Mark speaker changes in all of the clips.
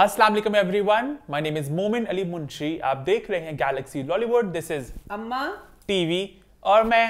Speaker 1: Aslam everyone my name is Momin Ali Munshi आप देख रहे हैं galaxy Lollywood this is Amma TV और मैं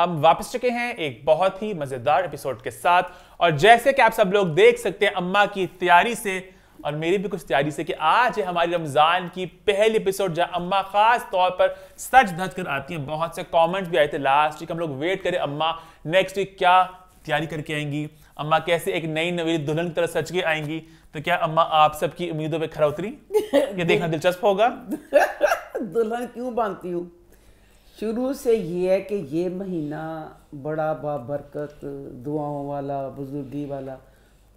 Speaker 1: हम वापस चुके हैं एक बहुत ही मजेदार एपिसोड के साथ और जैसे कि आप सब लोग देख सकते हैं अम्मा की तैयारी से और मेरी भी कुछ तैयारी से कि आज है हमारी रमज़ान की पहली एपिसोड जहां अम्मा खास तौर पर सच धज कर आती हैं बहुत से कमेंट्स भी आए थे लास्ट वीक हम लोग वेट करें अम्मा नेक्स्ट वीक क्या तैयारी करके आएंगी अम्मा कैसे एक नई नवेली दुल्हन की तरह सच के आएंगी तो क्या अम्मा आप सबकी उम्मीदों पर खरा उतरी ये देखना दिलचस्प होगा
Speaker 2: दुल्हन क्यों बांधती हूँ शुरू से ये है कि ये महीना बड़ा बाबरकत दुआओं वाला बुजुर्गी वाला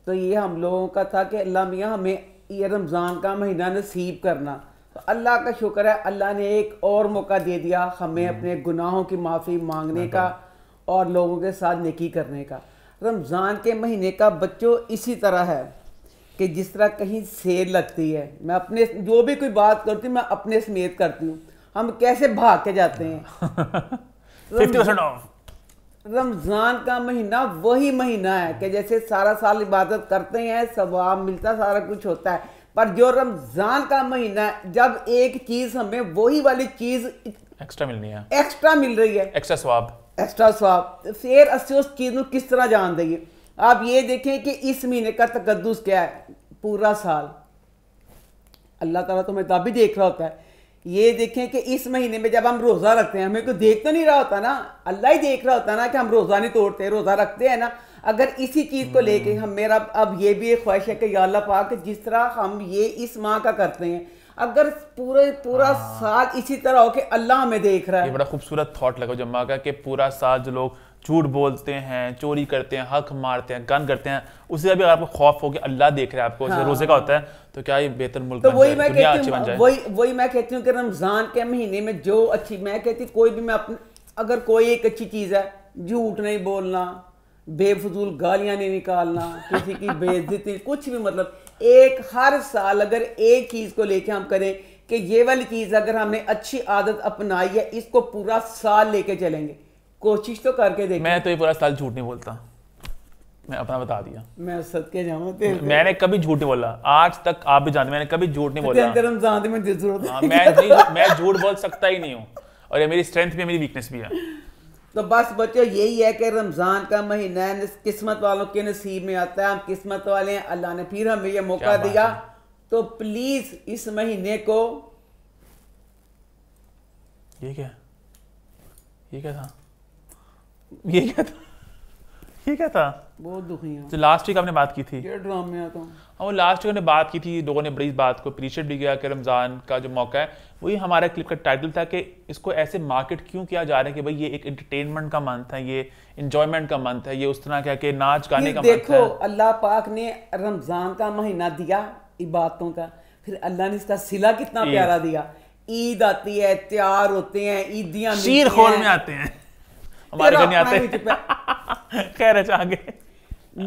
Speaker 2: तो ये हम लोगों का था कि अल्लाह मियाँ हमें ये रमज़ान का महीना नसीब करना तो अल्लाह का शुक्र है अल्लाह ने एक और मौका दे दिया हमें हम्म। अपने गुनाहों की माफ़ी मांगने का और लोगों के साथ निकी करने का रमज़ान के महीने का बच्चों इसी तरह है कि जिस तरह कहीं सेर लगती है मैं अपने जो भी कोई बात करती हूँ मैं अपने समेत करती हूँ हम कैसे भाग के जाते हैं फिफ्टी ऑफ रमज़ान का महीना वही महीना है कि जैसे सारा साल इबादत करते हैं सवाब मिलता सारा कुछ होता है पर जो रमज़ान का महीना है जब एक चीज़ हमें वही वाली चीज़
Speaker 1: एक्स्ट्रा मिलनी है
Speaker 2: एक्स्ट्रा मिल रही है एक्स्ट्रा स्वाब एक्स्ट्रा स्वाब तो फिर असि उस चीज़ को किस तरह जान देंगे आप ये देखें कि इस महीने का तकदस क्या है पूरा साल अल्लाह ताला तो मैं तब भी देख रहा होता है ये देखें कि इस महीने में जब हम रोज़ा रखते हैं हमें को देख तो नहीं रहा होता ना अल्लाह ही देख रहा होता ना कि हम रोज़ा नहीं तोड़ते रोज़ा रखते हैं ना अगर इसी चीज़ को लेके हम्म। हम मेरा अब ये भी एक ख्वाहिश है कि या अल्लाह पाक जिस तरह हम ये इस माह का करते हैं अगर पूरे पूरा हाँ।
Speaker 1: साल इसी तरह हो के अल्लाह हमें देख रहा है ये बड़ा खूबसूरत थॉट लगा जब माँ का कि पूरा साल जो लोग झूठ बोलते हैं चोरी करते हैं हक मारते हैं गन करते हैं उससे अभी आपको खौफ हो गया अल्लाह देख रहे हैं आपको हाँ। रोजे का हाँ। होता है तो क्या ये बेहतर मुल्क तो वही मैं कहती हूँ वही
Speaker 2: वही मैं कहती हूँ कि रमज़ान के महीने में जो अच्छी मैं कहती कोई भी मैं अपने अगर कोई एक अच्छी चीज़ है झूठ नहीं बोलना बेफजूल गालियां नहीं निकालना किसी की बेइज्जती कुछ भी मतलब एक हर साल अगर एक चीज़ को लेके हम करें कि ये वाली चीज़ अगर हमने अच्छी आदत अपनाई है इसको पूरा साल लेके चलेंगे कोशिश तो करके देख
Speaker 1: मैं तो ये पूरा साल झूठ नहीं बोलता मैं अपना बता दिया
Speaker 2: मैं सदके जाऊँ
Speaker 1: मैंने कभी झूठ नहीं बोला आज तक आप भी जानते मैंने कभी झूठ नहीं बोला अंदर
Speaker 2: हम जानते में जरूरत हाँ, मैं नहीं
Speaker 1: मैं झूठ बोल सकता ही नहीं हूँ और ये मेरी स्ट्रेंथ भी है मेरी वीकनेस भी है
Speaker 2: तो बस बच्चों यही है कि रमज़ान का महीना है किस्मत वालों के नसीब में आता है हम किस्मत वाले हैं अल्लाह ने फिर हमें यह मौका दिया तो प्लीज़ इस महीने को
Speaker 1: ये क्या ये क्या था ये क्या था ये क्या था बहुत दुखी हूँ तो लास्ट वीक आपने बात की थी ये ड्राम में आता हूँ हाँ वो लास्ट वीक हमने बात की थी लोगों ने बड़ी इस बात को अप्रिशिएट भी किया कि रमज़ान का जो मौका है वही हमारा क्लिप का टाइटल था कि इसको ऐसे मार्केट क्यों किया जा रहा है कि भाई ये एक एंटरटेनमेंट का मंथ है ये इंजॉयमेंट का मंथ है ये उस तरह क्या कि नाच गाने का देखो
Speaker 2: अल्लाह पाक ने रमज़ान का महीना दिया इबादतों का फिर अल्लाह ने इसका सिला कितना प्यारा दिया ईद आती है त्यौहार होते हैं ईदियाँ शीर खोल में आते
Speaker 1: हैं हमारे घर नहीं आते
Speaker 2: खैर है अच्छा, आगे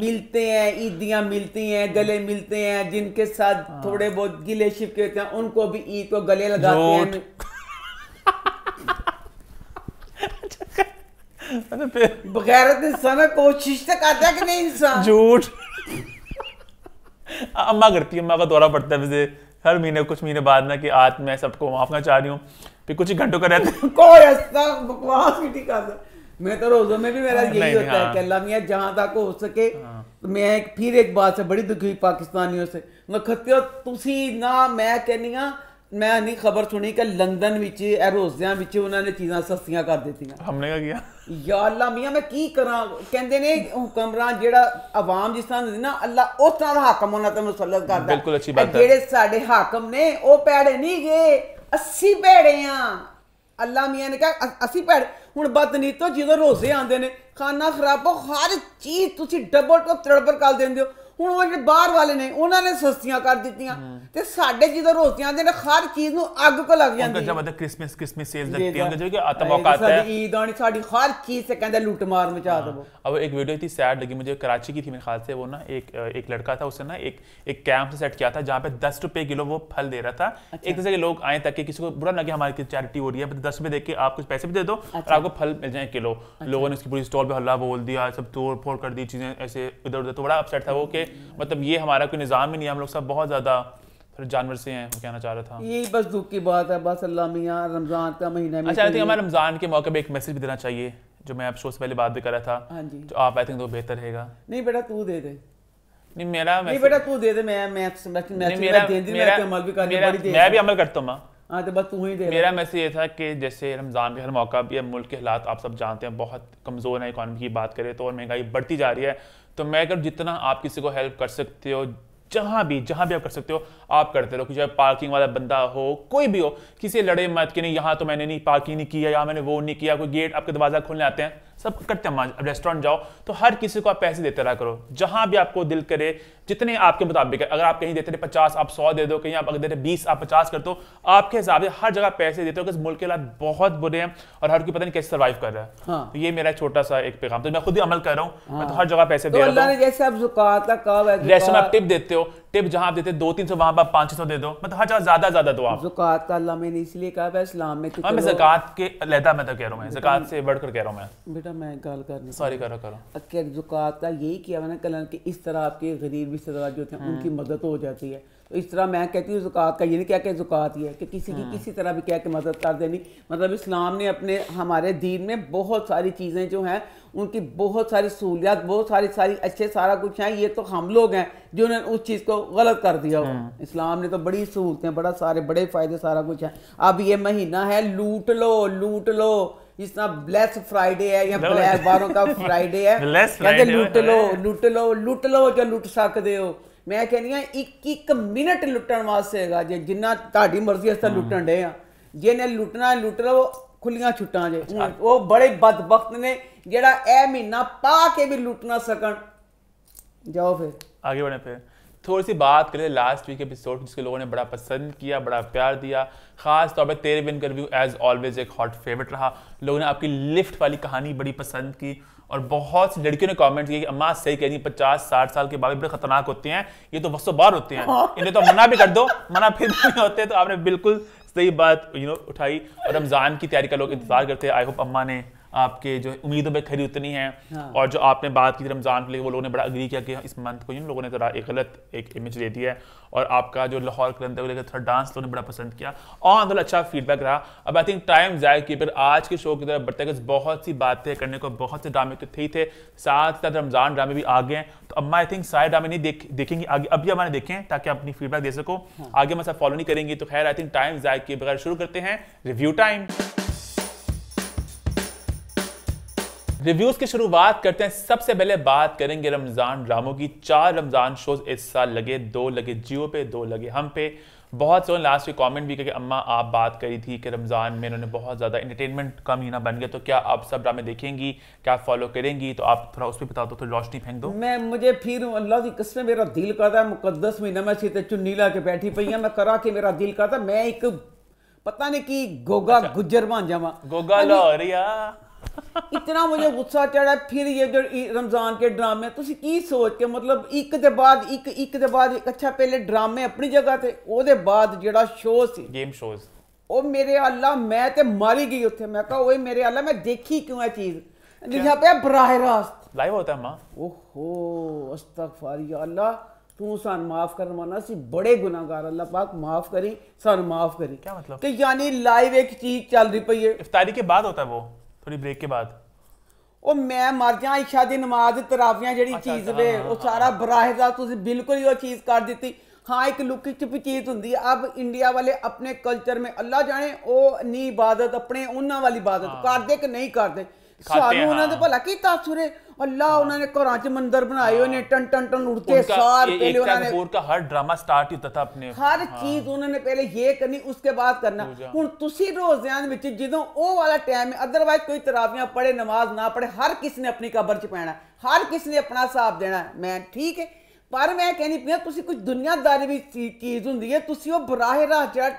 Speaker 2: मिलते हैं ईदियां मिलती हैं गले मिलते हैं जिनके साथ हाँ। थोड़े बहुत गिले शिफ्ट होते हैं उनको भी ईद को गले लगाते हैं अच्छा, बगैर इंसान कोशिश तक आता है कि नहीं इंसान झूठ
Speaker 1: अम्मा करती है अम्मा का दौरा पड़ता है हर महीने कुछ महीने बाद में कि आज मैं सबको माफ करना चाह रही हूँ फिर कुछ ही घंटों का रहता है
Speaker 2: कोई ऐसा बकवास भी ठीक है ਮੈਂ ਤਾਂ ਰੋਜ਼ੋ ਮੈਂ ਵੀ ਮੇਰਾ यही ਹੁੰਦਾ ਹੈ ਕਿ ਅੱਲਾ ਮੀਆਂ ਜਹਾਂ ਤੱਕ ਹੋ ਸਕੇ ਮੈਂ ਇੱਕ ਫਿਰ ਇੱਕ ਬਾਤ ਸੇ ਬੜੀ ਦੁਖੀ ਪਾਕਿਸਤਾਨੀਆਂ ਸੇ ਮਖਤਿਓ ਮੈਂ ਤੁਸੀਂ ਨਾ ਮੈਂ ਕਹਿੰਨੀਆ ਮੈਂ ਨਹੀਂ ਖਬਰ ਸੁਣੀ ਕਿ ਲੰਡਨ ਵਿੱਚ ਇਹ ਰੋਜ਼ਿਆਂ ਵਿੱਚ ਉਹਨਾਂ ਨੇ ਚੀਜ਼ਾਂ ਸਸਤੀਆਂ ਕਰ ਦਿੱਤੀਆਂ ਹਮਨੇ ਕਾ ਕੀਆ ਯਾ ਅੱਲਾ ਮੀਆਂ ਮੈਂ ਕੀ ਕਰਾਂ ਕਹਿੰਦੇ ਨੇ ਹੁਕਮਰਾਨ ਜਿਹੜਾ ਆਵਾਮ ਜਿਸ ਤਰ੍ਹਾਂ ਹੁੰਦੀ ਨਾ ਅੱਲਾ ਉਸ ਤਰ੍ਹਾਂ ਦਾ ਹਾਕਮ ਉਹਨਾਂ ਤੇ ਮੁਸੱਲਤ ਕਰਦਾ ਬਿਲਕੁਲ
Speaker 1: ਅੱਛੀ ਬਾਤ ਹੈ ਜਿਹੜੇ
Speaker 2: ਸਾਡੇ ਹਾਕਮ ਨੇ ਉਹ ਪੈੜੇ ਨਹੀਂ ਗਏ 80 ਭੇੜੇ ਆ ਅੱਲਾ ਮੀਆਂ ਨੇ ਕਿਹਾ ਅਸੀਂ ਭੜ ਹੁਣ ਬਦਨੀਤੋ ਜਦੋਂ ਰੋਜ਼ੇ ਆਉਂਦੇ ਨੇ ਖਾਣਾ ਖਰਾਬ ਹੋ ਹਰ ਚੀਜ਼ ਤੁਸੀਂ ਡਬਲ ਤੋਂ ਤੜਬਰ ਕਰ ਦਿੰਦੇ ਹੋ हूँ हर चीज से कहते मार मचा दो
Speaker 1: अब एक वीडियो सैड लगी मुझे कराची की थी मेरे ख्याल से वो ना एक एक लड़का था उसने ना एक एक कैंप से सेट किया था जहाँ पे दस रुपए किलो वो फल दे रहा था अच्छा। एक जैसे के लोग आए तक किसी को बुरा ना कि हमारी चैरिटी हो रही है दस रुपए के आप कुछ पैसे भी दे दो और आपको फल मिल जाए किलो लोगों ने उसकी पूरी स्टॉल पर हल्ला बोल दिया सब तोड़ फोड़ कर दी चीजें ऐसे इधर उधर तो बड़ा अपसेट था वो कि मतलब ये हमारा कोई निज़ाम ही नहीं है हम लोग सब बहुत ज़्यादा फिर जानवर से हैं कहना चाह रहा था ये
Speaker 2: बस दुख की बात है बस अल्लाह मियाँ रमज़ान का महीना अच्छा आई थिंक हमें
Speaker 1: रमज़ान के मौके पर एक मैसेज भी देना चाहिए जो मैं आप शो से पहले बात भी कर रहा था हाँ जी तो आप आई थिंक तो बेहतर रहेगा
Speaker 2: नहीं बेटा तू दे दे
Speaker 1: नहीं मेरा नहीं बेटा
Speaker 2: तू दे दे मैं मैं मैं मेरा मेरा अमल भी कर मैं भी अमल करता हूँ हाँ
Speaker 1: तो बस तू ही दे मेरा मैसेज ये था कि जैसे रमज़ान के हर मौका भी मुल्क के हालात आप सब जानते हैं बहुत कमज़ोर है इकानमी की बात करें तो और महंगाई बढ़ती जा रही है तो मैं अगर जितना आप किसी को हेल्प कर सकते हो जहाँ भी जहाँ भी आप कर सकते हो आप करते रहो चाहे पार्किंग वाला बंदा हो कोई भी हो किसी लड़े मत कि नहीं यहाँ तो मैंने नहीं पार्किंग नहीं किया यहाँ मैंने वो नहीं किया कोई गेट आपके दरवाज़ा खोलने आते हैं सब करते हैं अब रेस्टोरेंट जाओ तो हर किसी को आप पैसे देते रहा करो जहां भी आपको दिल करे जितने आपके मुताबिक है अगर आप कहीं देते रहे पचास आप सौ दे दो कहीं आप अगर दे रहे बीस आप पचास कर दो आपके हिसाब से हर जगह पैसे देते हो इस मुल्क के हालात बहुत बुरे हैं और हर कोई पता नहीं कैसे सर्वाइव कर रहा है हाँ। तो ये मेरा छोटा सा एक पैगाम तो मैं खुद ही अमल कर रहा हूँ तो हाँ। तो हर जगह पैसे दे तो रहा हूँ रेस्टोरेंट आप टिप देते हो टिप जहां आप देते दो तीन सौ वहां पर पाँच सौ दे दो मतलब हर जगह ज्यादा ज्यादा दो आप
Speaker 2: जकत का तो अल्लाह मैंने इसलिए कहा इस्लाम में तो हाँ, मैं
Speaker 1: जकत के लहदा मैं तो कह रहा हूँ मैं जकत से बढ़ कर कह रहा हूँ मैं
Speaker 2: बेटा मैं गल कर सॉरी करो करो जक़ात का यही किया मैंने कल कि इस तरह आपके गरीब रिश्तेदार जो थे हम्म। उनकी मदद हो जाती है तो इस तरह मैं कहती हूँ जुकात का ये नहीं क्या कि जुकात ही है कि किसी की हाँ। किसी तरह भी क्या कि मदद कर देनी मतलब इस्लाम ने अपने हमारे दीन में बहुत सारी चीज़ें जो हैं उनकी बहुत सारी सहूलियात बहुत सारी सारी अच्छे सारा कुछ हैं ये तो हम लोग हैं जिन्होंने उस चीज़ को गलत कर दिया हो हाँ। इस्लाम ने तो बड़ी सहूलतें बड़ा सारे बड़े फ़ायदे सारा कुछ है अब ये महीना है लूट लो लूट लो इस तरह ब्लेस फ्राइडे है या ब्लैक बारों का फ्राइडे है लूट लो लूट लो लूट लो जो लूट सकते हो ਮੈਂ ਕਹਿੰਦੀ ਆ ਇੱਕ ਇੱਕ ਮਿੰਟ ਲੁੱਟਣ ਵਾਸਤੇ ਹੈਗਾ ਜੇ ਜਿੰਨਾ ਤੁਹਾਡੀ ਮਰਜ਼ੀ ਅਸਾਂ ਲੁੱਟਣ ਡੇ ਆ ਜਿਹਨੇ ਲੁੱਟਣਾ ਲੁੱਟ ਲਓ ਖੁੱਲੀਆਂ ਛੁੱਟਾਂ ਜੇ ਉਹ ਬੜੇ ਬਦਬਖਤ ਨੇ ਜਿਹੜਾ ਇਹ ਮਹੀਨਾ ਪਾ ਕੇ ਵੀ ਲੁੱਟ ਸਕਣ ਜਾਓ ਫਿਰ
Speaker 1: आगे बढ़े फिर थोड़ी सी बात करें लास्ट वीक एपिसोड जिसके लोगों ने बड़ा पसंद किया बड़ा प्यार दिया खास तौर पर तेरहवें इंटरव्यू एज ऑलवेज एक हॉट फेवरेट रहा लोगों ने आपकी लिफ्ट वाली कहानी बड़ी पसंद की और बहुत सी लड़कियों ने कमेंट किया कि अम्मा सही कह रही पचास साठ साल के बाल बड़े खतरनाक होते हैं ये तो बसों बार होते हैं हाँ। इन्हें तो मना भी कर दो मना फिर नहीं होते तो आपने बिल्कुल सही बात यू नो उठाई और रमज़ान की तैयारी का लोग इंतजार करते हैं आई होप अम्मा ने आपके जो उम्मीदों पर खरी उतनी है हाँ। और जो आपने बात की रमज़ान के लिए वो लोगों ने बड़ा अग्री किया कि इस मंथ को इन लोगों ने थोड़ा एक गलत एक इमेज दे दी है और आपका जो लाहौर कलंदर को लेकर थोड़ा डांस लोगों ने बड़ा पसंद किया और अंदर मतलब अच्छा फीडबैक रहा अब आई थिंक टाइम जाए कि फिर आज के शो की तरफ बढ़ते बहुत सी बातें करने को बहुत से ड्रामे तो थे ही थे साथ साथ रमज़ान ड्रामे भी आ गए हैं तो अब आई थिंक सारे ड्रामे नहीं देख देखेंगे आगे अभी हमारे देखें ताकि अपनी फीडबैक दे सको हाँ। आगे हम सब फॉलो नहीं करेंगे तो खैर आई थिंक टाइम जाए कि बगैर शुरू करते हैं रिव्यू टाइम रिव्यूज की शुरुआत करते हैं सबसे पहले बात करेंगे रमजान ड्रामों की चार रमजान शोज इस साल लगे दो लगे जियो पे दो लगे हम पे बहुत से लास्ट में कमेंट भी करके अम्मा आप बात करी थी कि रमज़ान में इन्होंने बहुत ज़्यादा इंटरटेनमेंट का महीना बन गया तो क्या आप सब ड्रामे देखेंगी क्या फॉलो करेंगी तो आप थोड़ा उस पर बता दो थोड़ी तो रोशनी फेंक दो
Speaker 2: मैं मुझे फिर अल्लाह की किसने मेरा दिल करता है मुकदस महीना में सीधे चुन्नी ला के बैठी पई है हाँ, मैं करा के मेरा दिल करता मैं एक पता नहीं कि गोगा अच्छा। गुजर मान जावा
Speaker 1: गोगा हाँ
Speaker 2: इतना मुझे गुस्सा चढ़ा फिर ये जो रमजान के ड्रामे की सोच के मतलब एक दे बाद एक एक दे बाद एक अच्छा पहले ड्रामे अपनी जगह थे ओदे बाद जेड़ा शो सी गेम शोस ओ मेरे अल्लाह मैं ते मारी गई उथे मैं कहा ओए मेरे अल्लाह मैं देखी क्यों है चीज लिखा पे बराए रास्त लाइव होता है मां ओहो अस्तगफार या अल्लाह तू सान माफ करना सी बड़े गुनागार
Speaker 1: अल्लाह पाक माफ करी सान माफ करी क्या मतलब कि यानी लाइव एक चीज चल रही पई है इफ्तारी के बाद होता है वो ਥੋੜੀ ਬ੍ਰੇਕ ਕੇ ਬਾਅਦ
Speaker 2: ਉਹ ਮੈਂ ਮਰ ਜਾ ਇਸ਼ਾ ਦੀ ਨਮਾਜ਼ ਤਰਾਵੀਆਂ ਜਿਹੜੀ ਚੀਜ਼ ਵੇ ਉਹ ਸਾਰਾ ਬਰਾਹਦਾ ਤੁਸੀਂ ਬਿਲਕੁਲ ਹੀ ਉਹ ਚੀਜ਼ ਕਰ ਦਿੱਤੀ ਹਾਂ ਇੱਕ ਲੁੱਕ ਚ ਪਚੀਤ ਹੁੰਦੀ ਆ ਅਬ ਇੰਡੀਆ ਵਾਲੇ ਆਪਣੇ ਕਲਚਰ ਮੇ ਅੱਲਾ ਜਾਣੇ ਉਹ ਨੀ ਇਬਾਦਤ ਆਪਣੇ ਉਹਨਾਂ ਵਾਲੀ ਇਬਾਦਤ ਕਰਦੇ ਕਿ ਨਹੀਂ ਕਰਦੇ ਸਾਨੂੰ ਉਹਨਾਂ ਦੇ ਭਲਾ ਕੀਤਾ ਸੁਰੇ ਅੱਲਾ ਉਹਨਾਂ ਨੇ ਘਰਾਂ ਚ ਮੰਦਰ ਬਣਾਏ ਹੋਏ ਨੇ ਟਨ ਟਨ ਟਨ ਉੜਤੇ ਸਾਰ ਪਹਿਲੇ ਉਹਨਾਂ ਨੇ ਕਪੂਰ
Speaker 1: ਦਾ ਹਰ ਡਰਾਮਾ ਸਟਾਰਟ ਹੀ ਤਤਾ ਆਪਣੇ ਹਰ
Speaker 2: ਚੀਜ਼ ਉਹਨਾਂ ਨੇ ਪਹਿਲੇ ਇਹ ਕਰਨੀ ਉਸਕੇ ਬਾਅਦ ਕਰਨਾ ਹੁਣ ਤੁਸੀਂ ਰੋਜ਼ਿਆਂ ਦੇ ਵਿੱਚ ਜਦੋਂ ਉਹ ਵਾਲਾ ਟਾਈਮ ਹੈ ਅਦਰਵਾਇਜ਼ ਕੋਈ ਤਰਾਵੀਆਂ ਪੜੇ ਨਮਾਜ਼ ਨਾ ਪੜੇ ਹਰ ਕਿਸ ਨੇ ਆਪਣੀ ਕਬਰ ਚ ਪੈਣਾ ਹਰ ਕਿਸ ਨੇ ਆਪਣਾ ਹਿਸਾਬ ਦੇਣਾ ਮੈਂ ਠੀਕ ਹੈ ਪਰ ਮੈਂ ਕਹਿੰਦੀ ਪਿਆ ਤੁਸੀਂ ਕੁਝ ਦੁਨੀਆਦਾਰੀ ਵੀ ਚੀਜ਼ ਹੁੰਦੀ ਹੈ ਤੁਸੀਂ ਉਹ ਬਰਾਹ ਰਾਹ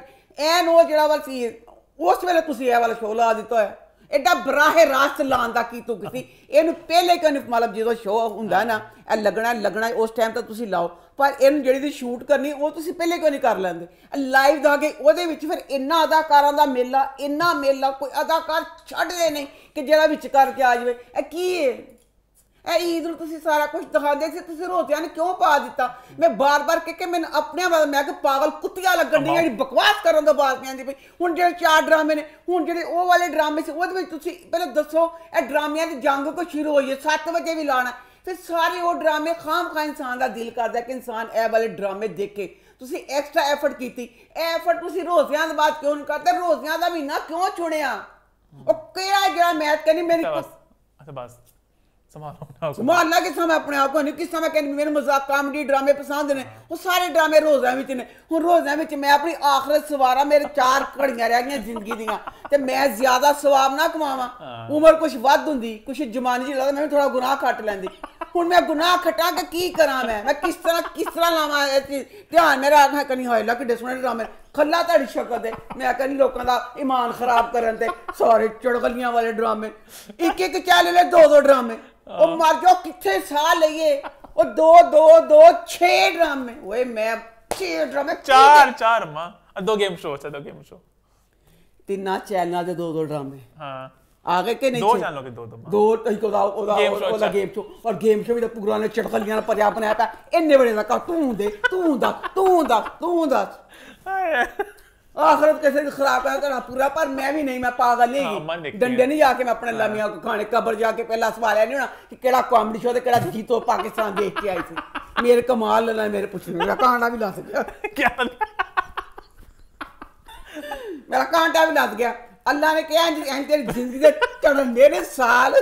Speaker 2: ਐਨ ਉਹ ਜਿਹੜਾ ਵਾਲ ਸੀ ਉਸ ਵੇਲੇ ਤੁਸੀਂ ਇਹ ਵਾਲਾ ਸ਼ੋਲਾ ਦਿੱਤਾ ਹੋਇਆ ਐਡਾ ਬਰਾਹੇ ਰਾਸਤ ਲਾਣ ਦਾ ਕੀ ਤੂੰ ਕਿਸੀ ਇਹਨੂੰ ਪਹਿਲੇ ਕਨ ਮਤਲਬ ਜਦੋਂ ਸ਼ੋਅ ਹੁੰਦਾ ਨਾ ਇਹ ਲੱਗਣਾ ਲੱਗਣਾ ਉਸ ਟਾਈਮ ਤਾਂ ਤੁਸੀਂ ਲਾਓ ਪਰ ਇਹਨੂੰ ਜਿਹੜੀ ਦੀ ਸ਼ੂਟ ਕਰਨੀ ਉਹ ਤੁਸੀਂ ਪਹਿਲੇ ਕਿਉਂ ਨਹੀਂ ਕਰ ਲੈਂਦੇ ਲਾਈਵ ਦਾ ਕੇ ਉਹਦੇ ਵਿੱਚ ਫਿਰ ਇੰਨਾ ਅਦਾਕਾਰਾਂ ਦਾ ਮੇਲਾ ਇੰਨਾ ਮੇਲਾ ਕੋਈ ਅਦਾਕਾਰ ਛੱਡਦੇ ਨਹੀਂ ਕਿ ਜਿਹੜਾ ਵਿੱਚ ਕਰਕੇ ਆ ਜਾਵੇ ਇਹ ਕੀ ਹੈ ਇਹ ਈਦ ਨੂੰ ਤੁਸੀਂ ਸਾਰਾ ਕੁਝ ਦਿਖਾਉਂਦੇ ਸੀ ਤੁਸੀਂ ਰੋਤਿਆਂ ਨੇ ਕਿਉਂ ਪਾ ਦਿੱਤਾ ਮੈਂ ਬਾਰ-ਬਾਰ ਕਹਿ ਕੇ ਮੈਨੂੰ ਆਪਣੇ ਆਪ ਮੈਂ ਕਿ ਪਾਗਲ ਕੁੱਤੀਆਂ ਲੱਗਣ ਦੀ ਜਿਹੜੀ ਬਕਵਾਸ ਕਰਨ ਦਾ ਬਾਤ ਨਹੀਂ ਪਈ ਹੁਣ ਜਿਹੜੇ ਚਾਰ ਡਰਾਮੇ ਨੇ ਹੁਣ ਜਿਹੜੇ ਉਹ ਵਾਲੇ ਡਰਾਮੇ ਸੀ ਉਹਦੇ ਵਿੱਚ ਤੁਸੀਂ ਪਹਿਲਾਂ ਦੱਸੋ ਇਹ ਡਰਾਮਿਆਂ ਦੀ ਜੰਗ ਕੋ ਸ਼ੁਰੂ ਹੋਈ ਹੈ 7 ਵਜੇ ਵੀ ਲਾਣਾ ਫਿਰ ਸਾਰੇ ਉਹ ਡਰਾਮੇ ਖਾਮ ਖਾ ਇਨਸਾਨ ਦਾ ਦਿਲ ਕਰਦਾ ਕਿ ਇਨਸਾਨ ਇਹ ਵਾਲੇ ਡਰਾਮੇ ਦੇਖੇ ਤੁਸੀਂ ਐਕਸਟਰਾ ਐਫਰਟ ਕੀਤੀ ਇਹ ਐਫਰਟ ਤੁਸੀਂ ਰੋਜ਼ਿਆਂ ਦਾ ਬਾਤ ਕਿਉਂ ਕਰਦੇ ਰੋਜ਼ਿਆਂ ਦਾ ਮਹੀਨਾ ਕਿਉਂ ਛੁੜਿਆ ਉਹ ਕਿਹੜਾ ਜਿਹੜਾ ਮੈਥ ਕਹਿੰਦੀ ਮੇਰੀ ਅੱਛਾ
Speaker 1: ਬਸ किस
Speaker 2: उम्र कुछ वी कुछ जमानी जी लगता मैं थोड़ा गुनाह खट ली हूँ मैं गुनाह खटा कि की करा मैं मैं किस तरह किस तरह लावा ध्यान मेरा आखना कहीं हाई सोने ड्रामे खला तारी शकल दे मैं कहीं लोगों का ईमान खराब करन दे चुड़गलिया वाले ड्रामे एक एक चैनल है दो दो ड्रामे ਉਹ ਮਰ ਜਾ ਕਿੱਥੇ ਸਾਹ ਲਈਏ ਉਹ ਦੋ ਦੋ ਦੋ 6 ਡਰਾਮੇ ਓਏ ਮੈਂ 6 ਡਰਾਮੇ
Speaker 1: 4 4 ਮਾਂ ਅਦੋ ਗੇਮ ਸ਼ੋ ਚਾ ਦੋ ਗੇਮ ਸ਼ੋ
Speaker 2: ਤਿੰਨਾਂ ਚੈਨਲ ਦੇ ਦੋ ਦੋ ਡਰਾਮੇ ਹਾਂ ਆ ਗਏ ਕਿ ਨਹੀਂ ਦੋ ਚੈਨਲੋਂ ਕੇ ਦੋ ਦੋ ਦੋ ਇੱਕ ਉਹਦਾ ਉਹਦਾ ਉਹਦਾ ਗੇਮ ਸ਼ੋ ਔਰ ਗੇਮ ਸ਼ੋ ਵੀ ਤਾਂ ਪੂਰਾ ਨੇ ਚਟਕਲੀਆਂ ਨਾਲ ਭਰਿਆ ਬਣਾਇਆ ਪਿਆ ਇੰਨੇ ਬੜੇ ਦਾ ਕਾਰਟੂਨ ਦੇ ਤੂੰ ਦਾ ਤੂੰ ਦਾ ਤੂੰ ਦਾ ਹਾਏ आखरत कैसे खराब है अगर पूरा पर मैं भी नहीं मैं पागल नहीं हाँ, डंडे नहीं जाके मैं अपने हाँ। लमिया को खाने कबर जाके पहला सवाल है नहीं होना कि केड़ा कॉमेडी शो केड़ा जीतो पाकिस्तान देख के आई थी मेरे कमाल लेना मेरे पूछने मेरा कांटा भी लस गया क्या मेरा कांटा भी लस गया अल्लाह ने कहा तेरी जिंदगी से चढ़ने ने साल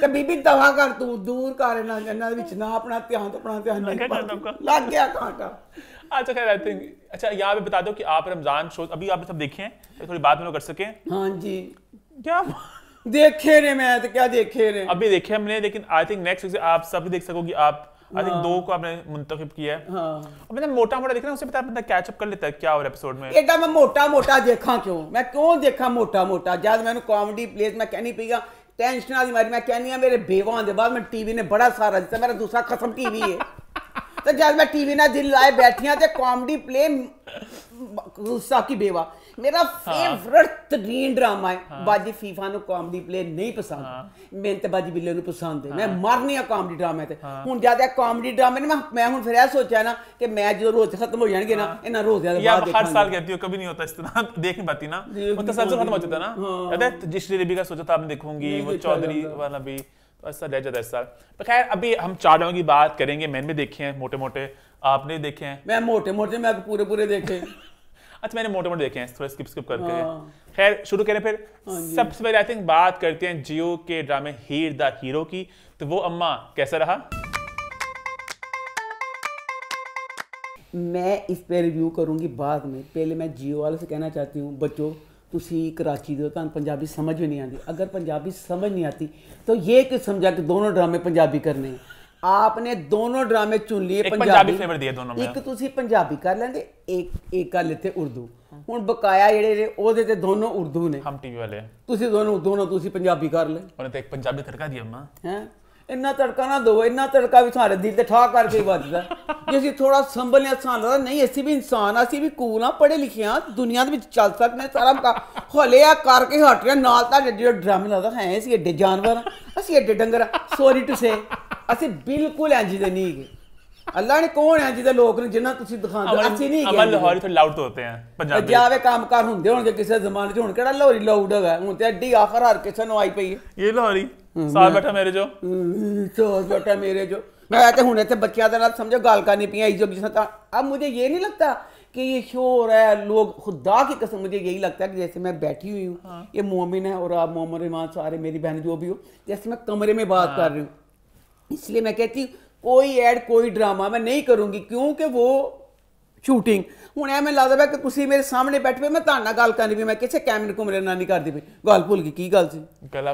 Speaker 2: ਤੇ ਬੀਬੀ ਦਵਾ ਕਰ ਤੂੰ ਦੂਰ ਕਰ ਇਹਨਾਂ ਇਹਨਾਂ ਦੇ ਵਿੱਚ ਨਾ ਆਪਣਾ ਧਿਆਨ ਤੇ ਆਪਣਾ ਧਿਆਨ ਲੱਗ ਗਿਆ
Speaker 1: अच्छा खैर आई थिंक अच्छा यहाँ पे बता दो कि आप रमजान शो अभी आप सब देखे हैं थोड़ी बात में कर सके हाँ जी क्या देखे रहे मैं तो क्या देखे रहे अभी देखे हमने लेकिन आई थिंक नेक्स्ट वीक आप सब देख सकोगे आप आई थिंक हाँ। दो को आपने मुंतखब किया है हाँ। और मैंने मोटा मोटा देखना उसे पता है बंदा कैचअप कर लेता है क्या और एपिसोड में एक
Speaker 2: मैं मोटा मोटा देखा क्यों मैं क्यों देखा मोटा मोटा जब मैंने कॉमेडी प्लेस मैं कहनी पेगा टेंशन आ मारी मैं कहनी है मेरे बेवा आने बाद में टीवी ने बड़ा सारा दिता मेरा दूसरा खत्म टीवी है तो जब मैं टीवी ना दिल लाए बैठी हाँ तो कॉमेडी प्ले गुस्सा की बेवा मेरा फेवरेट तरीन ड्रामा है हाँ। बाजी फीफा नु कॉमेडी प्ले नहीं पसंद हाँ। मेहनत बाजी बिल्ले नु पसंद है मैं हाँ। मरनी है कॉमेडी ड्रामे ते हुन ज्यादा कॉमेडी ड्रामे ने मैं मैं हुन फिर सोचा ना कि मैं जो रोज खत्म हो जाएंगे ना इन रोज
Speaker 1: ज्यादा बस सर रह सर तो खैर अभी हम चार लोगों की बात करेंगे मैंने भी देखे हैं मोटे मोटे आपने देखे हैं मैं मोटे मोटे मैं पूरे पूरे देखे अच्छा मैंने मोटे मोटे देखे हैं थोड़ा स्किप स्किप करके हाँ। खैर शुरू करें फिर हाँ सबसे पहले आई थिंक बात करते हैं जियो के ड्रामे हीर द हीरो की तो वो अम्मा कैसा रहा
Speaker 2: मैं इस पे रिव्यू करूंगी बाद में पहले मैं जियो वालों से कहना चाहती हूँ बच्चों ਤੁਸੀਂ ਕਰਾਚੀ ਦੇ ਤੁਹਾਨੂੰ ਪੰਜਾਬੀ ਸਮਝ ਨਹੀਂ ਆਉਂਦੀ ਅਗਰ ਪੰਜਾਬੀ ਸਮਝ ਨਹੀਂ ਆਤੀ ਤਾਂ ਇਹ ਕਿ ਸਮਝਾ ਕਿ ਦੋਨੋਂ ਡਰਾਮੇ ਪੰਜਾਬੀ ਕਰਨੇ ਆਪਨੇ ਦੋਨੋਂ ਡਰਾਮੇ ਚੁਣ ਲਏ ਪੰਜਾਬੀ ਫਲੇਵਰ ਦਿਏ ਦੋਨੋਂ ਇੱਕ ਤੁਸੀਂ ਪੰਜਾਬੀ ਕਰ ਲੈਂਦੇ ਇੱਕ ਇੱਕ ਕਰ ਲਿੱਤੇ ਉਰਦੂ ਹੁਣ ਬਕਾਇਆ ਜਿਹੜੇ ਨੇ ਉਹਦੇ ਤੇ ਦੋਨੋਂ ਉਰਦੂ ਨੇ ਹਮ ਟੀਵੀ ਵਾਲੇ ਤੁਸੀਂ ਦੋਨੋਂ ਦੋਨੋਂ ਤੁਸੀਂ ਪੰਜਾਬੀ ਕਰ ਲੈ ਉਹਨੇ ਤੇ ਇੱਕ ਪੰਜਾਬੀ ਤੜਕਾ ਦੀ ਅੰਮਾ ਹੈ ਇੰਨਾ ਤੜਕਾ ਨਾ ਦੋ ਇੰਨਾ ਤੜਕਾ ਵੀ ਸਾਰੇ ਦਿਲ ਤੇ ਠਾ ਕਰਕੇ ਵੱਜਦਾ ਜੇ ਅਸੀਂ ਥੋੜਾ ਸੰਭਲਿਆ ਸਾਨ ਲੱਗਦਾ ਨਹੀਂ ਅਸੀਂ ਵੀ ਇਨਸਾਨ ਆ ਅਸੀਂ ਵੀ ਕੂਲ ਆ ਪੜੇ ਲਿਖੇ ਆ ਦੁਨੀਆ ਦੇ ਵਿੱਚ ਚੱਲ ਸਕਦੇ ਸਾਰਾ ਮਕਾ ਹੌਲੇ ਆ ਕਰਕੇ ਹਟ ਰਿਹਾ ਨਾਲ ਤਾਂ ਜਿਹੜਾ ਡਰਾਮੇ ਲੱਗਦਾ ਹੈ ਅਸੀਂ ਏਡੇ ਜਾਨਵਰ ਅਸੀਂ ਏਡੇ ਡੰਗਰ ਸੌਰੀ ਟੂ ਸੇ ਅਸੀਂ ਬਿਲਕੁਲ ਇੰਜ ਦੇ ਨਹੀਂ ਗਏ अल्लाह ने कौन है ਜਿਹਦੇ लोग ने जिन्ना ਤੁਸੀਂ ਦਿਖਾਉਂਦੇ ਅਸੀਂ ਨਹੀਂ ਅਮਲ ਲਾਹੌਰੀ ਤੋਂ
Speaker 1: ਲਾਊਡ ਤੋਂ ਹੁੰਦੇ ਆ ਪੰਜਾਬੀ ਜਾਵੇ
Speaker 2: ਕੰਮਕਾਰ ਹੁੰਦੇ ਹੋਣਗੇ ਕਿਸੇ ਜ਼ਮਾਨੇ 'ਚ ਹੁਣ ਕਿਹੜਾ ਲਾਹੌਰੀ ਲਾਊਡ ਹੈਗਾ ਹੁਣ ਤੇ ਅੱਡੀ ਆਖਰ ਹਰ ਕਿਸੇ ਨੂੰ ਆਈ ਪਈ ਇਹ ਲਾਹੌਰੀ ਸਾਹ ਬੈਠਾ ਮੇਰੇ ਜੋ ਸਾਹ ਬੈਠਾ ਮੇਰੇ ਜੋ मैं तो हूँ इतने बच्चों के नाल समझो गाल करनी पी ये नहीं लगता कि ये शोर है लोग खुदा की कसम मुझे यही लगता है कि जैसे मैं बैठी हुई हूँ हाँ। ये मोमिन है और आप मोहम्मद सारे मेरी बहन जो भी हो जैसे मैं कमरे में बात हाँ। कर रही हूँ इसलिए मैं कहती हूँ ਕੋਈ ਐਡ ਕੋਈ ਡਰਾਮਾ ਮੈਂ ਨਹੀਂ ਕਰੂੰਗੀ ਕਿਉਂਕਿ ਉਹ ਸ਼ੂਟਿੰਗ ਹੁਣ ਐਵੇਂ ਲੱਗਦਾ ਪਿਆ ਕਿ ਤੁਸੀਂ ਮੇਰੇ ਸਾਹਮਣੇ ਬੈਠ ਪਏ ਮੈਂ ਤੁਹਾਡੇ ਨਾਲ ਗੱਲ ਕਰਨੀ ਵੀ ਮੈਂ ਕਿਸੇ ਕੈਮਰੇ ਕੁਮਰੇ ਨਾਲ ਨਹੀਂ ਕਰਦੀ ਪਈ ਗੱਲ ਭੁੱਲ ਗਈ ਕੀ ਗੱਲ ਸੀ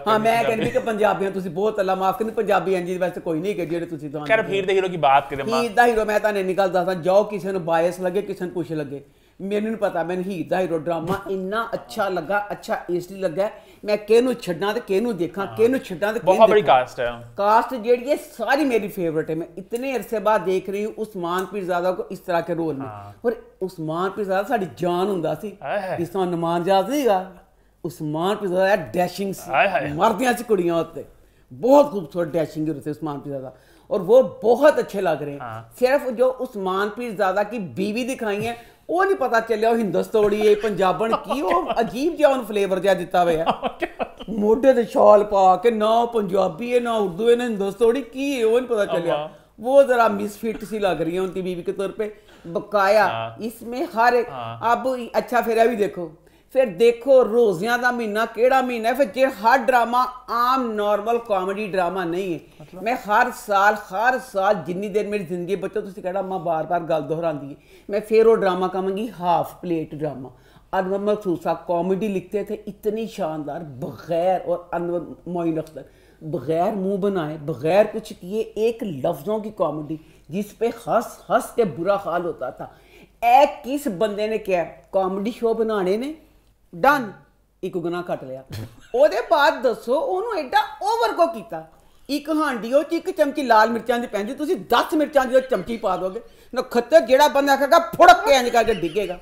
Speaker 2: ਹਾਂ ਮੈਂ ਕਹਿੰਦੀ ਕਿ ਪੰਜਾਬੀਆਂ ਤੁਸੀਂ ਬਹੁਤ ਅੱਲਾ ਮਾਫ ਕਰਨੀ ਪੰਜਾਬੀ ਐਂਜੀ ਵੈਸੇ ਕੋਈ ਨਹੀਂ ਕਿ ਜਿਹੜੇ ਤੁਸੀਂ ਤੁਹਾਨੂੰ ਕਰ ਫੀਰ ਦੇ ਹੀਰੋ ਕੀ
Speaker 1: ਬਾਤ ਕਰੇ ਮਾਂ ਹੀਰ
Speaker 2: ਦਾ ਹੀਰੋ ਮੈਂ ਤਾਂ ਨਹੀਂ ਗੱਲ ਦੱਸਦਾ ਜੋ ਕਿਸੇ ਨੂੰ ਬਾਇਸ ਲੱਗੇ ਕਿਸੇ ਨੂੰ ਕੁਛ ਲੱਗੇ ਮੈਨੂੰ ਨਹੀਂ ਪਤਾ ਮੈਨੂੰ ਹੀਰ ਦਾ ਹੀਰੋ ਡਰਾਮਾ ਇੰਨਾ ਅੱਛਾ ਲੱਗਾ ਅੱਛਾ ਇਸ ਲਈ ਲੱਗਾ ਮੈਂ ਕਿਹਨੂੰ ਛੱਡਾਂ ਤੇ ਕਿਹਨੂੰ ਦੇਖਾਂ ਕਿਹਨੂੰ ਛੱਡਾਂ ਤੇ ਬਹੁਤ ਬੜੀ ਕਾਸਟ ਹੈ कास्ट ਜਿਹੜੀ ਹੈ ਸਾਰੀ ਮੇਰੀ ਫੇਵਰਿਟ ਹੈ ਮੈਂ ਇਤਨੇ ਅਰਸੇ ਬਾਅਦ ਦੇਖ ਰਹੀ ਹੂੰ ਉਸਮਾਨ ਪੀਰਜ਼ਾਦਾ ਕੋ ਇਸ ਤਰ੍ਹਾਂ ਕੇ ਰੋਲ ਮੇਂ ਔਰ ਉਸਮਾਨ ਪੀਰਜ਼ਾਦਾ ਸਾਡੀ ਜਾਨ ਹੁੰਦਾ ਸੀ ਜਿਸ ਤਰ੍ਹਾਂ ਨਮਾਨਜ਼ਾਦ ਸੀਗਾ ਉਸਮਾਨ ਪੀਰਜ਼ਾਦਾ ਡੈਸ਼ਿੰਗ ਸੀ ਮਰਦਿਆਂ ਚ ਕੁੜੀਆਂ ਉੱਤੇ बहुत खूबसूरत डैशिंग के होते उस्मान पीरजादा और वो बहुत अच्छे लग रहे हैं सिर्फ जो उस्मान पीरजादा की बीवी दिखाई है ਉਹ ਨਹੀਂ ਪਤਾ ਚੱਲਿਆ ਉਹ ਹਿੰਦਸਤੋੜੀ ਇਹ ਪੰਜਾਬਣ ਕੀ ਉਹ ਅਜੀਬ ਜਿਹਾ ਉਹਨ ਫਲੇਵਰ ਜਿਹਾ ਦਿੱਤਾ ਹੋਇਆ ਮੋਢੇ ਤੇ ਸ਼ਾਲ ਪਾ ਕੇ ਨਾ ਪੰਜਾਬੀ ਹੈ ਨਾ ਉਰਦੂ ਹੈ ਨਾ ਹਿੰਦਸਤੋੜੀ ਕੀ ਹੈ ਉਹ ਨਹੀਂ ਪਤਾ ਚੱਲਿਆ ਜ਼ਰਾ जरा ਸੀ ਲੱਗ ਰਹੀ रही है ਬੀਬੀ ਕੇ ਤੌਰ ਤੇ ਬਕਾਇਆ बकाया ਹਰ हर एक ਅੱਛਾ अच्छा फेरा ਵੀ ਦੇਖੋ फिर देखो रोजिया का महीना ਕਿਹੜਾ महीना ਫਿਰ ਜੇ ਹਰ ਡਰਾਮਾ ਆਮ ਨਾਰਮਲ ਕਾਮੇਡੀ ਡਰਾਮਾ ਨਹੀਂ ਹੈ मैं हर साल हर साल ਜਿੰਨੀ देर मेरी जिंदगी बचो ਤੁਸੀਂ कह ਮਾਂ बार बार गल ਦੁਹਰਾਉਂਦੀ मैं फिर वो ड्रामा कहूँगी half plate drama Anwar Maqsood comedy लिखते थे इतनी शानदार बग़ैर और अनवर मोइन अख्तर बग़ैर मुंह बनाए बग़ैर कुछ किए एक लफ्ज़ों की कॉमेडी जिस पे हंस हंस के बुरा हाल होता था ए किस बंदे ने क्या कॉमेडी शो बनाने ने ਡਨ ਇੱਕ ਗੁਨਾ ਕੱਟ ਲਿਆ ਉਹਦੇ ਬਾਅਦ ਦੱਸੋ ਉਹਨੂੰ ਐਡਾ ਓਵਰ ਕੋ ਕੀਤਾ ਇੱਕ ਹਾਂਡੀ ਉਹ ਚ ਇੱਕ ਚਮਚੀ ਲਾਲ ਮਿਰਚਾਂ ਦੀ ਪੈਂਦੀ ਤੁਸੀਂ 10 ਮਿਰਚਾਂ ਦੀ ਚਮਚੀ ਪਾ ਦੋਗੇ ਨਖੱਤਰ ਜਿਹੜਾ ਬੰਦਾ ਕਹੇਗਾ ਫੁੜਕ ਕੇ ਇੰਜ ਕਰਕੇ ਡਿੱਗੇਗਾ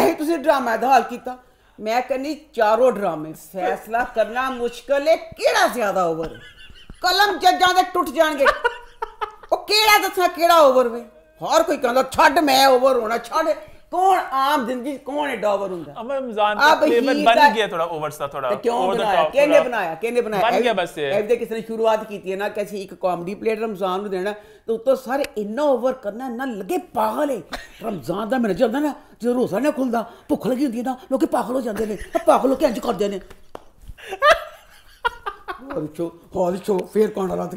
Speaker 2: ਇਹ ਤੁਸੀਂ ਡਰਾਮਾ ਦਾ ਹਾਲ ਕੀਤਾ ਮੈਂ ਕਹਿੰਦੀ ਚਾਰੋਂ ਡਰਾਮੇ ਫੈਸਲਾ ਕਰਨਾ ਮੁਸ਼ਕਲ ਹੈ ਕਿਹੜਾ ਜ਼ਿਆਦਾ ਓਵਰ ਕਲਮ ਜੱਜਾਂ ਦੇ ਟੁੱਟ ਜਾਣਗੇ ਉਹ ਕਿਹੜਾ ਦੱਸਾਂ ਕਿਹੜਾ ਓਵਰ ਵੇ ਹੋਰ ਕੋਈ ਕਹਿੰਦਾ ਛੱਡ ਮੈਂ ਓਵਰ ਹੋਣਾ ਛੱਡ कौन आम जिंदगी कौन है डॉवर उनका अब रमजान हाँ का फ्लेवर बन गया थोड़ा
Speaker 1: ओवर सा थोड़ा तो क्यों बनाया कहने बनाया
Speaker 2: कहने बनाया बन गया बस ये ऐसे किसने शुरुआत की थी ना कैसी एक कॉमेडी प्लेट रमजान ਨੂੰ ਦੇਣਾ ਤੇ ਉੱਤੋਂ ਸਾਰੇ ਇੰਨਾ ਓਵਰ ਕਰਨਾ ਨਾ ਲੱਗੇ ਪਾਗਲ ਏ ਰਮਜ਼ਾਨ ਦਾ ਮਹੀਨਾ ਚੱਲਦਾ ਨਾ ਜਦੋਂ ਰੋਜ਼ਾ ਨਾ ਖੁੱਲਦਾ ਭੁੱਖ ਲੱਗੀ ਹੁੰਦੀ ਨਾ ਲੋਕੀ ਪਾਗਲ ਹੋ ਜਾਂਦੇ ਨੇ ਪਾਗਲ ਹੋ ਕੇ ਇੰਜ ਕਰਦੇ ਨੇ ਹੋਰ ਚੋ ਹੋਰ ਚੋ ਫੇਰ ਕੌਣ ਰਾਤ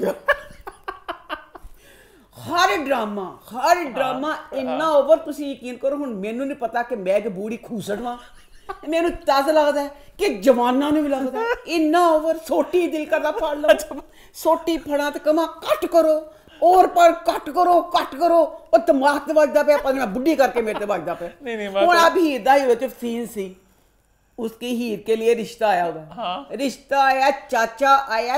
Speaker 2: ਹਰ ਡਰਾਮਾ ਹਰ ਡਰਾਮਾ ਇੰਨਾ ਓਵਰ ਤੁਸੀਂ ਯਕੀਨ ਕਰੋ ਹੁਣ ਮੈਨੂੰ ਨਹੀਂ ਪਤਾ ਕਿ ਮੈਂ ਕਿ ਬੂੜੀ ਖੂਸੜਵਾ ਮੈਨੂੰ ਤਾਜ਼ਾ ਲੱਗਦਾ ਕਿ ਜਵਾਨਾਂ ਨੂੰ ਵੀ ਲੱਗਦਾ ਇੰਨਾ ਓਵਰ ਸੋਟੀ ਦਿਲ ਕਰਦਾ ਫੜ ਲਓ ਸੋਟੀ ਫੜਾ ਤੇ ਕਮਾ ਕੱਟ ਕਰੋ ਔਰ ਪਰ ਕੱਟ ਕਰੋ ਕੱਟ ਕਰੋ ਉਹ ਦਿਮਾਗ ਤੇ ਵੱਜਦਾ ਪਿਆ ਪਤਾ ਬੁੱਢੀ ਕਰਕੇ ਮੇਰੇ ਤੇ ਵੱਜਦਾ ਪਿਆ
Speaker 1: ਨਹੀਂ ਨਹੀਂ ਹੁਣ ਆ
Speaker 2: ਵੀ ਇਦਾਂ ਹੀ ਵਿੱਚ ਸੀਨ ਸੀ उसकी हीर के लिए रिश्ता आया होगा हाँ? रिश्ता आया चाचा आया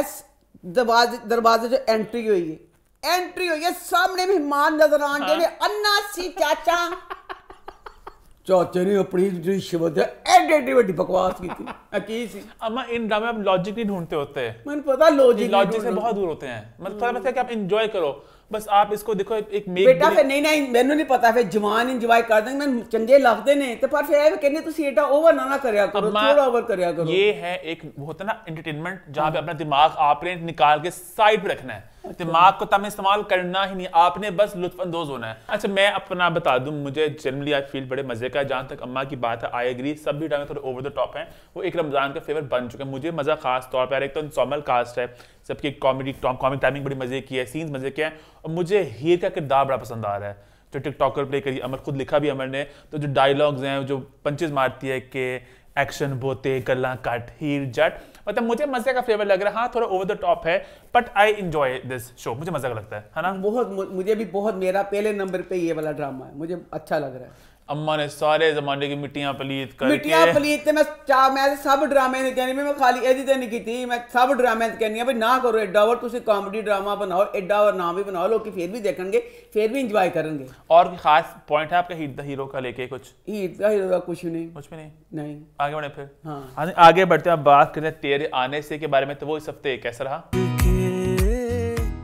Speaker 2: दरवाजे दरवाजे जो एंट्री हुई है एंट्री हो गया सामने भी मान नजर आन के हाँ। अन्ना सी चाचा
Speaker 1: चाचे ने अपनी शिवत है बकवास की थी अम्मा इन ड्रामे आप लॉजिक नहीं ढूंढते होते हैं मैंने पता लॉजिक लॉजिक से बहुत दूर होते हैं मतलब थोड़ा मतलब कि आप एंजॉय करो बस आप इसको देखो एक मेक बेटा फिर नहीं नहीं
Speaker 2: पे
Speaker 1: अपना दिमाग आप निकाल के साइड पे रखना है दिमाग को तब इस्तेमाल करना ही नहीं आपने बस अंदोज होना है अच्छा मैं अपना बता दूं मुझे जनरली आई फील बड़े मजे का जहां तक अम्मा की बात है आई एग्री सब भी टाइम थोड़े ओवर द टॉप हैं वो एक रमज़ान का फेवर बन चुके हैं मुझे मज़ा खास तौर पर एक तो इंसॉमल कास्ट है सबकी कॉमेडी कॉमिक टाइमिंग बड़ी मज़े की है सीन्स मज़े के हैं और मुझे हीर का किरदार बड़ा पसंद आ रहा है जो टिकटॉकर प्ले करी अमर खुद लिखा भी अमर ने तो जो डायलॉग्स हैं जो पंचेज मारती है कि एक्शन बोते गला कट हीर जट मतलब मुझे मजे का फ्लेवर लग रहा है हाँ थोड़ा ओवर द टॉप है but I enjoy this show मुझे मजा लगता है है ना बहुत मुझे भी बहुत मेरा पहले नंबर
Speaker 2: पे ये वाला ड्रामा है मुझे अच्छा लग रहा है
Speaker 1: अम्मा ने सारे जमाने की मिट्टियां पलीत कर मिट्टियां
Speaker 2: पलीत मैं चा मैं सब ड्रामे ने कहनी मैं खाली एदी ते नहीं कीती मैं सब ड्रामे ने कहनी भाई ना करो एडा और ਤੁਸੀਂ कॉमेडी ड्रामा बनाओ एडा और ना भी बनाओ लोग फिर भी देखेंगे फिर भी एंजॉय करेंगे और
Speaker 1: खास पॉइंट है आपका हीट हीरो का लेके कुछ हीट द हीरो का कुछ नहीं कुछ भी नहीं नहीं आगे बढ़े फिर हां आगे बढ़ते हैं बात करते हैं तेरे आने से के बारे में तो वो इस हफ्ते कैसा रहा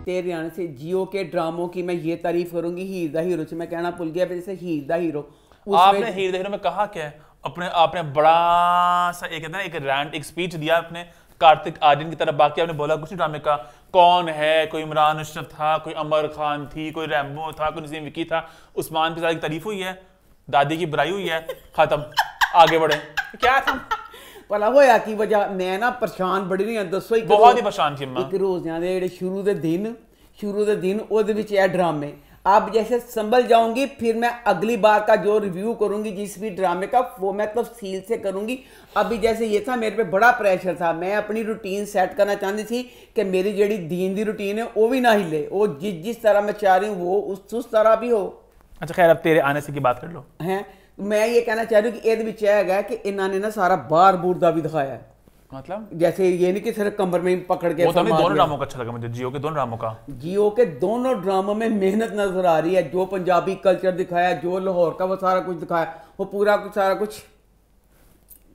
Speaker 2: तेरे आने से जियो के ड्रामों की मैं ये तारीफ करूंगी हीर द हीरो से मैं कहना भूल गया जैसे हीर द हीरो
Speaker 1: आपने हीर देखने में कहा क्या अपने आपने बड़ा सा एक ना एक रैंड एक स्पीच दिया अपने कार्तिक आर्यन की तरफ बाकी आपने बोला कुछ ड्रामे का कौन है कोई इमरान अशरफ था कोई अमर खान थी कोई रैम्बो था कोई नसीम विकी था उस्मान की की तारीफ हुई है दादी की बुराई हुई है खत्म आगे बढ़े क्या था
Speaker 2: भला ਹੋਇਆ ਕੀ ਵਜ੍ਹਾ ਮੈਂ ਨਾ ਪਰੇਸ਼ਾਨ ਬੜੀ ਨਹੀਂ ਦੱਸੋ ਇੱਕ ਬਹੁਤ ਹੀ
Speaker 1: ਪਰੇਸ਼ਾਨ ਸੀ ਮੈਂ
Speaker 2: शुरू के दिन ਜਿਹੜੇ ਸ਼ੁਰੂ ਦੇ ਦਿਨ ਸ਼ੁਰੂ आप जैसे संभल जाऊंगी फिर मैं अगली बार का जो रिव्यू करूंगी जिस भी ड्रामे का वो मैं तो सील से करूंगी अभी जैसे ये था मेरे पे बड़ा प्रेशर था मैं अपनी रूटीन सेट करना चाहती थी कि मेरी जी दीन की रूटीन है वो भी ना हिले वो जिस जिस तरह मैं चाह रही हूँ वो उस उस तरह भी हो
Speaker 1: अच्छा खैर अब तेरे आने से की बात कर लो
Speaker 2: है मैं ये कहना चाह रही हूँ कि ये है कि इन्होंने ना सारा बार बूर का भी दिखाया है मतलब जैसे ये नहीं कि सिर्फ कमर में पकड़ के वो तो दोनों ड्रामों
Speaker 1: का अच्छा लगा मुझे जियो के दोनों ड्रामों का
Speaker 2: जियो के दोनों ड्रामों में मेहनत नजर आ रही है जो पंजाबी कल्चर दिखाया जो लाहौर का वो सारा कुछ दिखाया वो पूरा कुछ सारा कुछ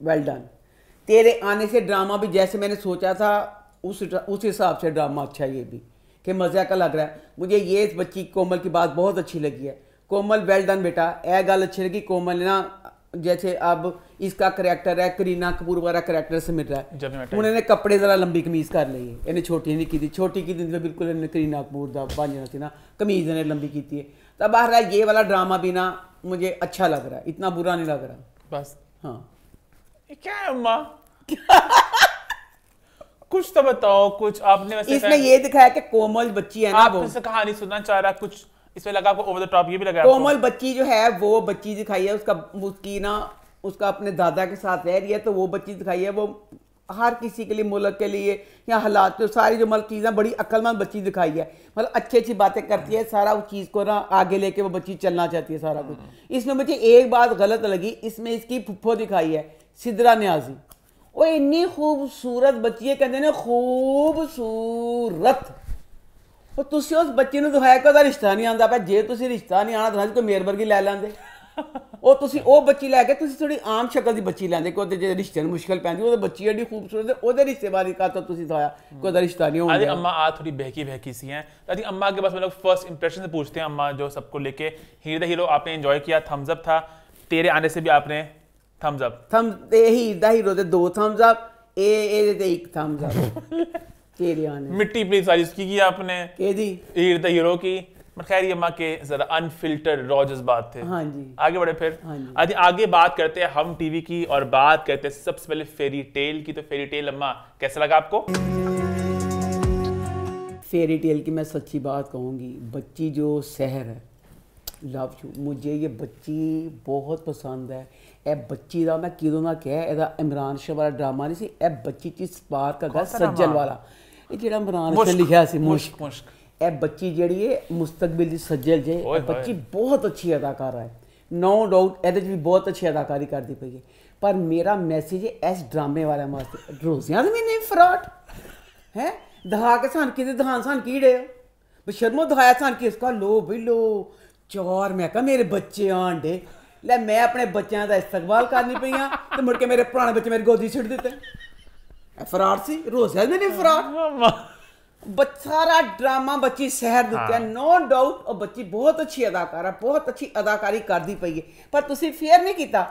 Speaker 2: वेल डन तेरे आने से ड्रामा भी जैसे मैंने सोचा था उस उस हिसाब से ड्रामा अच्छा ये भी कि मज़ा का लग रहा है मुझे ये इस बच्ची कोमल की बात बहुत अच्छी लगी है कोमल वेल डन बेटा ए गल अच्छी लगी कोमल ना जैसे अब इसका करेक्टर है करीना कपूर वाला करेक्टर से मिल रहा है उन्होंने कपड़े जरा लंबी कमीज कर ली है इन्हें छोटी नहीं की थी छोटी की थी तो बिल्कुल इन्हें करीना कपूर का बन जाना थी ना कमीज इन्हें लंबी की थी तो बाहर ये वाला ड्रामा भी ना मुझे अच्छा लग रहा है इतना बुरा नहीं लग रहा बस हाँ
Speaker 1: क्या है अम्मा कुछ तो बताओ कुछ आपने वैसे इसमें ये दिखाया कि कोमल बच्ची है ना आप कहानी सुनना चाह रहा कुछ इसमें लगा आपको ओवर द टॉप ये भी लगा कोमल
Speaker 2: बच्ची जो है वो बच्ची दिखाई है उसका उसकी ना उसका अपने दादा के साथ रह रही है तो वो बच्ची दिखाई है वो हर किसी के लिए मुल्क के लिए या हालात तो सारी जो मतलब चीज़ें बड़ी अक्लमंद बच्ची दिखाई है मतलब अच्छी अच्छी बातें करती है सारा उस चीज़ को ना आगे लेके वो बच्ची चलना चाहती है सारा कुछ हाँ। इसमें मुझे एक बात गलत लगी इसमें इसकी फुफ्फो दिखाई है सिदरा न्याजी वो इतनी खूबसूरत बच्ची है कहते ना खूबसूरत ਉਹ ਤੁਸੀਂ ਉਸ ਬੱਚੇ ਨੂੰ ਦਿਖਾਇਆ ਕਿ ਉਹਦਾ ਰਿਸ਼ਤਾ ਨਹੀਂ ਆਉਂਦਾ ਪਿਆ ਜੇ ਤੁਸੀਂ ਰਿਸ਼ਤਾ ਨਹੀਂ ਆਣਾ ਤਾਂ ਕੋਈ ਮੇਰ ਵਰਗੀ ਲੈ ਲੈਂਦੇ ਉਹ ਤੁਸੀਂ ਉਹ ਬੱਚੀ ਲੈ ਕੇ ਤੁਸੀਂ ਥੋੜੀ ਆਮ ਸ਼ਕਲ ਦੀ ਬੱਚੀ ਲੈਂਦੇ ਕਿ ਉਹਦੇ ਜੇ ਰਿਸ਼ਤੇ ਨੂੰ ਮੁਸ਼ਕਲ ਪੈਂਦੀ ਉਹਦੇ ਬੱਚੀ ਐਡੀ ਖੂਬਸੂਰਤ ਉਹਦੇ ਰਿਸ਼ਤੇਬਾਰੀ ਕਾ ਤਾਂ ਤੁਸੀਂ ਦਿਖਾਇਆ ਕਿ ਉਹਦਾ ਰਿਸ਼ਤਾ ਨਹੀਂ ਹੋਊਗਾ ਅਜੀ अम्मा
Speaker 1: आ थोड़ी बहकी बहकी सी हैं अजी अम्मा के पास मतलब फर्स्ट इंप्रेशन से पूछते हैं अम्मा जो सबको लेके हीरो हीरो आपने एंजॉय किया थम्स अप था तेरे आने से भी आपने थम्स अप थम यही
Speaker 2: हीरो दे दो थम्स अप ए ए दे एक थम्स अप मिट्टी
Speaker 1: पे साजिश की, आपने हीरो की खैर ये माँ के जरा अनफिल्टर्ड रॉ जज्बात थे हाँ जी आगे बढ़े फिर हाँ जी। आगे बात करते हैं हम टीवी की और बात करते हैं सबसे पहले फेरी टेल की तो फेरी टेल अम्मा कैसा लगा आपको
Speaker 2: फेरी टेल की मैं सच्ची बात कहूंगी बच्ची जो शहर है लव यू मुझे ये बच्ची बहुत पसंद है ए बच्ची का मैं कि ना कह इमरान शाह वाला ड्रामा नहीं सी ए बच्ची ਬੱਚੀ ਚ ਸਪਾਰਕ ਹੈਗਾ ਸੱਜਣ ਇਹ ਜਿਹੜਾ ਇਮਰਾਨ ਤੇ ਲਿਖਿਆ ਸੀ ਮੁਸ਼ਕ ਮੁਸ਼ਕ ਇਹ ਬੱਚੀ ਜਿਹੜੀ ਹੈ ਮੁਸਤਕਬਲ ਦੀ ਸੱਜਲ ਜੇ ਇਹ ਬੱਚੀ ਬਹੁਤ ਅੱਛੀ ਅਦਾਕਾਰਾ ਹੈ ਨੋ ਡਾਊਟ ਇਹਦੇ 'ਚ ਵੀ ਬਹੁਤ ਅੱਛੀ ਅਦਾਕਾਰੀ ਕਰਦੀ ਪਈ ਹੈ ਪਰ ਮੇਰਾ ਮੈਸੇਜ ਹੈ ਇਸ ਡਰਾਮੇ ਵਾਲਾ ਵਾਸਤੇ ਰੋਜ਼ਿਆਂ ਦੇ ਮੈਨੇ ਫਰਾਟ ਹੈ ਦਹਾ ਕੇ ਸਾਨ ਕਿਤੇ ਦਹਾਨ ਸਾਨ ਕੀੜੇ ਸ਼ਰਮੋ ਦਹਾਇਆ ਸਾਨ ਕਿ ਇਸ ਕਾ ਲੋ ਬਈ ਲੋ ਚੋਰ ਮੈਂ ਕਹਾ ਮੇਰੇ ਬੱਚੇ ਆਂਡੇ ਲੈ ਮੈਂ ਆਪਣੇ ਬੱਚਿਆਂ ਦਾ ਇਸਤਕਬਾਲ ਕਰਨੀ ਪਈਆਂ ਤੇ ਮੁੜ ਕੇ ਮੇਰੇ ਪੁਰਾਣੇ ਬੱਚੇ ਮੇਰੇ ਗੋਦੀ ਛੱਡ ਦਿੱਤੇ ਫਰਾਰ ਸੀ ਰੋਜ਼ਾ ਨਹੀਂ ਫਰਾਰ ਬੱਚਾਰਾ ਡਰਾਮਾ ਬੱਚੀ ਸਹਿਰ ਦਿੱਤਾ ਨੋ ਡਾਊਟ ਉਹ ਬੱਚੀ ਬਹੁਤ ਅੱਛੀ ਅਦਾਕਾਰ ਹੈ ਬਹੁਤ ਅੱਛੀ ਅਦਾਕਾਰੀ ਕਰਦੀ ਪਈ ਹੈ ਪਰ ਤੁਸੀਂ ਫੇਰ ਨਹੀਂ ਕੀਤਾ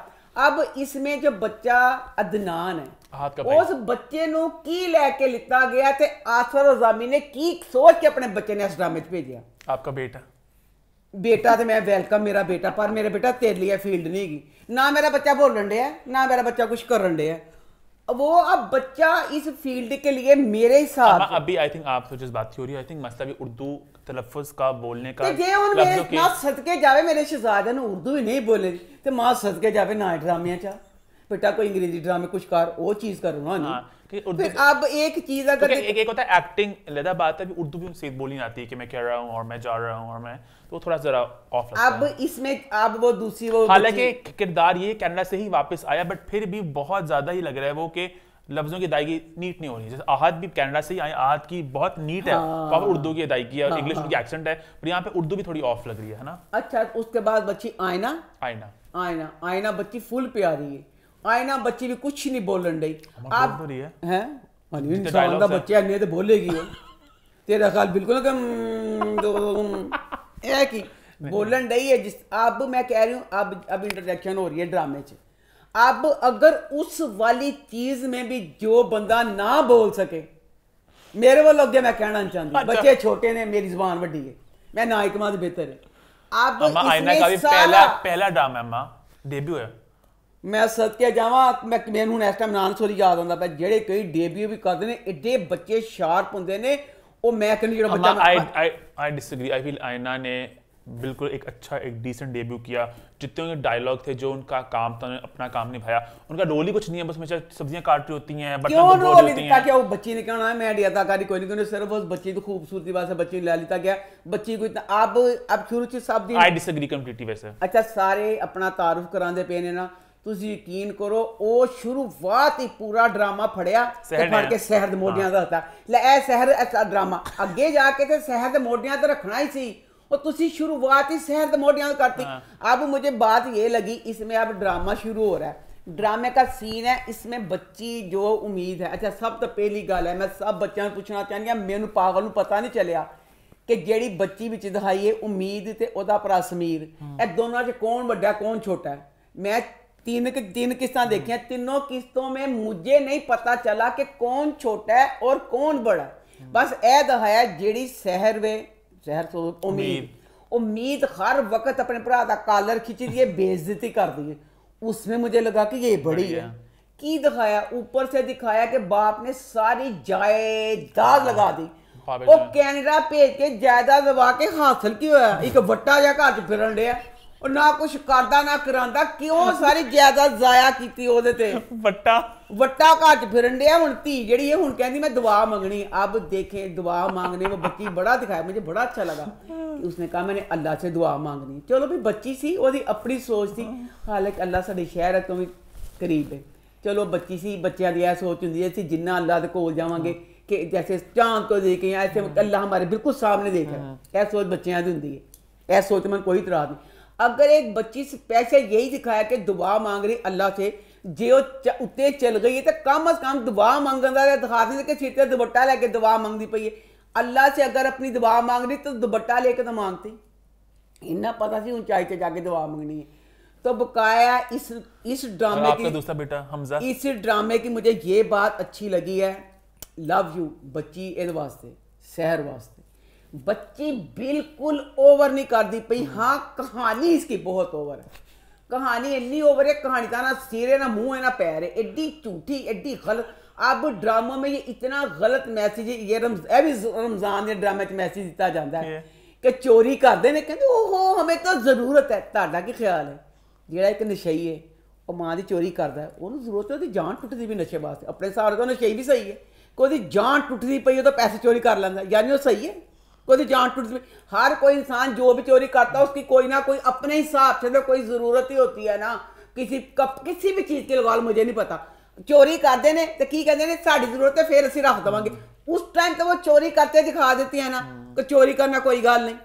Speaker 2: ਅਬ ਇਸ ਵਿੱਚ ਜੋ ਬੱਚਾ ਅਦਨਾਨ ਹੈ ਉਸ ਬੱਚੇ ਨੂੰ ਕੀ ਲੈ ਕੇ ਲਿੱਤਾ ਗਿਆ ਤੇ ਆਸਰ ਜ਼ਮੀਨ ਨੇ ਕੀ ਸੋਚ ਕੇ ਆਪਣੇ ਬੱਚੇ ਨੇ ਇਸ ਡਰਾਮੇ 'ਚ ਭੇਜਿਆ ਆਪਕਾ ਬੇਟਾ ਬੇਟਾ ਤੇ ਮੈਂ ਵੈਲਕਮ ਮੇਰਾ ਬੇਟਾ ਪਰ ਮੇਰੇ ਬੇਟਾ ਤੇਰੇ ਲਈ ਫੀਲਡ ਨਹੀਂ ਹੈਗੀ ਨਾ ਮੇਰਾ ਬੱਚਾ ਬੋਲਣ ਡਿਆ ਨਾ ਮੇਰਾ ਬੱਚਾ ਕੁਝ ਕਰਨ ਡਿਆ वो अब बच्चा इस फील्ड के लिए मेरे हिसाब
Speaker 1: अभी आई थिंक आपसे जिस बात की हो रही है आई थिंक मसला भी उर्दू तलफ़ का बोलने का ये तो हुन मेरे मां
Speaker 2: सदके जावे मेरे शहजादे ने उर्दू ही नहीं बोले तो मां सदके जावे ना ड्रामिया चा बेटा कोई अंग्रेजी ड्रामे कुछ
Speaker 1: कर वो चीज करो ना हाँ, अब
Speaker 2: एक चीज अगर एक,
Speaker 1: एक होता है एक्टिंग लदा बात है उर्दू भी सीध बोली आती है कि मैं कह रहा हूँ और मैं जा रहा हूँ और मैं तो थोड़ा जरा ऑफ अब
Speaker 2: इसमें अब वो दूसरी वो हालांकि
Speaker 1: किरदार ये कैनेडा से ही वापस आया बट फिर भी बहुत ज्यादा ही लग रहा है वो कि लफ्जों की अदायगी नीट नहीं हो रही जैसे आहत भी कनाडा से ही आए आहत की बहुत नीट है हाँ, उर्दू की अदायगी और हाँ, इंग्लिश हाँ। उनकी एक्सेंट है पर यहाँ पे उर्दू भी थोड़ी ऑफ लग रही है ना
Speaker 2: अच्छा उसके बाद बच्ची आयना आयना आयना आयना बच्ची फुल प्यारी है आयना बच्ची भी कुछ नहीं बोलन तो रही आप है, है? बच्चे तो बोलेगी तेरा ख्याल बिल्कुल ਇਹ ਹੈ ਕੀ ਬੋਲਣ ਡਈ ਹੈ ਜਿਸ ਅਬ ਮੈਂ ਕਹਿ ਰਹੀ ਹਾਂ ਅਬ ਅਬ ਇੰਟਰੈਕਸ਼ਨ ਹੋ ਰਹੀ ਹੈ ਡਰਾਮੇ ਚ ਅਬ ਅਗਰ ਉਸ ਵਾਲੀ ਚੀਜ਼ ਮੇਂ ਵੀ ਜੋ ਬੰਦਾ ਨਾ ਬੋਲ ਸਕੇ ਮੇਰੇ ਵੱਲੋਂ ਅੱਗੇ ਮੈਂ ਕਹਿਣਾ ਚਾਹੁੰਦੀ ਬੱਚੇ ਛੋਟੇ ਨੇ ਮੇਰੀ ਜ਼ੁਬਾਨ ਵੱਡੀ ਹੈ ਮੈਂ ਨਾ ਇੱਕ ਮਾਦ ਬਿਹਤਰ ਹੈ
Speaker 1: ਅਬ ਇਸਨੇ ਪਹਿਲਾ ਪਹਿਲਾ ਡਰਾਮਾ ਮਾ ਡੇਬਿਊ ਹੋਇਆ
Speaker 2: ਮੈਂ ਸੱਚੇ ਜਾਵਾਂ ਮੈਂ ਮੈਨੂੰ ਇਸ ਟਾਈਮ ਸੋਰੀ ਯਾਦ ਆਉਂਦਾ ਪਿਆ ਜਿਹੜੇ ਕਈ ਡੇਬਿਊ ਵੀ ਕਰਦੇ ਨੇ ਐਡੇ ਬੱਚੇ ਸ਼ਾਰਪ ਹੁੰਦੇ ਨੇ वो मैं कहने जो हाँ, बच्चा आई
Speaker 1: आई आई डिसएग्री आई फील आयना बिल्कुल एक अच्छा एक डिसेंट डेब्यू किया जितने उनके डायलॉग थे जो उनका काम था उन्होंने अपना काम निभाया उनका रोल ही कुछ नहीं है बस हमेशा सब्जियां काट रही होती हैं बर्तन धो रही होती क्या
Speaker 2: वो बच्ची ने कहना है मैं अडियाताकारी कोई नहीं तो सिर्फ उस बच्ची की खूबसूरती वजह से बच्ची ला लेता गया बच्ची को इतना आप आप शुरू से साहब आई
Speaker 1: डिसएग्री कंप्लीटली वैसे
Speaker 2: अच्छा सारे अपना तारुफ करांदे पे ने ना ਤੁਸੀਂ ਯਕੀਨ ਕਰੋ ਉਹ ਸ਼ੁਰੂਆਤ ਹੀ ਪੂਰਾ ਡਰਾਮਾ ਫੜਿਆ ਤੇ ਫੜ ਕੇ ਸਹਿਰ ਦੇ ਮੋਢਿਆਂ ਦਾ ਹਤਾ ਲੈ ਇਹ ਸਹਿਰ ਐਸਾ ਡਰਾਮਾ ਅੱਗੇ ਜਾ ਕੇ ਤੇ ਸਹਿਰ ਦੇ ਮੋਢਿਆਂ ਤੇ ਰੱਖਣਾ ਹੀ ਸੀ ਉਹ ਤੁਸੀਂ ਸ਼ੁਰੂਆਤ ਹੀ ਸਹਿਰ ਦੇ ਮੋਢਿਆਂ ਤੋਂ ਕਰਤੀ ਆਬ ਮੈਨੂੰ ਬਾਤ ਇਹ ਲੱਗੀ ਵਿੱਚ ਆਪ ਡਰਾਮਾ ਸ਼ੁਰੂ ਹੋ ਰਿਹਾ ਡਰਾਮੇ ਦਾ ਸੀਨ ਹੈ ਇਸ ਵਿੱਚ ਬੱਚੀ ਜੋ ਉਮੀਦ ਹੈ ਅੱਛਾ ਸਭ ਤੋਂ ਪਹਿਲੀ ਗੱਲ ਹੈ ਮੈਂ ਸਭ ਬੱਚਿਆਂ ਨੂੰ ਪੁੱਛਣਾ ਚਾਹੁੰਦੀ ਆ ਮੈਨੂੰ ਪਾਗਲ ਨੂੰ ਪਤਾ ਨਹੀਂ ਚੱਲਿਆ ਕਿ ਜਿਹੜੀ ਬੱਚੀ ਵਿੱਚ ਦਿਖਾਈਏ ਉਮੀਦ ਤੇ ਉਹਦਾ ਭਰਾ ਸਮੀਰ ਇਹ ਦੋਨਾਂ 'ਚ ਕੌਣ ਵੱਡਾ ਕੌਣ ਛੋਟਾ ਹੈ ਮੈਂ तीन तीन किस्त देखी है तीनों किस्तों में मुझे नहीं पता चला कि कौन छोटा है और कौन बड़ा बस ए दहाया जी शहर वे शहर तो उम्मीद उम्मीद हर वक्त अपने भरा का कालर खिंची दिए बेजती कर दी उसमें मुझे लगा कि ये बड़ी है की दिखाया ऊपर से दिखाया कि बाप ने सारी जायदाद लगा दी वो कैनेडा भेज के जायदाद ਦਵਾ के हासिल ਕੀ ਹੋਇਆ ਇੱਕ ਵੱਟਾ ਜਿਹਾ ਘਰ ਚ ਫਿਰਨ ਉਹ ਨਾ ਕੁਝ ਕਰਦਾ ਨਾ ਕਰਾਂਦਾ ਕਿਉਂ ਸਾਰੀ ਜਾਇਦਾਦ ਜ਼ਾਇਆ ਕੀਤੀ ਉਹਦੇ ਤੇ ਵੱਟਾ ਵੱਟਾ ਘਰ ਚ ਫਿਰਨ ਡਿਆ ਹੁਣ ਧੀ ਜਿਹੜੀ ਹੈ ਹੁਣ ਕਹਿੰਦੀ ਮੈਂ ਦੁਆ ਮੰਗਣੀ ਅਬ ਦੇਖੇ ਦੁਆ ਮੰਗਨੇ ਉਹ ਬੱਚੀ ਬੜਾ ਦਿਖਾਇਆ ਮੈਨੂੰ ਬੜਾ ਅੱਛਾ ਲਗਾ ਉਸਨੇ ਕਹਾ ਮੈਨੇ ਅੱਲਾ ਸੇ ਦੁਆ ਮੰਗਣੀ ਚਲੋ ਵੀ ਬੱਚੀ ਸੀ ਉਹਦੀ ਆਪਣੀ ਸੋਚ ਸੀ ਹਾਲਕ ਅੱਲਾ ਸਾਡੇ ਸ਼ਹਿਰ ਤੋਂ ਵੀ ਕਰੀਬ ਹੈ ਚਲੋ ਬੱਚੀ ਸੀ ਬੱਚਿਆਂ ਦੀ ਇਹ ਸੋਚ ਹੁੰਦੀ ਹੈ ਸੀ ਜਿੰਨਾ ਅੱਲਾ ਦੇ ਕੋਲ ਜਾਵਾਂਗੇ ਕਿ ਜੈਸੇ ਚਾਂਦ ਤੋਂ ਦੇਖ ਐਸੇ ਅੱਲਾ ਹਮਾਰੇ ਬਿਲਕੁਲ ਸਾਹਮਣੇ ਦੇਖਿਆ ਐ ਇਹ ਸੋਚ ਬੱਚਿਆਂ ਦੀ ਹੁੰਦੀ ਹੈ ਇਹ ਸੋਚ ਮਨ ਕੋਈ ਤਰ੍ਹਾਂ ਨਹੀਂ अगर एक बच्ची पैसे यही दिखाया कि दुआ मांग रही अल्लाह से जे उत्ते चल गई है तो कम अज कम दुआ मंगता दिखा देते कि सीते दुपट्टा लेके दुआ मंगती पई है अल्लाह से अगर अपनी दुआ मांग रही तो दुपट्टा लेके तो मांगती इन्ना पता सी ऊंचाई से जाके दुआ मांगनी है तो बकाया इस इस ड्रामे की दूसरा बेटा हमजा इस ड्रामे की मुझे ये बात अच्छी लगी है लव यू बच्ची एद वास्ते शहर वास्ते ਬੱਚੀ ਬਿਲਕੁਲ ਓਵਰ ਨਹੀਂ ਕਰਦੀ ਪਈ ਹਾਂ ਕਹਾਣੀ ਇਸ ਦੀ ਬਹੁਤ ਓਵਰ ਹੈ ਕਹਾਣੀ ਇੰਨੀ ਓਵਰ ਹੈ ਕਹਾਣੀ ਤਾਂ ਨਾ ਸਿਰੇ ਨਾ ਮੂੰਹ ਹੈ ਨਾ ਪੈਰ ਹੈ ਐਡੀ ਝੂਠੀ ਐਡੀ ਗਲਤ ਅਬ ਡਰਾਮਾ ਮੇ ਇਹ ਇਤਨਾ ਗਲਤ ਮੈਸੇਜ ਇਹ ਰਮਜ਼ ਇਹ ਵੀ ਰਮਜ਼ਾਨ ਦੇ ਡਰਾਮੇ ਚ ਮੈਸੇਜ ਦਿੱਤਾ ਜਾਂਦਾ ਹੈ ਕਿ ਚੋਰੀ ਕਰਦੇ ਨੇ ਕਹਿੰਦੇ ਹੋ ਹਮੇ ਤਾਂ ਜ਼ਰੂਰਤ ਹੈ ਤੁਹਾਡਾ ਕੀ ਖਿਆਲ ਹੈ ਜਿਹੜਾ ਇੱਕ ਨਸ਼ਈ ਹੈ ਉਹ ਮਾਂ ਦੀ ਚੋਰੀ ਕਰਦਾ ਹੈ ਉਹਨੂੰ ਜ਼ਰੂਰਤ ਹੈ ਉਹਦੀ ਜਾਨ ਟੁੱਟਦੀ ਵੀ ਨਸ਼ੇ ਵਾਸਤੇ ਆਪਣੇ ਸਾਰ ਦਾ ਨਸ਼ਈ ਵੀ ਸਹੀ ਹੈ ਕੋਈ ਉਹਦੀ ਜਾਨ ਟੁੱਟਦੀ ਪਈ ਉਹ ਤਾਂ ਪੈਸੇ ਚੋਰੀ ਕਰ ਲੈਂਦਾ ਯਾਨੀ ਉਹ ਸਹੀ ਹੈ कोई जान टूट हर कोई इंसान जो भी चोरी करता है उसकी कोई ना कोई अपने हिसाब से तो कोई ज़रूरत ही होती है ना किसी कप किसी भी चीज़ की लगाल मुझे नहीं पता चोरी करते ਨੇ हम्म। तो ਕੀ ਕਹਿੰਦੇ ਨੇ ਸਾਡੀ ਜ਼ਰੂਰਤ ਹੈ ਫਿਰ ਅਸੀਂ ਰੱਖ ਦਵਾਂਗੇ ਉਸ ਟਾਈਮ तो चोरी ਚੋਰੀ ਕਰਤੇ ਦਿਖਾ ਦਿੱਤੀ ਹੈ ਨਾ ਕਿ ਚੋਰੀ ਕਰਨਾ ਕੋਈ ਗੱਲ ਨਹੀਂ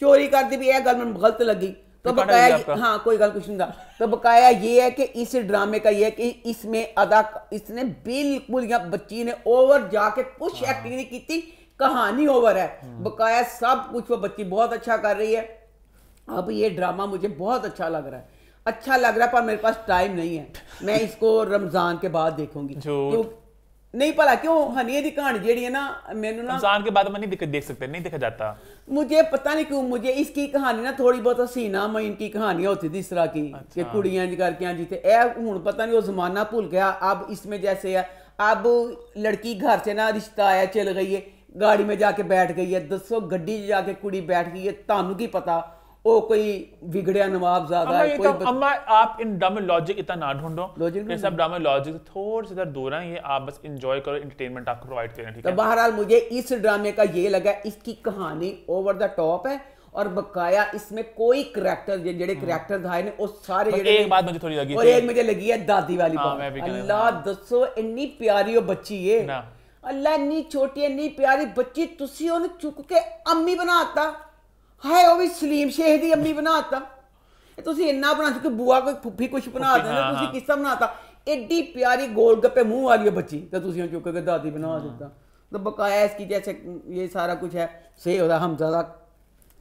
Speaker 2: ਚੋਰੀ ਕਰਦੀ भी यह गल मैं गलत लगी तो बकाया हाँ कोई गल कुछ नहीं था तो बकाया ये है कि इस ड्रामे का ये है कि इसमें अदा इसने बिल्कुल या बच्ची ने ओवर जाके कुछ एक्टिंग हाँ। नहीं की कहानी ओवर है बकाया सब कुछ वो बच्ची बहुत अच्छा कर रही है अब ये ड्रामा मुझे बहुत अच्छा लग रहा है अच्छा लग रहा है पर मेरे पास टाइम नहीं है मैं इसको रमजान के बाद देखूंगी नहीं पता क्यों हनी दी कहानी जी है ना मैंू ना रमजान के बाद तो मैं नहीं देख सकते नहीं देखा जाता मुझे पता नहीं क्यों मुझे इसकी कहानी ना थोड़ी बहुत हसीना मईन की कहानियां होती थी इस तरह की अच्छा। कुड़ियां जी करके जी थे हूं पता नहीं वो जमाना भूल गया अब इसमें जैसे है अब लड़की घर से ना रिश्ता आया चल गई है गाड़ी में जाके बैठ गई है दसो गड्डी जाके कुड़ी बैठ गई है ਬੈਠ की पता ओ कोई बिगड़िया नवाब ज्यादा है कोई तो बत...
Speaker 1: अम्मा आप इन डम लॉजिक इतना ना ढूंढो लॉजिक ये सब डम लॉजिक थोड़े से दूर है ये आप बस एंजॉय करो एंटरटेनमेंट आपको प्रोवाइड करें ठीक तो है बहरहाल
Speaker 2: मुझे इस ड्रामे का ये लगा इसकी कहानी ओवर द टॉप है और बकाया इसमें कोई करैक्टर जेडे करैक्टर आए ने वो सारे जेडे एक बात मुझे थोड़ी लगी और एक मुझे लगी है दादी वाली हाँ, बात अल्लाह दसो इतनी प्यारी वो बच्ची ये ਅੱਲਾ ਇੰਨੀ ਛੋਟੀ ਇੰਨੀ ਪਿਆਰੀ ਬੱਚੀ ਤੁਸੀਂ ਉਹਨੂੰ ਚੁੱਕ ਕੇ ਅੰਮੀ ਬਣਾਤਾ ਹਾਏ ਉਹ ਵੀ ਸਲੀਮ ਸ਼ੇਖ ਦੀ ਅੰਮੀ ਬਣਾਤਾ ਤੁਸੀਂ ਇੰਨਾ ਬਣਾ ਕਿ ਬੂਆ ਕੋਈ ਫੁੱਫੀ ਕੁਛ ਬਣਾ ਦੇਣਾ ਤੁਸੀਂ ਕਿਸਾ ਬਣਾਤਾ ਐਡੀ ਪਿਆਰੀ ਗੋਲ ਗੱਪੇ ਮੂੰਹ ਵਾਲੀ ਬੱਚੀ ਤੇ ਤੁਸੀਂ ਉਹ ਚੁੱਕ ਕੇ ਦਾਦੀ ਬਣਾ ਦਿੱਤਾ तो बकाया इसकी जैसे ये सारा कुछ है सही हो रहा हम ज़्यादा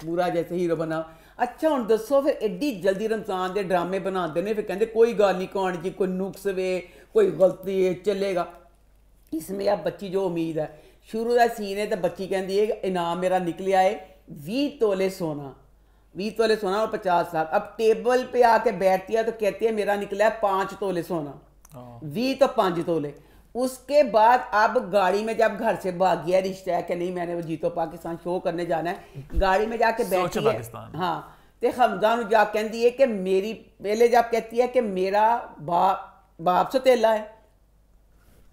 Speaker 2: पूरा जैसे हीरो बना अच्छा हूँ दसो फिर एड्डी जल्दी रमजान के ड्रामे बनाते हैं फिर कहते कोई गल नहीं कहानी जी कोई नुक्स वे कोई गलती है चलेगा इसमें आप बच्ची जो उम्मीद है शुरू का सीन है तो बच्ची कहती है इनाम मेरा ਨਿਕਲਿਆ आए भी तोले सोना भी तोले सोना और पचास लाख अब टेबल पे आके बैठती है तो कहती है मेरा निकला है पाँच तोले सोना हाँ। वी तो पाँच तोले उसके बाद आप गाड़ी में जब घर से भाग गया रिश्ता है कि नहीं मैंने वो जीतो पाकिस्तान शो करने जाना है गाड़ी में जाके बैठी है हाँ तो हमजान जा कहती है कि मेरी पहले जब कहती है कि मेरा बाप बाप सो तेला है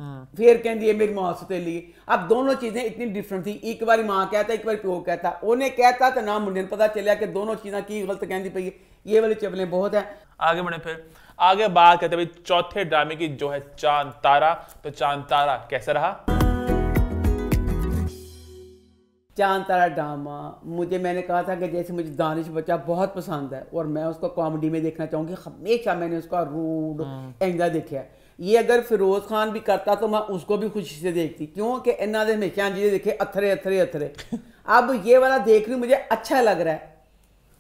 Speaker 2: हाँ। फिर कह है मेरी माँ से ली अब दोनों चीजें इतनी डिफरेंट थी एक बार माँ कहता एक बार प्यो कहता उन्हें कहता तो ना मुंडे पता चलिया कि दोनों चीजें की गलत कहती पई ये वाली चबलें बहुत है
Speaker 1: आगे बढ़े फिर आगे बात करते भाई चौथे ड्रामे की जो है चांद तारा तो चांद तारा कैसा रहा
Speaker 2: चांद तारा ड्रामा मुझे मैंने कहा था कि जैसे मुझे दानिश बच्चा बहुत पसंद है और मैं उसको कॉमेडी में देखना चाहूंगी हमेशा मैंने उसका रूड एंगा हाँ। देखा है ये अगर फिरोज खान भी करता तो मैं उसको भी खुशी से देखती क्योंकि इन्होंने हमेशा जी देखे अथरे अथरे अथरे अब ये वाला देख रही मुझे अच्छा लग रहा है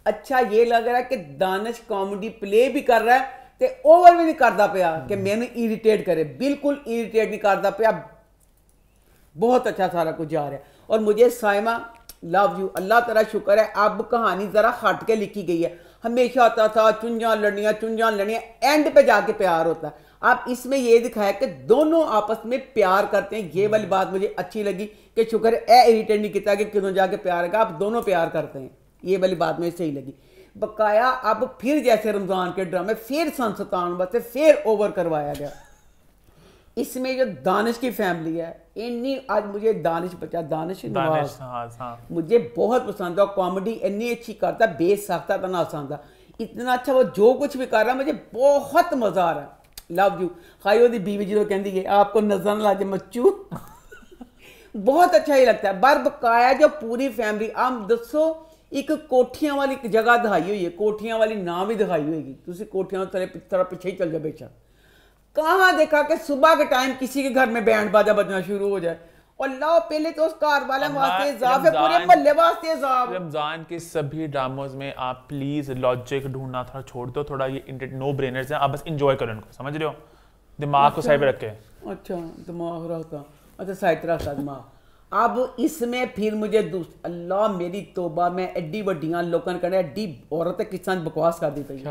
Speaker 2: अच्छा ये लग रहा है कि दानश कॉमेडी प्ले भी कर रहा है तो ओवर भी नहीं करता पाया कि हम्म। मैंने इरीटेट करे बिल्कुल इरीटेट नहीं करता पाया बहुत अच्छा सारा कुछ जा रहा है और मुझे साइमा लव यू अल्लाह तेरा शुक्र है अब कहानी ज़रा हट के लिखी गई है हमेशा आता था चुंजा लड़नियाँ चुंजा लड़नियाँ एंड पे जाके प्यार होता है अब इसमें यह दिखाया कि दोनों आपस में प्यार करते हैं ये वाली बात मुझे अच्छी लगी कि शुक्र ए इरीटेट नहीं किया कि क्यों जाके प्यार का आप दोनों प्यार करते हैं ये वाली बात मुझे सही लगी बकाया अब फिर जैसे रमज़ान के ड्रामे फिर संस्थान से फिर ओवर करवाया गया इसमें जो दानिश की फैमिली है इन्नी आज मुझे दानिश बचा दानिश, दानिश नवाज
Speaker 1: हाँ।, हाँ।
Speaker 2: मुझे बहुत पसंद था कॉमेडी इन्नी अच्छी करता बेस सकता था ना आसान था इतना अच्छा वो जो कुछ भी कर रहा है मुझे बहुत मज़ा आ रहा है ਲਵ ਯੂ ਖਾਈ ਉਹਦੀ ਬੀਵੀ ਜਦੋਂ ਕਹਿੰਦੀ ਹੈ ਆਪਕੋ ਨਜ਼ਰ ਨਾ ਲਾਜੇ ਮੱਚੂ ਬਹੁਤ ਅੱਛਾ ਹੀ ਲੱਗਦਾ ਬਰ ਬਕਾਇਆ ਜੋ ਪੂਰੀ ਫੈਮਿਲੀ ਆਮ ਦੱਸੋ ਇੱਕ ਕੋਠੀਆਂ ਵਾਲੀ ਇੱਕ ਜਗ੍ਹਾ ਦਿਖਾਈ ਹੋਈ ਹੈ ਕੋਠੀਆਂ ਵਾਲੀ ਨਾਂ ਵੀ ਦਿਖਾਈ ਹੋਏਗੀ ਤੁਸੀਂ ਕੋਠੀਆਂ ਤੋਂ ਤਰੇ ਤਰ੍ਹਾਂ ਪਿੱਛੇ ਹੀ ਚੱਲ ਜਾ ਬੇਚਾ कहाँ देखा कि सुबह के टाइम किसी के घर में बैंड बाजा बजना शुरू हो जाए अल्लाह पहले तो कार वास्ते है पूरे
Speaker 1: वास्ते रमजान के सभी में आप प्लीज लॉजिक ढूंढना छोड़ दो थोड़ा ये नो ब्रेनर्स हैं आप बस एंजॉय करो इनको समझ रहे हो दिमाग को अच्छा।
Speaker 2: अच्छा, अच्छा, साइड पे अच्छा दिमाग रखता अच्छा साइड रखता दिमाग अब इसमें फिर मुझे अल्लाह मेरी तोबा में एड्डी वड्डियां एड्डी किसान बकवास कर दी पई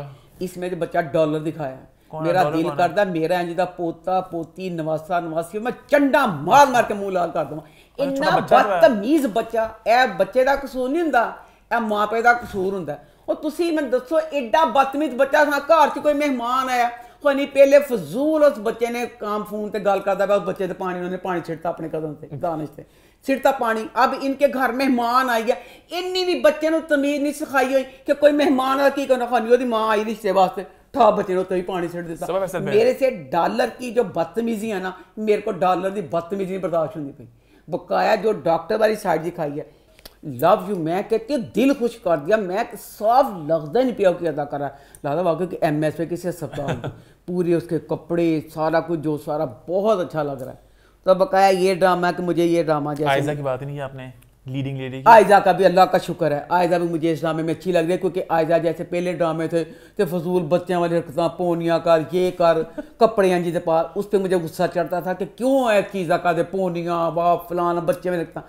Speaker 2: इसमें जो तो बच्चा डॉलर दिखाया ਮੇਰਾ ਦਿਲ ਕਰਦਾ ਮੇਰਾ ਇੰਜ ਦਾ ਪੋਤਾ ਪੋਤੀ ਨਵਾਸਾ ਨਵਾਸੀ ਮੈਂ ਚੰਡਾ ਮਾਰ ਮਾਰ ਕੇ ਮੂੰਹ ਲਾਲ ਕਰ ਦਵਾਂ ਇੰਨਾ ਬਦਤਮੀਜ਼ ਬੱਚਾ ਇਹ ਬੱਚੇ ਦਾ ਕਸੂਰ ਨਹੀਂ ਹੁੰਦਾ ਇਹ ਮਾਪੇ ਦਾ ਕਸੂਰ ਹੁੰਦਾ ਉਹ ਤੁਸੀਂ ਮੈਨੂੰ ਦੱਸੋ ਐਡਾ ਬਦਤਮੀਜ਼ ਬੱਚਾ ਸਾ ਘਰ 'ਚ ਕੋਈ ਮਹਿਮਾਨ ਆਇਆ ਹੋਣੀ ਪਹਿਲੇ ਫਜ਼ੂਲ ਉਸ ਬੱਚੇ ਨੇ ਕਾਮ ਫੋਨ ਤੇ ਗੱਲ ਕਰਦਾ ਪਿਆ ਬੱਚੇ ਤੇ ਪਾਣੀ ਉਹਨੇ ਪਾਣੀ ਛਿੜਤਾ ਆਪਣੇ ਕਦਮ ਤੇ ਦਾਨਿਸ਼ ਤੇ ਛਿੜਤਾ ਪਾਣੀ ਅਬ ਇਨਕੇ ਘਰ ਮਹਿਮਾਨ ਆਈ ਹੈ ਇੰਨੀ ਵੀ ਬੱਚੇ ਨੂੰ ਤਮੀਜ਼ ਨਹੀਂ ਸਿਖਾਈ ਹੋਈ ਕਿ ਕੋਈ ਮਹਿਮਾਨ ਆ ਕੀ ਕਰਨਾ ਖਾਨੀ ਉਹਦੀ ਮਾਂ ਆਈ ਰਿਸ਼ਤੇ ਵਾਸਤੇ था बचे तो ही पानी सिट दिता मेरे से डॉलर की जो बदतमीजी है ना मेरे को डॉलर की बदतमीजी नहीं बर्दाश्त होनी पी बकाया जो डॉक्टर वाली साइड दिखाई है लव यू मैं कहती हूँ दिल खुश कर दिया मैं तो साफ लगता नहीं पिया की अदा कर रहा है लगता वाकई कि एम एस पे किसी सप्ताह पूरे उसके कपड़े सारा कुछ जो सारा बहुत अच्छा लग रहा है तो बकाया ये ड्रामा कि मुझे ये ड्रामा जैसे की
Speaker 1: बात नहीं है आपने लीडिंग लेडी
Speaker 2: आयजा का भी अल्लाह का शुक्र है आयजा भी मुझे इस ड्रामे में अच्छी लग रही है क्योंकि आयजा जैसे पहले ड्रामे थे तो फजूल बच्चों वाली हरकत पोनिया कर ये कर कपड़े हैं जिसे पार उस पर मुझे गुस्सा चढ़ता था कि क्यों है चीज़ा का दे पोनिया वाह फलाना बच्चे में रखता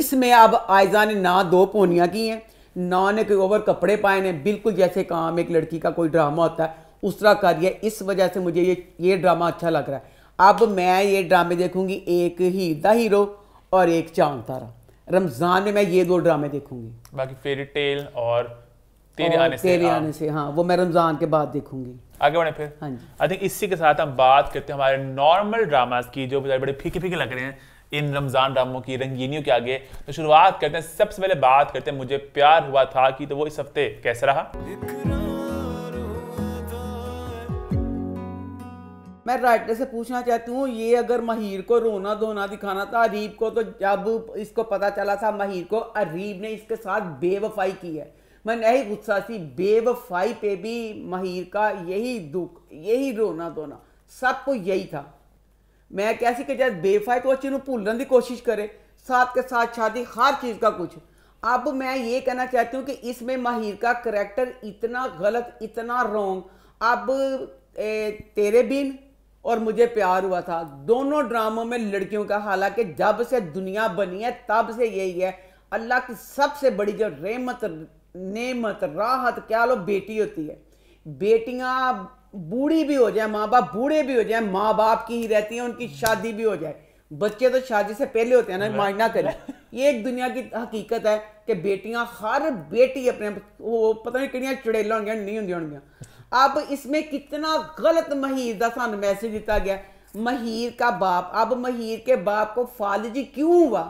Speaker 2: इसमें अब आयजा ने ना दो पोनियाँ की हैं ना ने कोई ओवर कपड़े पाए ने बिल्कुल जैसे काम एक लड़की का कोई ड्रामा होता है उस तरह कर दिया इस वजह से मुझे ये ये ड्रामा अच्छा लग रहा है अब मैं ये ड्रामे देखूंगी एक ही द हीरो और एक चांद तारा रमज़ान में मैं ये दो ड्रामे देखूंगी
Speaker 1: बाकी फेरी टेल और तेरे आने से तेरे हाँ। आने
Speaker 2: से हाँ वो मैं रमज़ान के बाद देखूंगी
Speaker 1: आगे बढ़े फिर हाँ जी आई थिंक इसी के साथ हम बात करते हैं हमारे नॉर्मल ड्रामाज की जो बड़े फीके फीके लग रहे हैं इन रमज़ान ड्रामों की रंगीनियों के आगे तो शुरुआत करते हैं सबसे पहले बात करते हैं मुझे प्यार हुआ था कि तो वो इस हफ्ते कैसे रहा
Speaker 2: मैं राइटर से पूछना चाहती हूँ ये अगर महिर को रोना धोना दिखाना था अरीब को तो जब इसको पता चला था महिर को अरीब ने इसके साथ बेवफाई की है मैं नहीं गुस्सा सी बेवफाई पे भी महिर का यही दुख यही रोना धोना को यही था मैं कैसी कि जब बेवफाई तो अच्छे भूलने की कोशिश करे साथ के साथ शादी हर चीज़ का कुछ अब मैं ये कहना चाहती हूँ कि इसमें माहिर का करेक्टर इतना गलत इतना रॉन्ग अब ए, तेरे बिन और मुझे प्यार हुआ था दोनों ड्रामों में लड़कियों का हालांकि जब से दुनिया बनी है तब से यही है अल्लाह की सबसे बड़ी जो रेमत नेमत राहत क्या लो बेटी होती है बेटियां बूढ़ी भी हो जाए माँ बाप बूढ़े भी हो जाए माँ बाप की ही रहती है उनकी शादी भी हो जाए बच्चे तो शादी से पहले होते हैं ना मायना करें ये एक दुनिया की हकीकत है कि बेटियां हर बेटी अपने वो पता नहीं किड़ियां चुड़ैलों नहीं होंगी होंगे अब इसमें कितना गलत महीर का सानू मैसेज दिता गया महीर का बाप अब महीर के बाप को फालिज क्यों हुआ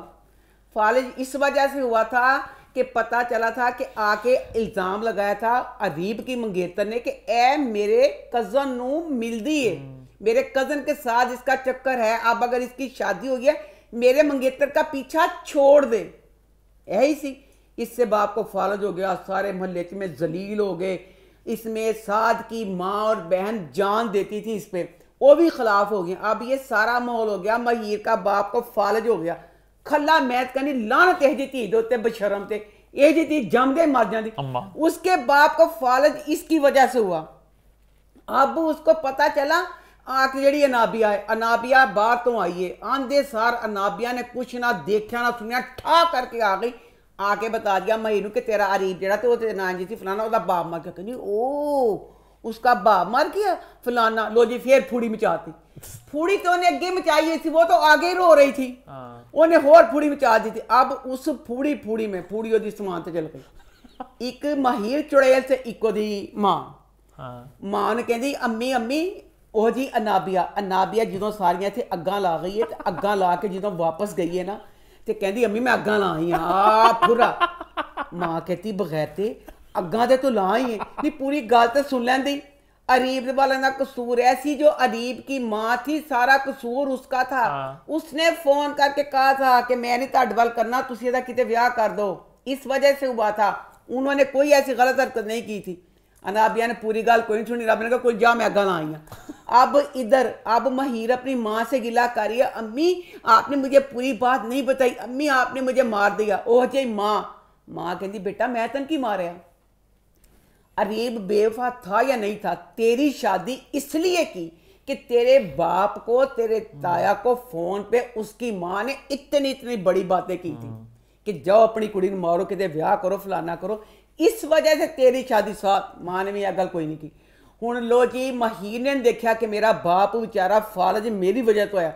Speaker 2: फालिज इस वजह से हुआ था कि पता चला था कि आके इल्ज़ाम लगाया था अदीब की मंगेतर ने कि ए मेरे कज़न न मिलती है हम्म। मेरे कज़न के साथ इसका चक्कर है अब अगर इसकी शादी हो गया मेरे मंगेतर का पीछा छोड़ दे यही सी इससे बाप को फालज हो गया सारे महल्ले में जलील हो गए इसमें साध की माँ और बहन जान देती थी इस पर वो भी खिलाफ हो गया अब ये सारा माहौल हो गया महीर का बाप को फालज हो गया खला मैत कहनी लानत एह जी धीद होते बशरम थे एह जी जम जमदे मर जाती उसके बाप को फालज इसकी वजह से हुआ अब उसको पता चला आके जड़ी अनाबिया है अनाबिया बाहर तो आई है आंधे सार अनाबिया ने कुछ ना देखा ना सुनिया ठा करके आ गई ਆ ਕੇ ਬਤਾ ਦਿਆ ਮਈ ਨੂੰ ਕਿ ਤੇਰਾ ਅਰੀਬ ਜਿਹੜਾ ਤੇ ਉਹ ਤੇ ਨਾਂ ਜੀ ਸੀ ਫਲਾਣਾ ਉਹਦਾ ਬਾਪ ਮਰ ਗਿਆ ਕਹਿੰਦੀ ਓ उसका बाप मर गया फलाना लो जी फिर फूड़ी मचाती फूड़ी तो उन्हें अगे मचाई हुई थी वो तो आगे ही रो रही थी उन्हें और फूड़ी मचा दी थी अब उस फूड़ी फूड़ी में फूड़ी ओदी समान चल गई एक माहिर चुड़ैल से एक ओदी मां ਮਾਂ ਨੇ ਕਹਿੰਦੀ ਅੰਮੀ ਅੰਮੀ ਉਹ ਜੀ ਅਨਾਬੀਆ ਅਨਾਬੀਆ ਜਦੋਂ ਸਾਰੀਆਂ ਇੱਥੇ ਅੱਗਾ ਲਾ ਗਈ ਹੈ ਤੇ ਅੱਗਾ ਲਾ ਕੇ ਜਦੋਂ ਵਾਪਸ ਗਈ ਹੈ ਨਾ ਤੇ ਕਹਿੰਦੀ ਅੰਮੀ ਮੈਂ ਅੱਗਾ ਲਾਈ ਆ ਆ ਫੁਰਾ ਮਾਂ ਕਹਤੀ ਬਗੈਰਤੇ ਅੱਗਾ ਦੇ ਤੂੰ ਲਾਈ ਨਹੀਂ ਪੂਰੀ ਗੱਲ ਤੇ ਸੁਣ ਲੈਂਦੀ अरीब वाले ना कसूर ऐसी जो अरीब की माँ थी सारा कसूर उसका था उसने फोन करके कहा था कि मैं नहीं ताड वाल करना तुम कि ब्याह कर दो इस वजह से हुआ था उन्होंने कोई ऐसी गलत हरकत नहीं की थी અનાબિયાને પૂરી ગાલ કોઈ છુની રબને કોઈ જા મેગા લાઈયા અબ ઇધર અબ મહીર apni માં સે ગિલા કરિયા અમ્મી આપને મુજે પૂરી બાત નહીં બતાઈ અમ્મી આપને મુજે માર દિયા ઓહ ચાહી માં માં કેંદી બેટા મે તન કી મારયા અરીબ બેવફા થા કે નહીં થા તારી شادی ઇસલીએ કી કે तेरे બાપ કો तेरे તાયા કો ફોન પે ઉસકી માં ને ઇતની ઇતની બડી બાતે કી થી કે જાવ apni કુડી ન માર કે તે વ્યાહ કરો ફલાના કરો ਇਸ ਵਜ੍ਹਾ से ਤੇਰੀ ਸ਼ਾਦੀ ਸਾਥ ਮਾਨਵੀ ਅਗਲ ਕੋਈ ਨਹੀਂ ਕੀ ਹੁਣ ਲੋ ਜੀ ਮਹੀਨੇ ਨੇ ਦੇਖਿਆ ਕਿ ਮੇਰਾ ਬਾਪ ਵਿਚਾਰਾ ਫਾਲਜ ਮੇਰੀ ਵਜ੍ਹਾ ਤੋਂ ਆਇਆ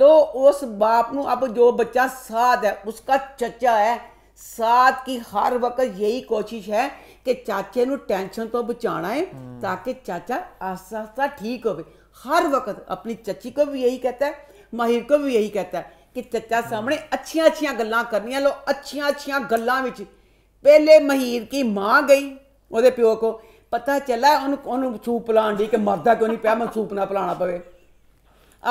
Speaker 2: ਲੋ ਉਸ ਬਾਪ ਨੂੰ ਅਬ ਜੋ ਬੱਚਾ ਸਾਥ ਹੈ ਉਸਕਾ ਚਾਚਾ ਹੈ ਸਾਥ ਕੀ ਹਰ ਵਕਤ यही ਕੋਸ਼ਿਸ਼ ਹੈ ਕਿ ਚਾਚੇ ਨੂੰ ਟੈਨਸ਼ਨ ਤੋਂ ਬਚਾਣਾ ਹੈ ਤਾਂ ਕਿ ਚਾਚਾ ਆਸਾਸਾ ਠੀਕ ਹੋਵੇ ਹਰ ਵਕਤ ਆਪਣੀ ਚੱਚੀ ਕੋ ਵੀ ਇਹੀ ਕਹਤਾ ਹੈ ਮਹੀਰ ਕੋ ਵੀ ਇਹੀ ਕਹਤਾ ਹੈ ਕਿ ਚਾਚਾ ਸਾਹਮਣੇ ਅੱਛੀਆਂ ਅੱਛੀਆਂ ਗੱਲਾਂ ਕਰਨੀਆਂ ਲੋ ਅੱਛੀਆਂ ਅੱਛੀਆਂ ਗੱਲਾਂ ਵਿੱਚ ਪਹਿਲੇ ਮਹੀਰ ਕੀ ਮਾਂ ਗਈ ਉਹਦੇ ਪਿਓ ਕੋ ਪਤਾ ਚੱਲਾ ਉਹਨੂੰ ਉਹਨੂੰ ਸੂਪ ਪਲਾਣ ਦੀ ਕਿ ਮਰਦਾ ਕਿਉਂ ਨਹੀਂ ਪਿਆ ਮੈਂ ਸੂਪ ਨਾ ਪਲਾਣਾ ਪਵੇ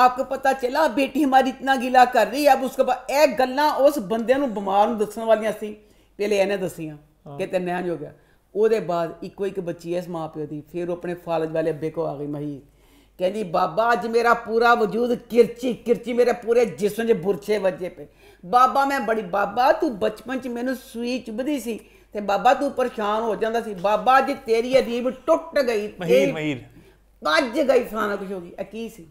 Speaker 2: ਆਪਕੋ ਪਤਾ ਚੱਲਾ ਬੇਟੀ ਹਮਾਰੀ ਇਤਨਾ ਗਿਲਾ ਕਰ ਰਹੀ ਹੈ ਅਬ उसके बाद ਇਹ ਗੱਲਾਂ ਉਸ ਬੰਦੇ ਨੂੰ ਬਿਮਾਰ ਨੂੰ ਦੱਸਣ ਵਾਲੀਆਂ ਸੀ ਪਹਿਲੇ ਇਹਨੇ ਦੱਸੀਆਂ ਕਿ ਤੇ ਨਿਆਂ ਹੋ ਗਿਆ ਉਹਦੇ ਬਾਅਦ ਇੱਕੋ ਇੱਕ ਬੱਚੀ ਐ ਇਸ ਮਾਪਿਓ ਦੀ ਫਿਰ ਉਹ ਆਪਣੇ ਫਾਲਜ ਵਾਲੇ ਅੱਬੇ ਕੋ ਆ ਗਈ ਮਹੀਰ ਕਹਿੰਦੀ ਬਾਬਾ ਅੱਜ ਮੇਰਾ ਪੂਰਾ ਵਜੂਦ ਕਿਰਚੀ ਕਿਰਚੀ ਮੇਰੇ ਪੂਰੇ ਜਿਸਮ 'ਚ ਬੁਰਛੇ ਵੱਜੇ ਪਏ ਬਾਬਾ ਮੈਂ ਬੜੀ ਬਾਬਾ ਤੂੰ ਬਚਪਨ 'ਚ ਮੈਨੂੰ ਸੂਈ ਚੁਬਦੀ ਸੀ ਤੇ ਬਾਬਾ ਤੂੰ ਪਰੇਸ਼ਾਨ ਹੋ ਜਾਂਦਾ ਸੀ ਬਾਬਾ ਅੱਜ ਤੇਰੀ ਅਦੀਬ ਟੁੱਟ ਗਈ ਮਹੀਰ ਮਹੀਰ ਵੱਜ ਗਈ ਸਾਨਾ ਕੁਝ ਹੋ ਗਈ ਆ ਕੀ ਸੀ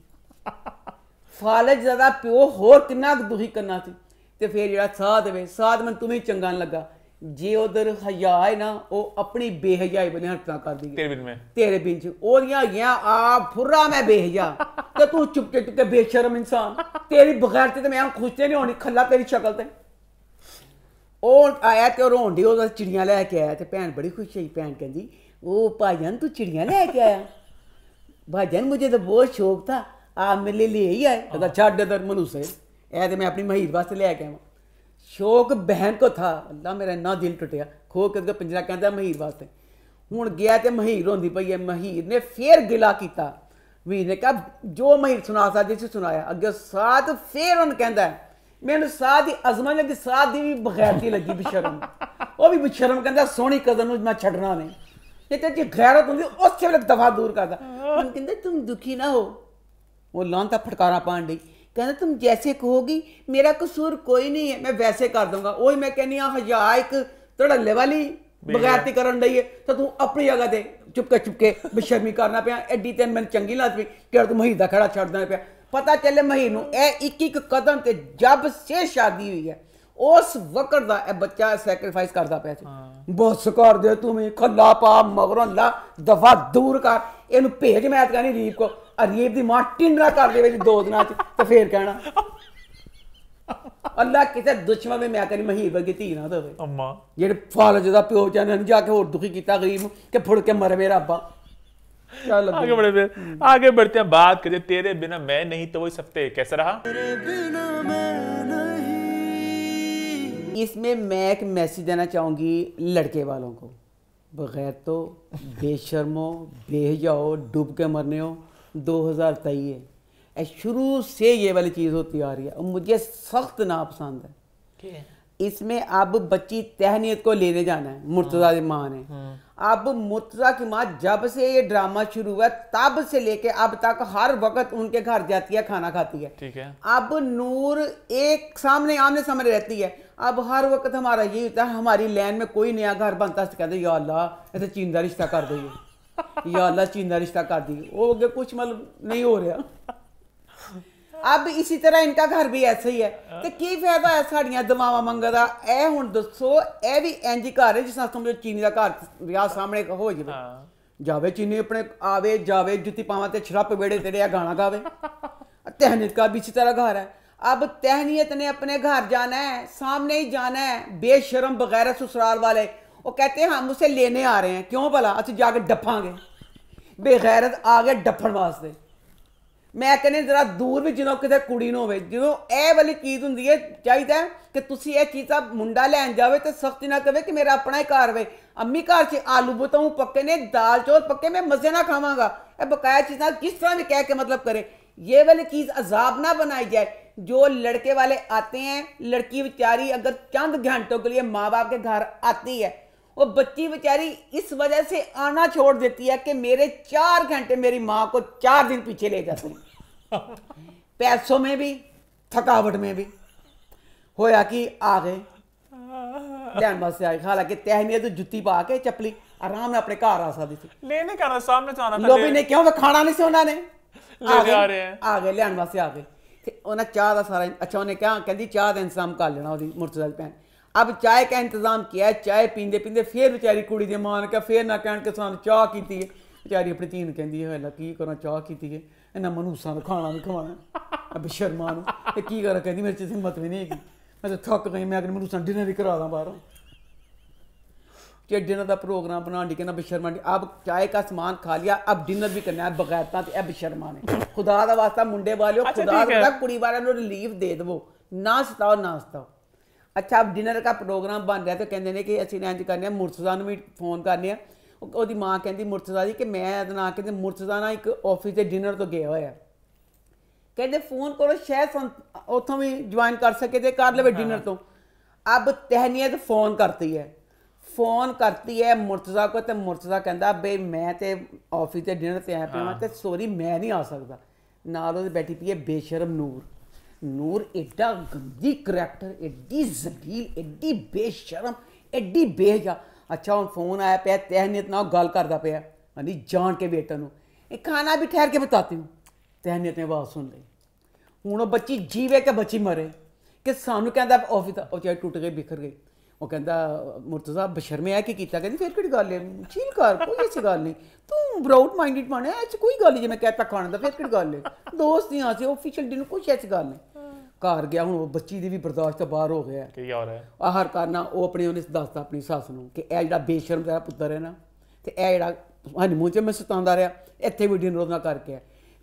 Speaker 2: ਫਾਲਜ ਜਦਾ ਪਿਓ ਹੋਰ ਕਿੰਨਾ ਦੁਖੀ ਕਰਨਾ ਸੀ ਤੇ ਫੇਰ ਜਿਹੜਾ ਸਾਧ ਵੇ ਸਾਧ ਮੈਨੂੰ ਤੁਮੇ ਚੰਗਾ ਲੱਗਾ ਜੇ ਉਧਰ ਹਯਾ ਹੈ ਨਾ ਉਹ ਆਪਣੀ ਬੇਹਯਾਈ ਬਣੇ ਹਰਕਤਾਂ ਕਰਦੀ ਹੈ ਤੇਰੇ ਬਿਨ ਮੈਂ ਤੇਰੇ ਬਿਨ ਚ ਉਹਦੀਆਂ ਹੈਗੀਆਂ ਆ ਫੁਰਾ ਮੈਂ ਬੇਹਯਾ ਤੇ ਤੂੰ ਕੇ ਤੇ ਬੇਸ਼ਰਮ ਇਨਸਾਨ ਤੇਰੀ ਬਗੈਰ ਤੇ ਮੈਂ ਖੁਸ਼ ਤੇ ਨਹੀਂ ਹੋਣੀ ਖੱਲਾ ਤੇਰੀ ਸ਼ਕਲ ਤੇ ਉਹ ਆਇਆ ਤੇ ਰੋਂਡੀ ਉਹਦਾ ਚਿੜੀਆਂ ਲੈ ਕੇ ਆਇਆ ਤੇ ਭੈਣ ਬੜੀ ਖੁਸ਼ ਹੋਈ ਭੈਣ ਕਹਿੰਦੀ ਉਹ ਭਾਜਨ ਤੂੰ ਚਿੜੀਆਂ ਲੈ ਕੇ ਆਇਆ ਭਾਜਨ ਮੈਨੂੰ ਤਾਂ ਬਹੁਤ ਸ਼ੌਕ ਥਾ ਆ ਮੇਰੇ ਲਈ ਹੀ ਆਏ ਤਾਂ ਛੱਡ ਦਰ ਮਨੂ ਸੇ ਇਹ ਤੇ ਮੈਂ ਆਪਣੀ ਮਹੀਰ ਵਾਸਤੇ ਲੈ ਕੇ ਆਇਆ ਸ਼ੋਕ ਬਹਿਨ ਕੋ ਥਾ ਅੱਲਾ ਮੇਰਾ ਇੰਨਾ ਦਿਲ ਟੁੱਟਿਆ ਖੋ ਕੇ ਪੰਜਰਾ ਕਹਿੰਦਾ ਮਹੀਰ ਵਾਸਤੇ ਹੁਣ ਗਿਆ ਤੇ ਮਹੀਰ ਹੁੰਦੀ ਪਈ ਐ ਮਹੀਰ ਨੇ ਫੇਰ ਗਿਲਾ ਕੀਤਾ ਵੀਰ ਨੇ ਕਹਾ ਜੋ ਮਹੀਰ ਸੁਣਾ ਸਾ ਜਿਸ ਸੁਣਾਇਆ ਅੱਗੇ ਸਾਥ ਫੇਰ ਉਹਨ ਕਹਿੰਦਾ ਮੈਨੂੰ ਸਾਥ ਦੀ ਅਜ਼ਮਤ ਲੱਗੀ ਸਾਥ ਦੀ ਵੀ ਬਗੈਰਤੀ ਲੱਗੀ ਬਿਸ਼ਰਮ ਉਹ ਵੀ ਬਿਸ਼ਰਮ ਕਹਿੰਦਾ ਸੋਹਣੀ ਕਦਰ ਨੂੰ ਮੈਂ ਛੱਡਣਾ ਨਹੀਂ ਤੇ ਜੀ ਗੈਰਤ ਹੁੰਦੀ ਉਸ ਵੇਲੇ ਦਫਾ ਦੂਰ ਕਰਦਾ ਹੁਣ ਕਹਿੰਦਾ ਤੂੰ ਦੁਖੀ ਨਾ ਹੋ ਉਹ ਲਾਂ ਫਟਕਾਰਾ ਪਾਣ ਲਈ ਕਹਿੰਦਾ ਤੂੰ ਜੈਸੇ ਕਹੋਗੀ ਮੇਰਾ ਕਸੂਰ ਕੋਈ ਨਹੀਂ ਹੈ ਮੈਂ ਵੈਸੇ ਕਰ ਦੂੰਗਾ ਉਹੀ ਮੈਂ ਕਹਿੰਨੀ ਆ ਹਜਾ ਇੱਕ ਧੜੱਲੇ ਵਾਲੀ ਬਗਾਇਤੀ ਕਰਨ ਲਈ ਹੈ ਤਾਂ ਤੂੰ ਆਪਣੀ ਜਗ੍ਹਾ ਤੇ ਚੁਪਕੇ ਚੁਪਕੇ ਬਸ਼ਰਮੀ ਕਰਨਾ ਪਿਆ ਐਡੀ ਤੈਨ ਮੈਨ ਚੰਗੀ ਲੱਗਦੀ ਕਿ ਤੂੰ ਮਹੀਦਾ ਖੜਾ ਛੱਡਦਾ ਪਿਆ ਪਤਾ ਚੱਲੇ ਮਹੀ ਨੂੰ ਇਹ ਇੱਕ ਇੱਕ ਕਦਮ ਤੇ ਜਬ ਸੇ ਸ਼ਾਦੀ ਹੋਈ ਹੈ ਉਸ ਵਕਤ ਦਾ ਇਹ ਬੱਚਾ ਸੈਕਰੀਫਾਈਸ ਕਰਦਾ ਪਿਆ ਸੀ ਬਹੁਤ ਕਰ ਦੇ ਤੂੰ ਮੈਂ ਖੱਲਾ ਪਾ ਮਗਰੋਂ ਲਾ ਦਵਾ ਦੂਰ ਕਰ ਇਹਨੂੰ ਭੇਜ ਮੈਂ ਤਾਂ ਨਹੀਂ ਰੀਪ ਕੋ अरीब दी मां टिंडरा कर दे दो दिन च फिर कहना अल्लाह किसी दुश्मन में मैं तेरी महीब की धी ना देवे अम्मा फालज दा प्यो जाने जाके और दुखी कीता गरीब के फुड़ के मरे मेरा अब्बा
Speaker 1: आगे बढ़े आगे बढ़ते हैं बात करें तेरे बिना मैं नहीं तो वही सप्ते कैसा रहा
Speaker 2: इसमें मैं एक मैसेज देना चाहूंगी लड़के वालों को बगैर तो बेशर्मो बेहजाओ डूब के मरने हो दो 2023 शुरू से ये वाली चीज़ होती आ रही है और मुझे सख्त नापसंद है इसमें अब बच्ची तहनीत को लेने जाना है मुर्तजा हाँ। की माँ ने हाँ। अब मुर्तजा की माँ जब से ये ड्रामा शुरू हुआ तब से लेके अब तक हर वक्त उनके घर जाती है खाना खाती है ठीक है अब नूर एक सामने आमने सामने रहती है अब हर वक्त हमारा यही होता है हमारी लैन में कोई नया घर बनता है तो कहते यो अल्लाह ऐसे चींदा रिश्ता कर दो या अल्लाह चीन ਰਿਸ਼ਤਾ कर दी वो आगे कुछ मतलब नहीं हो रहा अब ਇਸੇ ਤਰ੍ਹਾਂ ਇਨਕਾ ਘਰ ਵੀ ਐਸਾ ਹੀ ਹੈ ਤੇ ਕੀ ਫਾਇਦਾ ਹੈ ਸਾਡੀਆਂ ਦਵਾਵਾਂ ਮੰਗਦਾ ਐ ਹੁਣ ਦੱਸੋ ਇਹ ਵੀ ਇੰਜ ਘਰ ਹੈ ਜਿਸ ਨਾਲ ਸਮਝੋ ਚੀਨੀ ਦਾ ਘਰ ਵਿਆਹ ਸਾਹਮਣੇ ਹੋ ਜਾਵੇ ਜਾਵੇ ਚੀਨੀ ਆਪਣੇ ਆਵੇ ਜਾਵੇ ਜੁੱਤੀ ਪਾਵਾਂ ਤੇ ਛਰਪ ਬੇੜੇ ਤੇਰੇ ਆ ਗਾਣਾ ਗਾਵੇ ਤਹਿਨੀਤ ਕਾ ਵੀ ਇਸੇ ਤਰ੍ਹਾਂ ਘਰ ਹੈ ਅਬ ਤਹਿਨੀਤ ਨੇ ਆਪਣੇ ਘਰ ਜਾਣਾ ਹੈ ਸਾਹਮਣੇ ਹੀ ਜਾਣਾ ਹੈ ਬੇਸ਼ਰਮ बगैर ससुराल ਵਾਲੇ वो कहते हैं हम उसे लेने आ रहे हैं क्यों भला अस जाके डफांगे बेगैरत आ गए डफन वास्ते ਮੈਂ ਕਹਿੰਦੇ ਜਰਾ ਦੂਰ ਵੀ ਜਿਹਨੋਂ ਕਿਤੇ ਕੁੜੀ ਨੂੰ ਹੋਵੇ ਜਦੋਂ ਇਹ ਵਾਲੀ ਚੀਜ਼ ਹੁੰਦੀ ਹੈ ਚਾਹੀਦਾ ਕਿ ਤੁਸੀਂ ਇਹ ਚੀਜ਼ ਦਾ ਮੁੰਡਾ ਲੈਣ ਜਾਵੇ ਤੇ ਸਖਤੀ ਨਾ ਕਵੇ ਕਿ ਮੇਰਾ ਆਪਣਾ ਹੀ ਘਰ ਹੋਵੇ ਅੰਮੀ ਘਰ 'ਚ ਆਲੂ ਬਤਾਉ ਪੱਕੇ ਨੇ ਦਾਲ ਚੌਲ ਪੱਕੇ ਮੈਂ ਮਜ਼ੇ ਨਾਲ ਖਾਵਾਂਗਾ ਇਹ ਬਕਾਇਆ ਚੀਜ਼ਾਂ ਕਿਸ तरह भी कह के मतलब करें ये वाली चीज़ अजाब ना बनाई जाए जो लड़के वाले आते हैं लड़की बेचारी अगर चंद घंटों के लिए माँ बाप के घर आती है वो बच्ची बेचारी इस वजह से आना छोड़ देती है कि मेरे चार घंटे मेरी माँ को चार दिन पीछे ले जाते हैं पैसों में भी थकावट में भी होया कि आ गए डैम बस से आ हालांकि तहनिया तो जूती पा के चप्पली आराम ने अपने घर आ सकती थी
Speaker 1: लेने का सामने तो आना लोबी ने क्यों
Speaker 2: खाना नहीं सुना ने
Speaker 1: आ गए
Speaker 2: आ गए लियान वास्ते आ गए उन्हें चाह का सारा अच्छा उन्हें क्या कहती चाह का इंतजाम कर लेना मुर्तजा भैन ਅਬ ਚਾਹ ਕਾ ਇੰਤਜ਼ਾਮ ਕੀਤਾ ਚਾਹ ਪੀਂਦੇ ਪੀਂਦੇ ਫੇਰ ਵਿਚਾਰੀ ਕੁੜੀ ਦੇ ਮਾਨ ਕਾ ਫੇਰ ਨਾ ਕਹਿਣ ਕਿ ਸਾਨੂੰ ਚਾਹ ਕੀਤੀ ਹੈ ਵਿਚਾਰੀ ਆਪਣੀ ਧੀ ਨੂੰ ਕਹਿੰਦੀ ਹੈ ਲਾ ਕੀ ਕਰਾਂ ਚਾਹ ਕੀਤੀ ਹੈ ਇਹਨਾਂ ਮਨੂਸਾਂ ਨੂੰ ਖਾਣਾ ਨਹੀਂ ਖਵਾਣਾ ਅਬ ਸ਼ਰਮਾ ਨੂੰ ਇਹ ਕੀ ਕਰਾਂ ਕਹਿੰਦੀ ਮੇਰੇ ਚ ਹਿੰਮਤ ਵੀ ਨਹੀਂ ਹੈਗੀ ਮੈਂ ਤਾਂ ਥੱਕ ਗਈ ਮੈਂ ਅਗਰ ਮਨੂਸਾਂ ਡਿਨਰ ਹੀ ਕਰਾ ਦਾਂ ਬਾਹਰੋਂ ਕਿ ਡਿਨਰ ਦਾ ਪ੍ਰੋਗਰਾਮ ਬਣਾਉਣ ਦੀ ਕਹਿੰਦਾ ਬਿਸ਼ਰਮਾ ਨੇ ਆਪ ਚਾਹ ਕਾ ਸਮਾਨ ਖਾ ਲਿਆ ਅਬ ਡਿਨਰ ਵੀ ਕਰਨਾ ਹੈ ਬਗੈਰਤਾ ਤੇ ਅਬ ਸ਼ਰਮਾ ਨੇ ਖੁਦਾ ਦਾ ਵਾਸਤਾ ਮੁੰਡੇ ਵਾਲਿਓ ਖੁਦਾ ਦਾ ਕੁੜੀ ਵਾਲਿਆਂ ਨੂੰ ਰਿਲੀਫ ਦੇ ਦਿਵੋ ਨਾ ਸਤਾਓ ਨਾ ਸਤਾਓ ਅੱਛਾ ਡਿਨਰ ਦਾ ਪ੍ਰੋਗਰਾਮ ਬਣ ਰਿਹਾ ਤੇ ਕਹਿੰਦੇ ਨੇ ਕਿ ਅਸੀਂ ਇੰਜ ਕਰਨੇ ਆ ਮੁਰਤਜ਼ਾ ਨੂੰ ਵੀ ਫੋਨ ਕਰਨੇ ਆ ਉਹਦੀ ਮਾਂ ਕਹਿੰਦੀ ਮੁਰਤਜ਼ਾ ਜੀ ਕਿ ਮੈਂ ਨਾਂ ਕਹਿੰਦੇ ਮੁਰਤਜ਼ਾ ਨਾਲ ਇੱਕ ਆਫਿਸ ਦੇ ਡਿਨਰ ਤੋਂ ਗਿਆ ਹੋਇਆ ਕਹਿੰਦੇ ਫੋਨ ਕਰੋ ਸ਼ਾਇਦ ਉੱਥੋਂ ਵੀ ਜੁਆਇਨ ਕਰ ਸਕੇ ਤੇ ਕਰ ਲਵੇ ਡਿਨਰ ਤੋਂ ਅਬ ਤਹਨੀਅਤ ਫੋਨ ਕਰਤੀ ਹੈ ਫੋਨ ਕਰਤੀ ਹੈ ਮੁਰਤਜ਼ਾ ਕੋ ਤੇ ਮੁਰਤਜ਼ਾ ਕਹਿੰਦਾ ਬੇ ਮੈਂ ਤੇ ਆਫਿਸ ਤੇ ਡਿਨਰ ਤੇ ਆਇਆ ਪਿਆ ਤੇ ਸੋਰੀ ਮੈਂ ਨਹੀਂ ਆ ਸਕਦਾ ਨਾਲ ਉਹਦੇ ਬੈਠੀ ਪਈ ਹੈ ਬੇਸ਼ਰਮ ਨੂਰ ਨੂਰ ਐਡਾ ਗੰਦੀ ਕੈਰੈਕਟਰ ਐਡੀ ਜ਼ਲੀਲ ਐਡੀ ਬੇਸ਼ਰਮ ਐਡੀ ਬੇਜਾ ਅੱਛਾ ਹੁਣ ਫੋਨ ਆਇਆ ਪਿਆ ਤਹਿਨੀਤ ਨਾਲ ਗੱਲ ਕਰਦਾ ਪਿਆ ਅਨੀ ਜਾਣ ਕੇ ਬੇਟਾ ਨੂੰ ਇਹ ਖਾਣਾ ਵੀ ਠਹਿਰ ਕੇ ਬਤਾਤੀ ਹੂੰ ਤਹਿਨੀਤ ਨੇ ਬਾਤ ਸੁਣ ਲਈ ਹੁਣ ਉਹ ਬੱਚੀ ਜੀਵੇ ਕਿ ਬੱਚੀ ਮਰੇ ਕਿ ਸਾਨੂੰ ਕਹਿੰਦਾ ਆਫਿਸ ਉਹ ਚਾਹ ਟੁੱਟ ਕੇ ਬਿਖਰ ਗਈ ਉਹ ਕਹਿੰਦਾ ਮੁਰਤਜ਼ਾ ਬਸ਼ਰਮੇ ਆ ਕਿ ਕੀਤਾ ਕਹਿੰਦੀ ਫਿਰ ਕਿਹੜੀ ਗੱਲ ਹੈ ਚੀਲ ਕਰ ਕੋਈ ਐਸੀ ਗੱਲ ਨਹੀਂ ਤੂੰ ਬਰਾਊਡ ਮਾਈਂਡਡ ਬਣਿਆ ਐਸੀ ਕੋਈ ਗੱਲ ਨਹੀਂ ਜੇ ਮੈਂ ਕਹਤਾ ਖਾਣ ਦਾ ਫਿਰ ਕਿਹੜੀ ਗੱਲ ਹੈ ਦੋਸਤ ਨਹੀਂ ਆਸੀ ਆਫੀਸ਼ੀਅਲ ਦਿਨ ਕੋਈ ਐਸੀ ਗੱਲ ਨਹੀਂ ਘਰ ਗਿਆ ਹੁਣ ਉਹ ਬੱਚੀ ਦੀ ਵੀ ਬਰਦਾਸ਼ਤ ਤੋਂ ਬਾਹਰ ਹੋ ਗਿਆ
Speaker 1: ਕੀ ਹੋ ਰਿਹਾ
Speaker 2: ਹਰ ਕਰਨਾ ਉਹ ਆਪਣੇ ਉਹਨੇ ਦੱਸਦਾ ਆਪਣੀ ਸੱਸ ਨੂੰ ਕਿ ਇਹ ਜਿਹੜਾ ਬੇਸ਼ਰਮ ਦਾ ਪੁੱਤਰ ਹੈ ਨਾ ਤੇ ਇਹ ਜਿਹੜਾ ਹਾਂ ਤੇ ਮੈਂ ਸਤਾਉਂਦਾ ਰਿਹਾ ਇੱਥੇ ਵੀ ਡਿਨਰ ਉਹਨਾਂ ਕਰਕੇ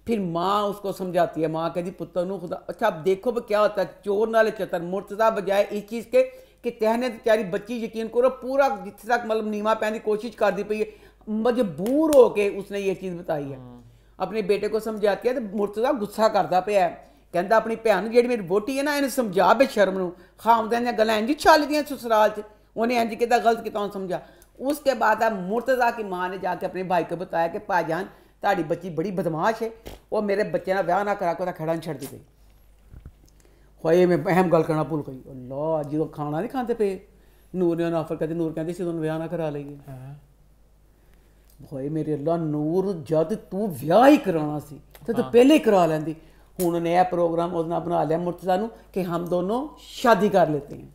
Speaker 2: ਫਿਰ ਮਾਂ ਉਸ ਉਸਕੋ ਸਮਝਾਤੀ ਹੈ ਮਾਂ ਕਹਿੰਦੀ ਪੁੱਤਰ ਨੂੰ ਖੁਦਾ ਅੱਛਾ ਦੇਖੋ ਵੀ ਕੀ ਹੁੰਦਾ ਚੋਰ ਨਾਲ ਚਤਰ ਮੁਰਤਜ਼ਾ ਬਜਾਏ ਇਸ ਚੀਜ਼ ਕੇ ਕਿ ਤਹਨੇ ਤੇ ਚਾਰੀ ਬੱਚੀ ਯਕੀਨ ਕਰੋ ਪੂਰਾ ਜਿੱਥੇ ਤੱਕ ਮਲਮ ਨੀਮਾ ਪੈਣ ਦੀ ਕੋਸ਼ਿਸ਼ ਕਰਦੀ ਪਈ ਹੈ ਮਜਬੂਰ ਹੋ ਕੇ ਉਸਨੇ ਇਹ ਚੀਜ਼ ਬਤਾਈ ਹੈ ਆਪਣੇ ਬੇਟੇ ਕੋ ਸਮਝਾਤੀ ਹੈ ਤੇ ਮੁਰਤਜ਼ਾ ਗੁੱਸਾ ਕਰਦਾ ਪਿਆ ਹੈ ਕਹਿੰਦਾ ਆਪਣੀ ਭੈਣ ਜਿਹੜੀ ਮੇਰੀ ਬੋਟੀ ਹੈ ਨਾ ਇਹਨੂੰ ਸਮਝਾ ਬੇ ਸ਼ਰਮ ਨੂੰ ਖਾਮਦਾਂ ਦੀਆਂ ਗੱਲਾਂ ਇੰਜ ਚੱਲਦੀਆਂ ਸਸਰਾਲ 'ਚ ਉਹਨੇ ਇੰਜ ਕਿਹਾ ਗਲਤ ਕੀਤਾ ਉਹਨੂੰ ਸਮਝਾ ਕੇ ਬਾਅਦ ਆ ਮੁਰਤਜ਼ਾ ਕੀ ਮਾਂ ਨੇ ਜਾ ਕੇ ਆਪਣੇ ਭਾਈ ਕੋ ਬਤਾਇਆ ਕਿ ताड़ी ਤੁਹਾਡੀ ਬੱਚੀ ਬੜੀ ਬਦਮਾਸ਼ ਹੈ ਉਹ ਮੇਰੇ ਬੱਚੇ ब्याह ਵਿਆਹ ਨਾ ਕਰਾ ਕੋ ਤਾਂ ਖੜਾਂ ਛੱਡ गई ਹੋਏ ਮੈਂ ਅਹਿਮ ਗੱਲ ਕਰਨਾ ਭੁੱਲ ਗਈ ਅੱਲਾ ਉਹ ਖਾਣਾ ਨਹੀਂ ਖਾਂਦੇ ਪਏ ਨੂਰ ਨੇ ਉਹਨਾਂ ਆਫਰ ਕਰਦੀ ਨੂਰ ਕਹਿੰਦੀ ਸੀ ਤੁਹਾਨੂੰ ਵਿਆਹ ਨਾ ਕਰਾ ਲਈਏ ਹਾਂ ਹੋਏ ਮੇਰੇ ਅੱਲਾ ਨੂਰ ਜਦ ਤੂੰ ਵਿਆਹ ਹੀ ਕਰਾਉਣਾ ਸੀ ਤੇ ਤੂੰ ਪਹਿਲੇ ਹੀ ਕਰਾ ਲੈਂਦੀ ਹੁਣ ਇਹ ਪ੍ਰੋਗਰਾਮ ਉਹਨਾਂ ਬਣਾ ਲਿਆ ਮੁਰਤਜ਼ਾ ਨੂੰ ਕਿ ਹਮ ਦੋਨੋਂ ਸ਼ਾਦੀ ਕਰ ਲੈਂਦੇ ਹਾਂ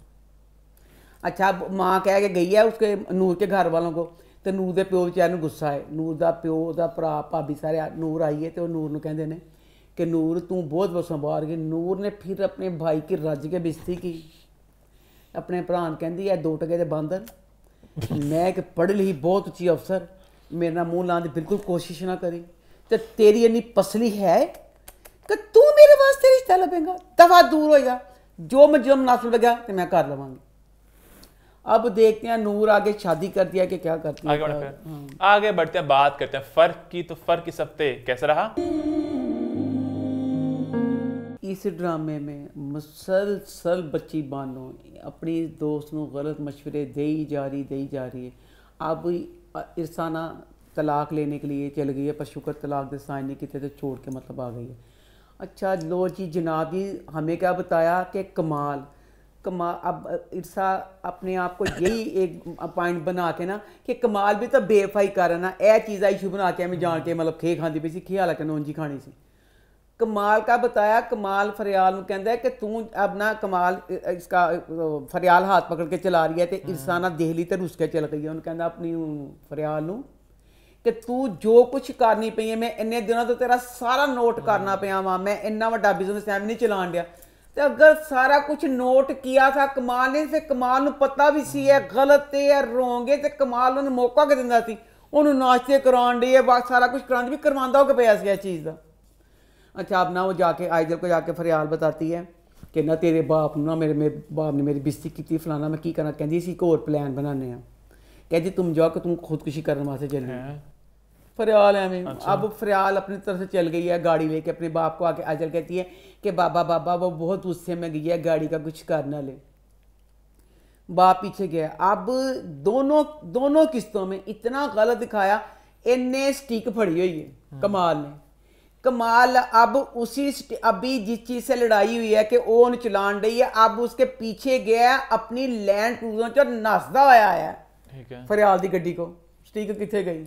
Speaker 2: ਅੱਛਾ ਮਾਂ ਕਹਿ ਕੇ ਗਈ ਹੈ ਉਸਕੇ ਨੂਰ ਕੇ ਘਰ ਵਾਲੋਂ ਕੋ ਤੇ ਨੂਰ ਦੇ ਪਿਓ ਵਿਚਾਰ ਨੂੰ ਗੁੱਸਾ ਹੈ ਨੂਰ ਦਾ ਪਿਓ ਦਾ ਭਰਾ ਭਾਬੀ ਸਾਰੇ ਨੂਰ ਆਈਏ ਤੇ ਉਹ ਨੂਰ ਨੂੰ ਕਹਿੰਦੇ ਨੇ ਕਿ ਨੂਰ ਤੂੰ ਬਹੁਤ ਵਸਾਂ ਬਾਹਰ ਗਈ ਨੂਰ ਨੇ ਫਿਰ ਆਪਣੇ ਭਾਈ ਕੀ ਰੱਜ ਕੇ ਬਿਸਤੀ ਕੀ ਆਪਣੇ ਭਰਾ ਨੂੰ ਕਹਿੰਦੀ ਐ ਦੋ ਟਕੇ ਦੇ ਬਾਂਦਰ ਮੈਂ ਇੱਕ ਪੜ ਲਈ ਬਹੁਤ ਉੱਚੀ ਅਫਸਰ ਮੇਰਾ ਮੂੰਹ ਲਾਂ ਦੀ ਬਿਲਕੁਲ ਕੋਸ਼ਿਸ਼ ਨਾ ਕਰੀ ਤੇ ਤੇਰੀ ਇੰਨੀ ਪਸਲੀ ਹੈ कि तू मेरे वास्ते रिश्ता लगेगा दफा दूर हो ਜਾ जो मुझे मुनासिब लगा तो मैं कर लवानी अब देखते हैं नूर आगे शादी कर दिया कि क्या करती आगे है
Speaker 1: आगे, हाँ। आगे बढ़ते हैं बात करते हैं फर्क की तो फर्क इस हफ्ते कैसा रहा
Speaker 2: इस ड्रामे में मुसलसल बच्ची बानो अपनी दोस्त को गलत मशवरे दे ही जा रही दे ही जा रही है अब इरसाना तलाक लेने के लिए चल गई है पर शुक्र तलाक दे साइन नहीं किए तो छोड़ के मतलब आ गई है अच्छा लो जी जनाब जी हमें क्या बताया कि कमाल कमा अब ईर्सा अपने आप को यही एक पॉइंट बना के ना कि कमाल भी तो बेफाई कर ना यह चीज़ इशू बना के हमें जान के मतलब खे खाती पी खे हालांकि नौन जी खानी सी कमाल का बताया कमाल फरियाल कहता है कि तू अब ना कमाल इसका फरियाल हाथ पकड़ के चला रही है तो इरसा ना देहली तो रुस के चल गई है उन्हें कहना अपनी फरियाल में ਕਿ ਤੂੰ ਜੋ ਕੁਝ ਕਰਨੀ ਪਈ ਐ ਮੈਂ ਇੰਨੇ ਦਿਨਾਂ ਤੋਂ ਤੇਰਾ ਸਾਰਾ ਨੋਟ ਕਰਨਾ ਪਿਆ ਵਾਂ ਮੈਂ ਇੰਨਾ ਵੱਡਾ ਬਿਜ਼ਨਸ ਐਵੇਂ ਨਹੀਂ ਚਲਾਣ ਡਿਆ ਤੇ ਅਗਰ ਸਾਰਾ ਕੁਝ ਨੋਟ ਕੀਤਾ ਥਾ ਕਮਾਲ ਨੇ ਤੇ ਕਮਾਲ ਨੂੰ ਪਤਾ ਵੀ ਸੀ ਇਹ ਗਲਤ ਹੈ ਰੋਂਗੇ ਤੇ ਕਮਾਲ ਨੂੰ ਮੌਕਾ ਕਿ ਦਿੰਦਾ ਸੀ ਉਹਨੂੰ ਨਾਸ਼ਤੇ ਕਰਾਉਣ ਦੀ ਇਹ ਸਾਰਾ ਕੁਝ ਕਰਾਉਣ ਵੀ ਕਰਵਾਉਂਦਾ ਹੋ ਕੇ ਪਿਆ ਸੀ ਇਹ ਚੀਜ਼ ਦਾ अच्छा अब ना वो जाके आइजल को जाके फरियाल बताती है कि ना तेरे बाप ना मेरे मेरे बाप ने मेरी बिस्ती की फलाना मैं की करना कहती इसी को और प्लान बनाने हैं कहती तुम जाओ कि तुम खुदकुशी करने वास्ते चलने फरियाल है अच्छा। अब फरियाल अपनी तरफ से चल गई है गाड़ी लेके अपने बाप को आके आजल कहती है कि बाबा बाबा वो बहुत गुस्से में गई है गाड़ी का कुछ कर ना ले बाप पीछे गया अब दोनों दोनों किस्तों में इतना गलत दिखाया इन्ने स्टिक फड़ी हुई है हम्म। कमाल ने कमाल अब उसी अभी जिस चीज से लड़ाई हुई है कि ओन चलान रही है अब उसके पीछे गया अपनी लैंड टूर चो नसदा होया है फरियाल की गड्डी को स्टिक कितने गई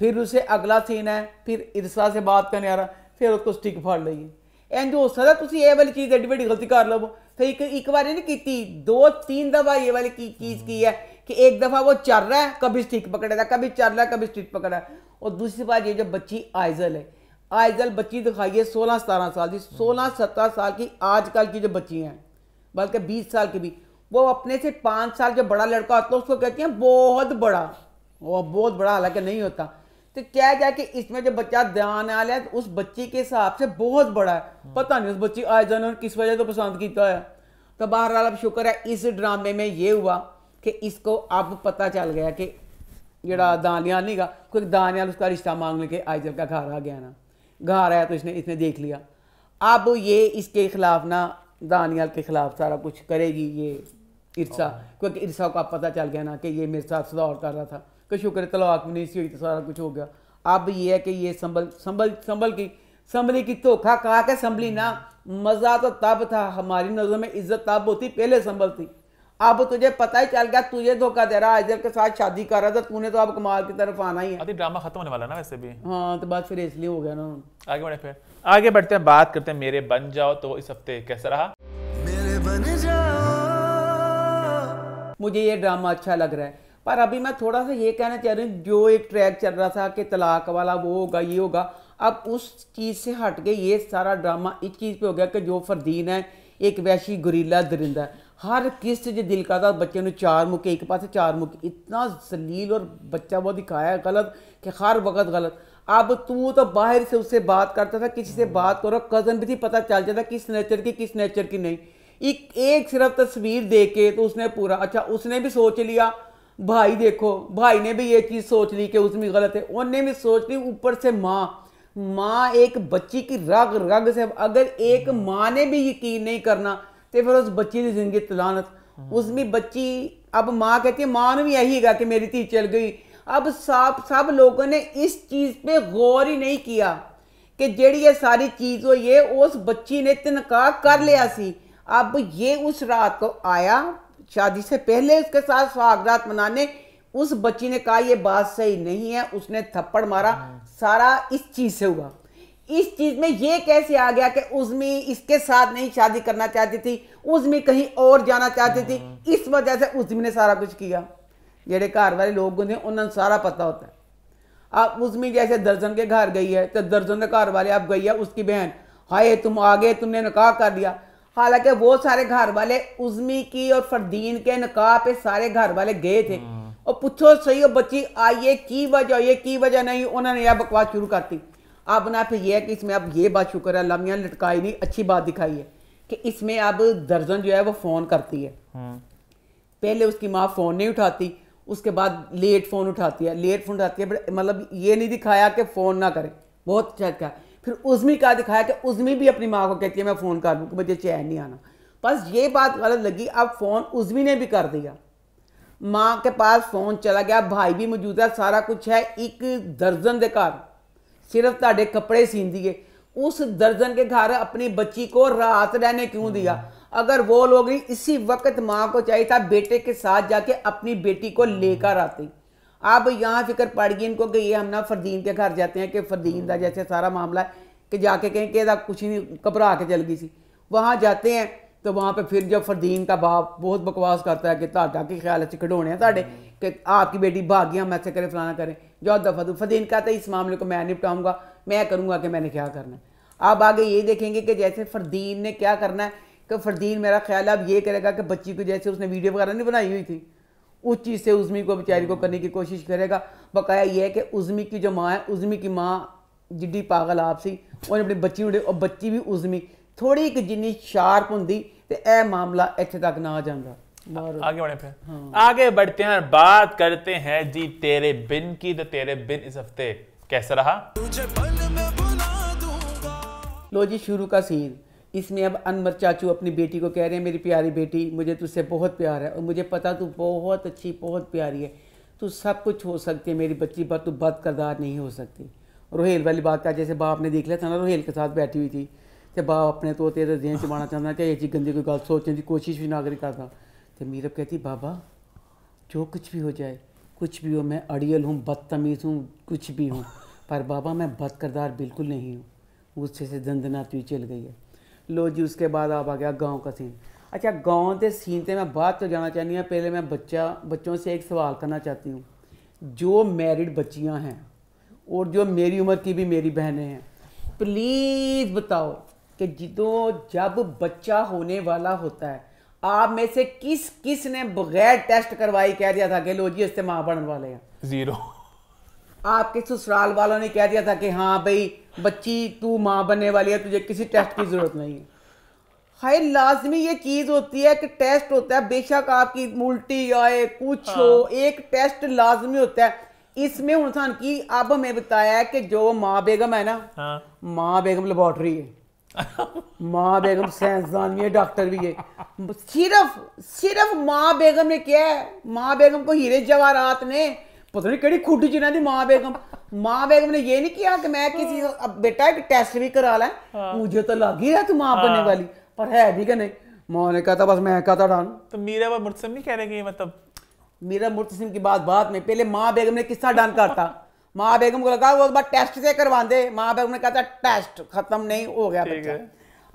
Speaker 2: फिर उसे अगला सीन है फिर इरसा से बात करने आ रहा फिर उसको स्टिक फाड़ लगी ਇੰਜ हो सकता तुम ਇਹ वाली चीज़ एड्डी ਵੱਡੀ गलती कर ਲਵੋ तो एक एक बार नहीं की दो तीन दफा ये वाली की चीज़ की है कि एक दफ़ा वो चल रहा है कभी स्टिक पकड़ेगा कभी चल रहा है कभी स्टिक रहा है और दूसरी बात ये जो बच्ची आइजल है आइजल बच्ची दिखाई है सोलह सतारह साल की सोलह सत्रह साल की आजकल की जो बच्ची हैं बल्कि बीस साल की भी वो अपने से पाँच साल जो बड़ा लड़का होता है उसको कहती हैं बहुत बड़ा वो बहुत बड़ा हालांकि नहीं होता तो क्या क्या कि इसमें जो बच्चा ध्यान आ है तो उस बच्ची के हिसाब से बहुत बड़ा है हाँ। पता नहीं उस बच्ची आए जाने किस वजह तो पसंद किया है तो बहरहाल अब शुक्र है इस ड्रामे में ये हुआ कि इसको अब पता चल गया कि जरा हाँ। दानियाल नहीं का क्योंकि दानियाल उसका रिश्ता मांग लेके आइजल का घर आ गया ना घर आया तो इसने इसने देख लिया अब ये इसके खिलाफ ना दानियाल के खिलाफ सारा कुछ करेगी ये इर्सा हाँ। क्योंकि इर्सा को अब पता चल गया ना कि ये मेरे साथ सुधार और कर रहा था का शुक्र तलाक भी नहीं सी हुई तो सारा कुछ हो गया अब ये है कि ये संभल संभल संभल की संभली की धोखा कहा के संभली ना मज़ा तो तब था हमारी नज़र में इज्जत तब होती पहले संभल थी अब तुझे पता ही चल गया तुझे धोखा दे रहा है के साथ शादी कर रहा था तूने तो अब कमाल की तरफ आना ही है
Speaker 1: ड्रामा खत्म होने वाला ना वैसे भी हाँ तो बात फिर इसलिए हो गया ना आगे बढ़े फिर आगे बढ़ते हैं बात करते हैं मेरे बन जाओ तो इस हफ्ते कैसा रहा मेरे बन जाओ
Speaker 2: मुझे ये ड्रामा अच्छा लग रहा है पर अभी मैं थोड़ा सा ये कहना चाह रही हूँ जो एक ट्रैक चल रहा था कि तलाक वाला वो होगा ये होगा अब उस चीज़ से हट के ये सारा ड्रामा इस चीज़ पे हो गया कि जो फरदीन है एक वैशी गुरीला दरिंदा है हर किस्त जो दिल का था बच्चे ने चार मुके एक पास चार मुके इतना जलील और बच्चा वो दिखाया गलत कि हर वक्त गलत अब तू तो बाहर से उससे बात करता था किसी से बात करो कज़न भी थी पता चल जाता किस नेचर की किस नेचर की नहीं एक, एक सिर्फ तस्वीर देख के तो उसने पूरा अच्छा उसने भी सोच लिया भाई देखो भाई ने भी ये चीज़ सोच ली कि उसमें गलत है उनने भी सोच ली ऊपर से माँ माँ एक बच्ची की रग रग से अगर एक हम्म। माँ ने भी यकीन नहीं करना तो फिर उस बच्ची की जिंदगी तलानत तो हम्म। उसमें बच्ची अब माँ कहती है माँ ने भी यही है कि मेरी धी चल गई अब सब सब लोगों ने इस चीज़ पे गौर ही नहीं किया कि जेड़ी ये सारी चीज़ हो ये उस बच्ची ने तनखा कर हम्म। लिया सी अब ये उस रात को आया शादी से पहले उसके साथ सुहागरात मनाने उस बच्ची ने कहा यह बात सही नहीं है उसने थप्पड़ मारा हाँ। सारा इस चीज़ से हुआ इस चीज़ में ये कैसे आ गया कि उजमी इसके साथ नहीं शादी करना चाहती थी उजमी कहीं और जाना चाहती थी हाँ। इस वजह से उजमी ने सारा कुछ किया जेडे घर वाले लोग ਹੁੰਦੇ ਉਹਨਾਂ ਨੂੰ ਸਾਰਾ ਪਤਾ ਹੁੰਦਾ ਹੈ आप उसमें जैसे दर्जन के घर गई है तो दर्जन के घर वाले आप गई है उसकी बहन हाय तुम आ गए तुमने निकाह कर दिया हालांकि वो सारे घर वाले उजमी की और फरदीन के नका पे सारे घर वाले गए थे हाँ। और पूछो सही हो बच्ची आइए की वजह ये की वजह नहीं उन्होंने यह बकवास शुरू दी अब ना फिर यह है कि इसमें अब ये बात शुक्र है लमिया लटकाई नहीं अच्छी बात दिखाई है कि इसमें अब दर्जन जो है वो फ़ोन करती है हाँ। पहले उसकी माँ फ़ोन नहीं उठाती उसके बाद लेट फ़ोन उठाती है लेट फ़ोन उठाती है मतलब ये नहीं दिखाया कि फ़ोन ना करे बहुत अच्छा फिर उजमी का दिखाया कि उजमी भी अपनी माँ को कहती है मैं फ़ोन कर लूँ कि मुझे चैन नहीं आना बस ये बात गलत लगी अब फ़ोन उजमी ने भी कर दिया माँ के पास फ़ोन चला गया भाई भी मौजूद है सारा कुछ है एक दर्जन के घर सिर्फ ताे कपड़े सींदिए उस दर्जन के घर अपनी बच्ची को रात रहने क्यों हम्म। दिया अगर वो लोग इसी वक्त माँ को चाहिए था बेटे के साथ जाके अपनी बेटी को लेकर आती अब यहाँ फिक्र पड़ गई इनको कि ये हम ना फरदीन के घर जाते हैं कि फरदीन का जैसे सारा मामला है कि जाके कहें कि कुछ नहीं घबरा के चल गई सी वहाँ जाते हैं तो वहाँ पे फिर जब फरदीन का बाप बहुत बकवास करता है कि ताटा के ख्याल अच्छे खिडौने हैं ताड़े कि आपकी बेटी भागियाँ हम ऐसे करें फलाना करें जो दफा दू फरदीन कहता है इस मामले को मैं निपटाऊंगा मैं करूँगा कि मैंने क्या करना है आप आगे ये देखेंगे कि जैसे फरदीन ने क्या करना है कि फरदीन मेरा ख्याल है अब ये करेगा कि बच्ची को जैसे उसने वीडियो वगैरह नहीं बनाई हुई थी उस चीज़ से उजमी को बेचारी को हम्म। करने की कोशिश करेगा बकाया यह है कि उजमी की जो माँ है उजमी की माँ जिड्डी पागल आपसी उन्हें अपनी बच्ची उड़े और बच्ची भी उजमी थोड़ी कि जिन्नी शार्प होंगी तो यह मामला इतने तक ना आ जाता
Speaker 1: आगे बढ़े फिर हाँ। आगे बढ़ते हैं बात करते हैं जी तेरे बिन की तो तेरे बिन इस हफ्ते कैसा रहा
Speaker 2: लो जी शुरू का सीन इसमें अब अनमर चाचू अपनी बेटी को कह रहे हैं मेरी प्यारी बेटी मुझे तुझसे बहुत प्यार है और मुझे पता तू बहुत अच्छी बहुत प्यारी है तू सब कुछ हो सकती है मेरी बच्ची पर तू करदार नहीं हो सकती रोहेल वाली बात का जैसे बाप ने देख लिया था ना रोहेल के साथ बैठी हुई थी तो बाप अपने तो तेरे जेन चबाना चाहता कि चीज़ गंदी कोई गलत सोचने की कोशिश भी ना करता करता तो मीरब कहती बाबा जो कुछ भी हो जाए कुछ भी हो मैं अड़ियल हूँ बदतमीज़ हूँ कुछ भी हूँ पर बाबा मैं बदकरदार बिल्कुल नहीं हूँ गुस्से से दंदना तुई चल गई है लो जी उसके बाद आप आ गया गांव का सीन अच्छा गांव के सीन से मैं बाद तो जाना चाहनी हूँ पहले मैं बच्चा बच्चों से एक सवाल करना चाहती हूँ जो मैरिड बच्चियाँ हैं और जो मेरी उम्र की भी मेरी बहनें हैं प्लीज़ बताओ कि जो जब बच्चा होने वाला होता है आप में से किस किस ने बगैर टेस्ट करवाई कह दिया था कि लो जी इससे माँ बनने वाले हैं ज़ीरो आपके ससुराल वालों ने कह दिया था कि हाँ भाई बच्ची तू माँ बनने वाली है तुझे किसी टेस्ट की ज़रूरत नहीं है हाय लाजमी ये चीज़ होती है कि टेस्ट होता है बेशक आपकी उल्टी आए कुछ हाँ। हो एक टेस्ट लाजमी होता है इसमें उन्होंने की अब हमें बताया है कि जो माँ बेगम है ना हाँ। माँ बेगम लेबोरेटरी है माँ बेगम साइंसदान भी है डॉक्टर भी है सिर्फ सिर्फ माँ बेगम ने क्या है माँ बेगम को हीरे जवाहरात ने पता नहीं कड़ी खुड जिन्हें इन्हों माँ बेगम माँ बेगम ने ये नहीं किया कि मैं किसी अब बेटा एक टेस्ट भी करा ला मुझे तो लग ही रहा तू माँ बनने वाली पर है भी कि नहीं माँ ने कहा था बस मैं कहा था डान
Speaker 1: तो मीरा व मुर्तसिम नहीं कह रहे कि मतलब
Speaker 2: मीरा मुर्तसिम की बात बात में पहले माँ बेगम ने किस्सा डन करता माँ बेगम को लगा वो बार टेस्ट से करवा दे माँ बेगम ने कहा था टेस्ट खत्म नहीं हो गया बच्चा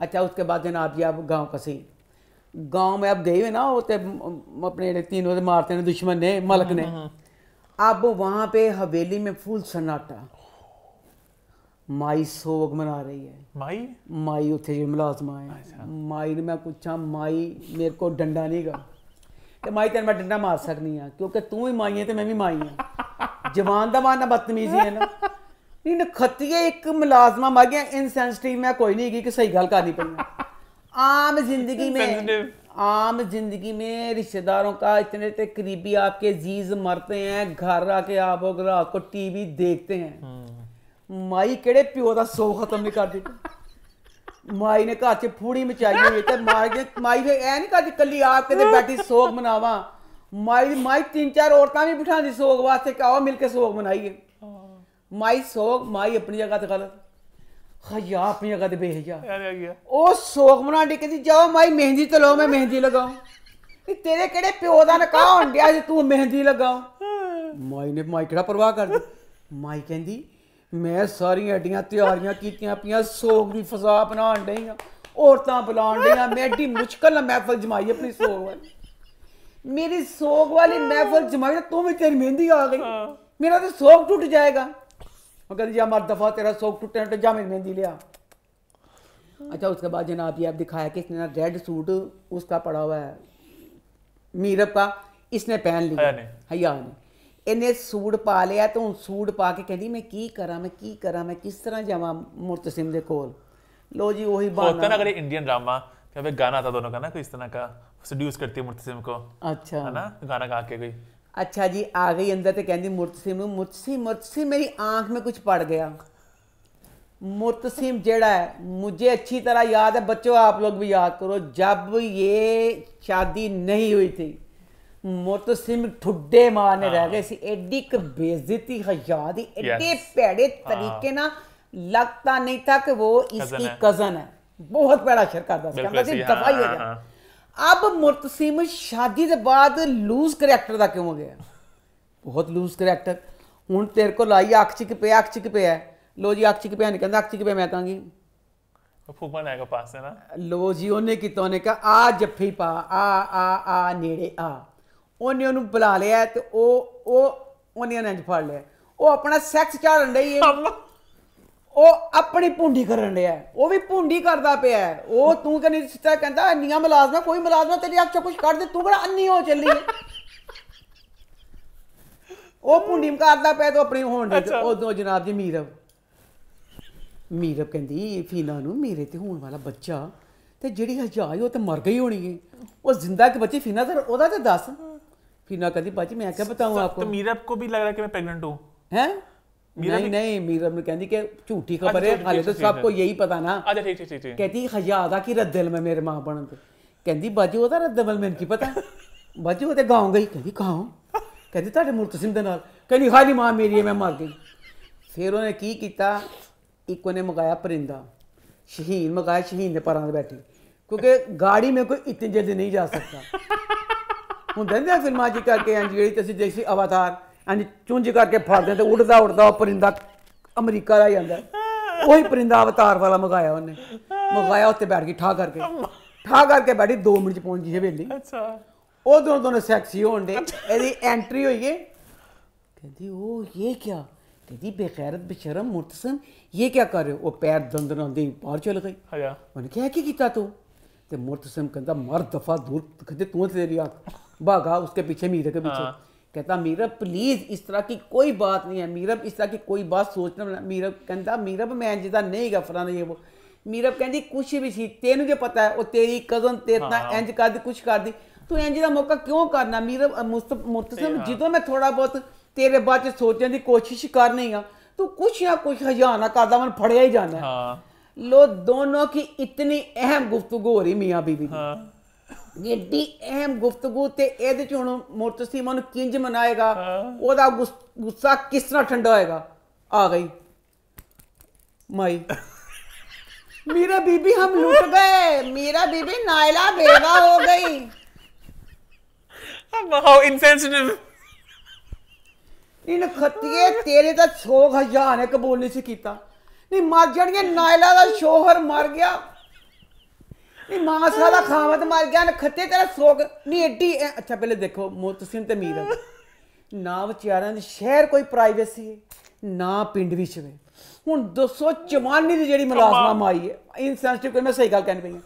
Speaker 2: अच्छा उसके बाद जनाब जी आप गाँव का सीन गाँव में आप गए हुए ना होते अपने तीनों मारते हैं दुश्मन ने मलक ने अब वहाँ पे हवेली में फुल सन्नाटा ਮਾਈ ਸੋਗ ਮਨਾ ਰਹੀ ਹੈ ਮਾਈ ਮਾਈ ਉੱਥੇ ਜੀ ਮੁਲਾਜ਼ਮ ਆਏ ਮਾਈ ਨੇ ਮੈਂ ਪੁੱਛਾਂ ਮਾਈ ਮੇਰੇ ਕੋ ਡੰਡਾ ਨਹੀਂਗਾ ਤੇ ਮਾਈ ਤੈਨੂੰ ਮੈਂ ਡੰਡਾ ਮਾਰ ਸਕਨੀ ਆ ਕਿਉਂਕਿ ਤੂੰ ਵੀ ਮਾਈ ਹੈ ਤੇ ਮੈਂ ਵੀ ਮਾਈ ਹਾਂ ਜਵਾਨ ਦਾ ਮਾਰਨਾ ਬਦਤਮੀਜ਼ੀ ਹੈ ਨਾ ਨਹੀਂ ਨਖਤੀਏ ਇੱਕ ਮੁਲਾਜ਼ਮਾ ਮਾ ਗਿਆ ਇਨਸੈਂਸਿਟਿਵ ਮੈਂ ਕੋਈ ਨਹੀਂ ਕਿ ਸਹੀ ਗੱਲ ਕਰਨੀ ਪਈ ਆਮ ਜ਼ਿੰਦਗੀ ਮੇ आम जिंदगी में रिश्तेदारों का इतने इतने करीबी आपके जीज मरते हैं घर आके आप रात को टीवी देखते हैं हम्म। माई केड़े प्यो का सो खत्म नहीं कर दी माई ने घर च फूड़ी मचाई हुई है माई ने माई ने ऐ नहीं करती कली आप कहते बैठी सोग मनावा माई माई तीन चार औरत भी बिठा दी सोग वास्ते आओ मिलके सोग मनाइए हाँ। माई सोग माई अपनी जगह तो गलत खया अपनी जगह दे बेहिया अरे गया ਉਹ ਸੋਖ ਮਨਾਡੀ ਕਹਿੰਦੀ ਜਾਓ ਮਾਈ ਮਹਿੰਦੀ ਤੇ ਲਓ ਮੈਂ ਮਹਿੰਦੀ ਲਗਾਉ ਤੇ ਤੇਰੇ ਕਿਹੜੇ ਪਿਓ ਦਾ ਨਕਾਹ ਹੋਣ ਡਿਆ ਜੇ ਤੂੰ ਮਹਿੰਦੀ ਲਗਾਉ ਮਾਈ ਨੇ ਮਾਈ ਕਿਹੜਾ ਪਰਵਾਹ ਕਰਦੀ ਮਾਈ ਕਹਿੰਦੀ ਮੈਂ ਸਾਰੀਆਂ ਐਡੀਆਂ ਤਿਆਰੀਆਂ ਕੀਤੀਆਂ ਪੀਆਂ ਸੋਗ ਦੀ ਫਜ਼ਾ ਬਣਾਉਣ ਡਈ ਆ ਔਰਤਾਂ ਬੁਲਾਉਣ ਡਈ ਆ ਮੈਂ ਏਡੀ ਮੁਸ਼ਕਲ ਨਾਲ ਮਹਿਫਲ ਜਮਾਈ ਆਪਣੀ ਸੋਗ ਵਾਲੀ ਮੇਰੀ ਸੋਗ ਵਾਲੀ ਮਹਿਫਲ ਜਮਾਈ ਤਾਂ ਤੂੰ ਵੀ ਤੇਰੀ ਮਹਿੰਦੀ ਆ ਗਈ ਮੇਰਾ ਤਾਂ ਸੋਗ ਟੁੱਟ ਜਾਏਗਾ मगर यह हमारे दफ़ा तेरा सौ टूटे टूटे तो जामे में दी लिया अच्छा उसके बाद जनाब ये आप दिखाया कि इसने ना रेड सूट उसका पड़ा हुआ है मीरब का इसने पहन लिया हया ने इन्हें सूट पा लिया तो उन सूट पा के कहती मैं की करा मैं की करा मैं किस तरह जावा मुर्तसिम दे कोल लो जी वही बात ना अगर
Speaker 1: इंडियन ड्रामा क्या गाना था दोनों का ना कोई इस तरह का सड्यूस करती है मुर्तसिम को अच्छा है ना गाना गा के कोई
Speaker 2: अच्छा जी आ गई अंदर तो कहती मुर्तसिम मुर्तसिम मुर्तसिम मेरी आंख में कुछ पड़ गया मुर्तसिम जड़ा है मुझे अच्छी तरह याद है बच्चों आप लोग भी याद करो जब ये शादी नहीं हुई थी मुर्तसिम ठुड्डे मारने रह हाँ। गए सी एडी क बेजती हयात एडे पेड़े हाँ। तरीके ना लगता नहीं था कि वो इसकी कजन है बहुत भेड़ा शरका दस दफाई हो जाए हाँ, ਅਬ ਮੁਰਤਸੀਮ ਸ਼ਾਦੀ ਦੇ ਬਾਅਦ ਲੂਜ਼ ਕੈਰੈਕਟਰ ਦਾ ਕਿਉਂ ਹੋ ਗਿਆ ਬਹੁਤ ਲੂਜ਼ ਕੈਰੈਕਟਰ ਹੁਣ ਤੇਰੇ ਕੋਲ ਆਈ ਅੱਖ ਚਿਕ ਪਿਆ ਅੱਖ ਚਿਕ ਪਿਆ ਲੋ ਜੀ ਅੱਖ ਚਿਕ ਪਿਆ ਨਹੀਂ ਕਹਿੰਦਾ ਅੱਖ ਚਿਕ ਪਿਆ ਮੈਂ ਕਹਾਂਗੀ
Speaker 1: ਫੂਫਨ ਹੈਗਾ ਪਾਸ ਹੈ ਨਾ
Speaker 2: ਲੋ ਜੀ ਉਹਨੇ ਕੀ ਤੋਨੇ ਕਾ ਆ ਜੱਫੀ ਪਾ ਆ ਆ ਆ ਨੇੜੇ ਆ ਉਹਨੇ ਉਹਨੂੰ ਬੁਲਾ ਲਿਆ ਤੇ ਉਹ ਉਹ ਉਹਨੇ ਅੰਜ ਫੜ ਲਿਆ ਉਹ ਆਪਣਾ ਸੈਕਸ ਚੜਨ ਲਈ ਹੈ ਉਹ ਆਪਣੀ ਭੁੰਡੀ ਕਰਨ ਰਿਹਾ ਉਹ ਵੀ ਭੁੰਡੀ ਕਰਦਾ ਪਿਆ ਉਹ ਤੂੰ ਕਹਿੰਦੀ ਸਿੱਧਾ ਕਹਿੰਦਾ ਇੰਨੀਆਂ ਮਲਾਜ਼ਮਾਂ ਕੋਈ ਮਲਾਜ਼ਮਾਂ ਤੇਰੀ ਅੱਖ ਚ ਕੁਝ ਕੱਢ ਦੇ ਤੂੰ ਬੜਾ ਅੰਨੀ ਹੋ ਚੱਲੀ ਉਹ ਭੁੰਡੀ ਕਰਦਾ ਪਿਆ ਤੇ ਆਪਣੀ ਹੋਣ ਦੀ ਉਦੋਂ ਜਨਾਬ ਜੀ ਮੀਰਬ ਮੀਰਬ ਕਹਿੰਦੀ ਫੀਨਾ ਨੂੰ ਮੇਰੇ ਤੇ ਹੋਣ ਵਾਲਾ ਬੱਚਾ ਤੇ ਜਿਹੜੀ ਹਜਾਈ ਉਹ ਤੇ ਮਰ ਗਈ ਹੋਣੀ ਹੈ ਉਹ ਜ਼ਿੰਦਾ ਕਿ ਬੱਚੀ ਫੀਨਾ ਤੇ ਉਹਦਾ ਤੇ ਦੱਸ ਫੀਨਾ ਕਹਿੰਦੀ ਬਾਜੀ ਮੈਂ ਕਿਆ ਬਤਾਉਂ ਆਪਕੋ ਮੀਰਬ ਕੋ ਵੀ ਲੱਗ ਰਿਹਾ ਕਿ ਮੈਂ ਪ੍ਰੈਗਨੈਂਟ ਹੂੰ ਹੈ ਨਹੀਂ ਨਹੀਂ नहीं नहीं मीरम कहती कि झूठी खबर है हाले तो सबको यही पता ना अच्छा ਠੀਕ ਠੀਕ ठीक कहती हजादा की रद्दल में मेरे माँ बन ਕਹਿੰਦੀ ਬਾਜੀ ਉਹਦਾ रद्दल में ਕੀ ਪਤਾ ਬਾਜੀ ਉਹਦੇ ਗਾਉਂ ਗਈ ਕਹਿੰਦੀ ਗਾਉਂ ਕਹਿੰਦੀ ਤੁਹਾਡੇ ਮੁਰਤ ਦੇ ਨਾਲ ਕਹਿੰਦੀ ਹਾਲੀ ਮਾਂ ਮੇਰੀ ਮੈਂ ਮਰ ਗਈ ਫਿਰ ਉਹਨੇ ਕੀ ਕੀਤਾ ਇੱਕ ਉਹਨੇ ਮਗਾਇਆ ਪਰਿੰਦਾ ਸ਼ਹੀਨ ਮਗਾਇਆ ਸ਼ਹੀਨ ਦੇ ਪਰਾਂ ਤੇ ਬੈਠੀ ਕਿਉਂਕਿ ਗਾੜੀ ਮੇ ਕੋਈ ਇਤਨੇ ਜਲਦੀ ਨਹੀਂ ਜਾ ਸਕਦਾ ਹੁੰਦਾ ਨਾ ਫਿਲਮਾਂ ਜੀ ਕਰਕੇ ਜਿਹੜੀ ਤੁਸੀਂ ਦੇਖੀ ਅਵਤਾਰ ਹਾਂਜੀ ਚੁੰਝ ਕਰਕੇ ਫੜਦੇ ਤੇ ਉੱਡਦਾ ਉੱਡਦਾ ਪਰਿੰਦਾ ਅਮਰੀਕਾ ਦਾ ਜਾਂਦਾ ਉਹੀ ਪਰਿੰਦਾ ਅਵਤਾਰ ਵਾਲਾ ਮਗਾਇਆ ਉਹਨੇ ਮਗਾਇਆ ਉੱਤੇ ਬੈਠ ਗਈ ਠਾ ਕਰਕੇ ਠਾ ਕਰਕੇ ਬੈਠੀ 2 ਮਿੰਟ ਚ ਪਹੁੰਚ ਗਈ ਹਵੇਲੀ ਅੱਛਾ ਉਹ ਦੋਨੋਂ ਦੋਨੋਂ ਸੈਕਸੀ ਹੋਣ ਦੇ ਇਹਦੀ ਐਂਟਰੀ ਹੋਈ ਏ ਕਹਿੰਦੀ ਉਹ ਇਹ ਕੀ ਕਹਿੰਦੀ ਬੇਗੈਰਤ ਬੇਸ਼ਰਮ ਮੁਰਤਸਮ ਇਹ ਕੀ ਕਰ ਰਹੇ ਉਹ ਪੈਰ ਦੰਦਨਾਉਂਦੇ ਬਾਹਰ ਚਲ ਗਈ ਹਾਂ ਉਹਨੇ ਕਿਹਾ ਕੀ ਕੀਤਾ ਤੂੰ ਤੇ ਮੁਰਤਸਮ ਕਹਿੰਦਾ ਮਰ ਦਫਾ ਦੂਰ ਕਹਿੰਦੇ ਤੂੰ ਤੇਰੀ ਆਖ ਭਾਗਾ ਉਸਕੇ ਪਿੱਛੇ ਮੀਰ ਕੇ ਪਿੱਛੇ ਕਹਿੰਦਾ मीरब ਪਲੀਜ਼ ਇਸ ਤਰ੍ਹਾਂ की ਕੋਈ ਬਾਤ ਨਹੀਂ है मीरब ਇਸ ਤਰ੍ਹਾਂ की ਕੋਈ ਬਾਤ ਸੋਚਣਾ ਮੀਰਬ ਕਹਿੰਦਾ ਮੀਰਬ ਮੈਂ ਜਿਹਦਾ ਨਹੀਂ ਗਫਰਾਂ ਫਰਾਂ ਇਹ ਉਹ ਮੀਰਬ ਕਹਿੰਦੀ ਕੁਛ ਵੀ ਸੀ ਤੈਨੂੰ ਕੀ ਪਤਾ ਹੈ ਉਹ ਤੇਰੀ ਕਜ਼ਨ ਤੇਰੇ ਇੰਜ ਕਰਦੀ ਕੁਛ ਕਰਦੀ ਤੂੰ ਇੰਜ ਦਾ ਮੌਕਾ ਕਿਉਂ ਕਰਨਾ ਮੀਰਬ ਮੁਰਤਸਮ ਜਦੋਂ ਮੈਂ ਥੋੜਾ ਬਹੁਤ ਤੇਰੇ ਬਾਅਦ ਸੋਚਣ ਦੀ ਕੋਸ਼ਿਸ਼ ਕਰਨੀ ਆ ਤੂੰ ਕੁਛ ਨਾ ਕੁਛ ਹਜ਼ਾਨਾ ਕਰਦਾ ਮਨ ਫੜਿਆ ਹੀ ਜਾਣਾ ਹਾਂ ਲੋ ਦੋਨੋਂ ਕੀ ਇਤਨੀ ਅਹਿਮ ਗੁਫ਼ਤਗੂ ਹੋ ਰਹੀ ਮੀਆਂ ਬੀਬੀ ਹਾਂ ਏਡੀ ਅਹਿਮ ਗੁਫ਼ਤਗੂ ਤੇ ਇਹਦੇ ਚ ਹੁਣ ਮੁਰਤਸੀਮ ਨੂੰ ਕਿੰਜ ਮਨਾਏਗਾ ਉਹਦਾ ਗੁੱਸਾ ਕਿਸ ਤਰ੍ਹਾਂ ਠੰਡਾ ਹੋਏਗਾ ਆ ਗਈ ਮਾਈ ਮੇਰਾ ਬੀਬੀ ਹਮ ਲੁੱਟ ਗਏ ਮੇਰਾ ਬੀਬੀ ਨਾਇਲਾ ਬੇਵਾ ਹੋ ਗਈ ਹਾਊ ਇਨਸੈਂਸਿਟਿਵ ਇਹਨ ਖੱਤੀਏ ਤੇਰੇ ਤਾਂ 100 ਹਜ਼ਾਰ ਨੇ ਕਬੂਲ ਨਹੀਂ ਸੀ ਕੀਤਾ ਨਹੀਂ ਮਰ ਜਾਣਗੇ ਨਾਇਲਾ ਦਾ ਸ਼ੋਹਰ ਮਰ ਗਿਆ ਨੀ ਮਾਂ ਸਾਲਾ ਖਾਵਤ ਮਰ ਗਿਆ ਨਖੱਤੇ ਤੇਰਾ ਸੋਗ ਨਹੀਂ ਏਡੀ ਅੱਛਾ ਪਹਿਲੇ ਦੇਖੋ ਮੋਤਸਿਮ ਤੇ ਮੀਰ ਨਾ ਵਿਚਾਰਾਂ ਦੇ ਸ਼ਹਿਰ ਕੋਈ ਪ੍ਰਾਈਵੇਸੀ ਹੈ ਨਾ ਪਿੰਡ ਵਿੱਚ ਵੇ ਹੁਣ ਦੱਸੋ ਦੀ ਜਿਹੜੀ ਮਲਾਜ਼ਮਾ ਮਾਈ ਹੈ ਇਨਸੈਂਸਿਟਿਵ ਕੋਈ ਮੈਂ ਸਹੀ ਗੱਲ ਕਹਿਣ ਪਈ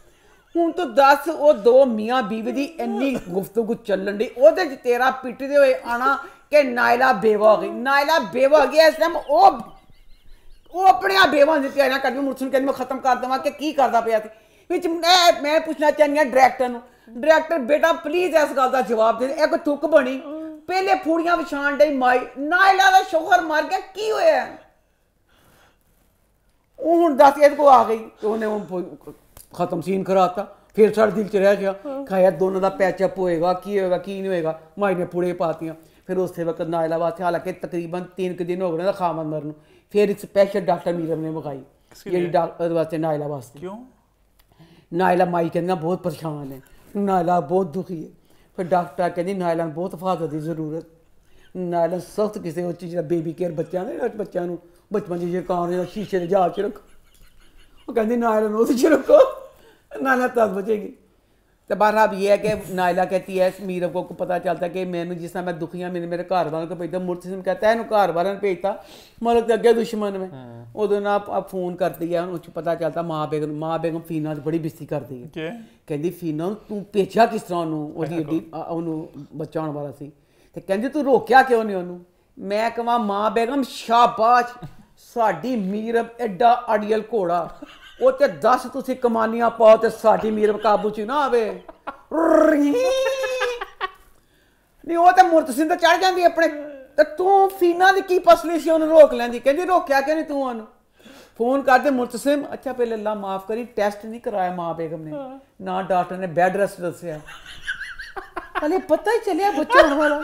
Speaker 2: ਹੁਣ ਤੋਂ ਦੱਸ ਉਹ ਦੋ ਮੀਆਂ ਬੀਵੀ ਦੀ ਇੰਨੀ ਗੁਫ਼ਤਗੂ ਚੱਲਣ ਦੀ ਉਹਦੇ ਚ ਤੇਰਾ ਪਿੱਟਦੇ ਹੋਏ ਆਣਾ ਕਿ ਨਾਇਲਾ ਬੇਵਾ ਹੋ ਗਈ ਨਾਇਲਾ ਬੇਵਾ ਹੋ ਗਈ ਇਸ ਟਾਈਮ ਉਹ ਉਹ ਆਪਣੇ ਆ ਬੇਵਾ ਦਿੱਤੀ ਤੇ ਨਾ ਕਰਦੀ ਮੁਰਸਨ ਕਹਿੰਦੀ ਮੈਂ ਖਤਮ ਕਰ ਦਵਾਂ ਕਿ ਕੀ ਕਰਦਾ ਪਿਆ ਸੀ ਵਿੱਚ ਮੈਂ ਮੈਂ ਪੁੱਛਣਾ ਚਾਹੁੰਦੀ ਡਾਇਰੈਕਟਰ ਨੂੰ ਡਾਇਰੈਕਟਰ ਬੇਟਾ ਪਲੀਜ਼ ਇਸ ਗੱਲ ਦਾ ਜਵਾਬ ਦੇ ਇੱਕ ਥੁੱਕ ਬਣੀ ਪਹਿਲੇ ਫੂੜੀਆਂ ਵਿਛਾਣ ਦੇ ਮਾਈ ਨਾਇਲਾ ਦਾ ਸ਼ੋਹਰ ਮਰ ਗਿਆ ਕੀ ਹੋਇਆ ਉਹ ਹੁਣ ਦੱਸ ਇਹਦੇ ਕੋ ਆ ਗਈ ਉਹਨੇ ਉਹ ਖਤਮ ਸੀਨ ਕਰਾਤਾ ਫਿਰ ਸਾਡੇ ਦਿਲ ਚ ਰਹਿ ਗਿਆ ਖਾਇਆ ਦੋਨਾਂ ਦਾ ਪੈਚ ਅਪ ਹੋਏਗਾ ਕੀ ਹੋਏਗਾ ਕੀ ਨਹੀਂ ਹੋਏਗਾ ਮਾਈ ਨੇ ਪੁੜੇ ਪਾਤੀਆਂ ਫਿਰ ਉਸੇ ਵਕਤ ਨਾਇਲਾ ਵਾਸਤੇ ਹਾਲਾਂਕਿ ਤਕਰੀਬਨ 3 ਕਿ ਦਿਨ ਹੋ ਗਏ ਨਾ ਖਾਮਨ ਮਰਨ ਨੂੰ ਫਿਰ ਇੱਕ ਸਪੈਸ਼ਲ ਡਾਕਟਰ ਮੀਰਮ ਨੇ ਮਗਾਈ ਜਿਹੜੀ ਡਾਕਟਰ ਵਾਸਤੇ ਨਾਇਲਾ ਵਾਸਤੇ ਕਿਉਂ ਨਾਇਲਾ ਮਾਈ ਕਹਿੰਦਾ ਬਹੁਤ ਪਰੇਸ਼ਾਨ ਹੈ ਨਾਇਲਾ ਬਹੁਤ ਦੁਖੀ ਹੈ ਫਿਰ ਡਾਕਟਰ ਕਹਿੰਦੀ ਨਾਇਲਾ ਨੂੰ ਬਹੁਤ ਹਿਫਾਜ਼ਤ ਦੀ ਜ਼ਰੂਰਤ ਨਾਇਲਾ ਸਖਤ ਕਿਸੇ ਉਹ ਚੀਜ਼ ਦਾ ਬੇਬੀ ਕੇਅਰ ਬੱਚਿਆਂ ਦੇ ਬੱਚਿਆਂ ਨੂੰ ਬਚਪਨ ਦੇ ਕਾਰ ਦੇ ਸ਼ੀਸ਼ੇ ਦੇ ਜਹਾਜ਼ ਚ ਰੱਖ ਉਹ ਕਹਿੰਦੀ ਨਾਇਲਾ ਨੂੰ ਉਹਦੇ ਚ ਰੱਖੋ ਨਾਇਲਾ ਤਾਂ ਬਚੇਗੀ ਤੇ ਬਾਹਰ ਆ ਇਹ ਹੈ ਕਿ ਨਾਇਲਾ ਕਹਤੀ ਹੈ मीरव ਕੋ ਕੋ चलता है कि मैंने जिस तरह मैं दुखी हूं ਮੇਰੇ मेरे घर वालों को भेजा मुर्तसिम कहता है इन्हों घर वालों ਮਲਕ ਦੇ ਅੱਗੇ ਦੁਸ਼ਮਣ ਮੈਂ ਉਦੋਂ ਨਾ ਆ ਫੋਨ ਕਰਦੀ ਆ ਉਹਨੂੰ ਪਤਾ ਚੱਲਦਾ ਮਾਂ ਬੇਗਮ ਮਾਂ ਬੇਗਮ ਫੀਨਾ ਦੀ ਬੜੀ ਬਿਸਤੀ ਕਰਦੀ ਹੈ ਕਹਿੰਦੀ ਫੀਨਾ ਤੂੰ ਭੇਜਿਆ ਕਿਸ ਤਰ੍ਹਾਂ ਉਹਨੂੰ ਉਹਦੀ ਉਹਨੂੰ ਬਚਾਉਣ ਵਾਲਾ ਸੀ ਤੇ ਕਹਿੰਦੀ ਤੂੰ ਰੋਕਿਆ ਕਿਉਂ ਨਹੀਂ ਉਹਨੂੰ ਮੈਂ ਕਹਾਂ ਮਾਂ ਬੇਗਮ ਸ਼ਾਬਾਸ਼ ਸਾਡੀ ਮੀਰਬ ਐਡਾ ਅੜੀਅਲ ਘੋੜਾ ਉਹ ਤੇ 10 ਤੁਸੀਂ ਕਮਾਨੀਆਂ ਪਾਓ ਤੇ ਸਾਡੀ ਮੀਰ ਕਾਬੂ ਚ ਨਾ ਆਵੇ ਨਹੀਂ ਉਹ ਤੇ ਮੁਰਤ ਸਿੰਘ ਤੇ ਚੜ ਜਾਂਦੀ ਆਪਣੇ ਤੇ ਤੂੰ ਫੀਨਾ ਦੀ ਕੀ ਪਸਲੀ ਸੀ ਉਹਨੂੰ ਰੋਕ ਲੈਂਦੀ ਕਹਿੰਦੀ ਰੋਕਿਆ ਕਿ ਨਹੀਂ ਤੂੰ ਉਹਨੂੰ ਫੋਨ ਕਰਦੇ ਮੁਰਤ ਸਿੰਘ ਅੱਛਾ ਪਹਿਲੇ ਅੱਲਾ ਮਾਫ ਕਰੀ ਟੈਸਟ ਨਹੀਂ ਕਰਾਇਆ ਮਾਂ ਬੇਗਮ ਨੇ ਨਾ ਡਾਕਟਰ ਨੇ ਬੈੱਡ ਰੈਸਟ ਦੱਸਿਆ ਹਲੇ ਪਤਾ ਹੀ ਚੱਲਿਆ ਬੱਚਾ ਹੋਣ ਵਾਲਾ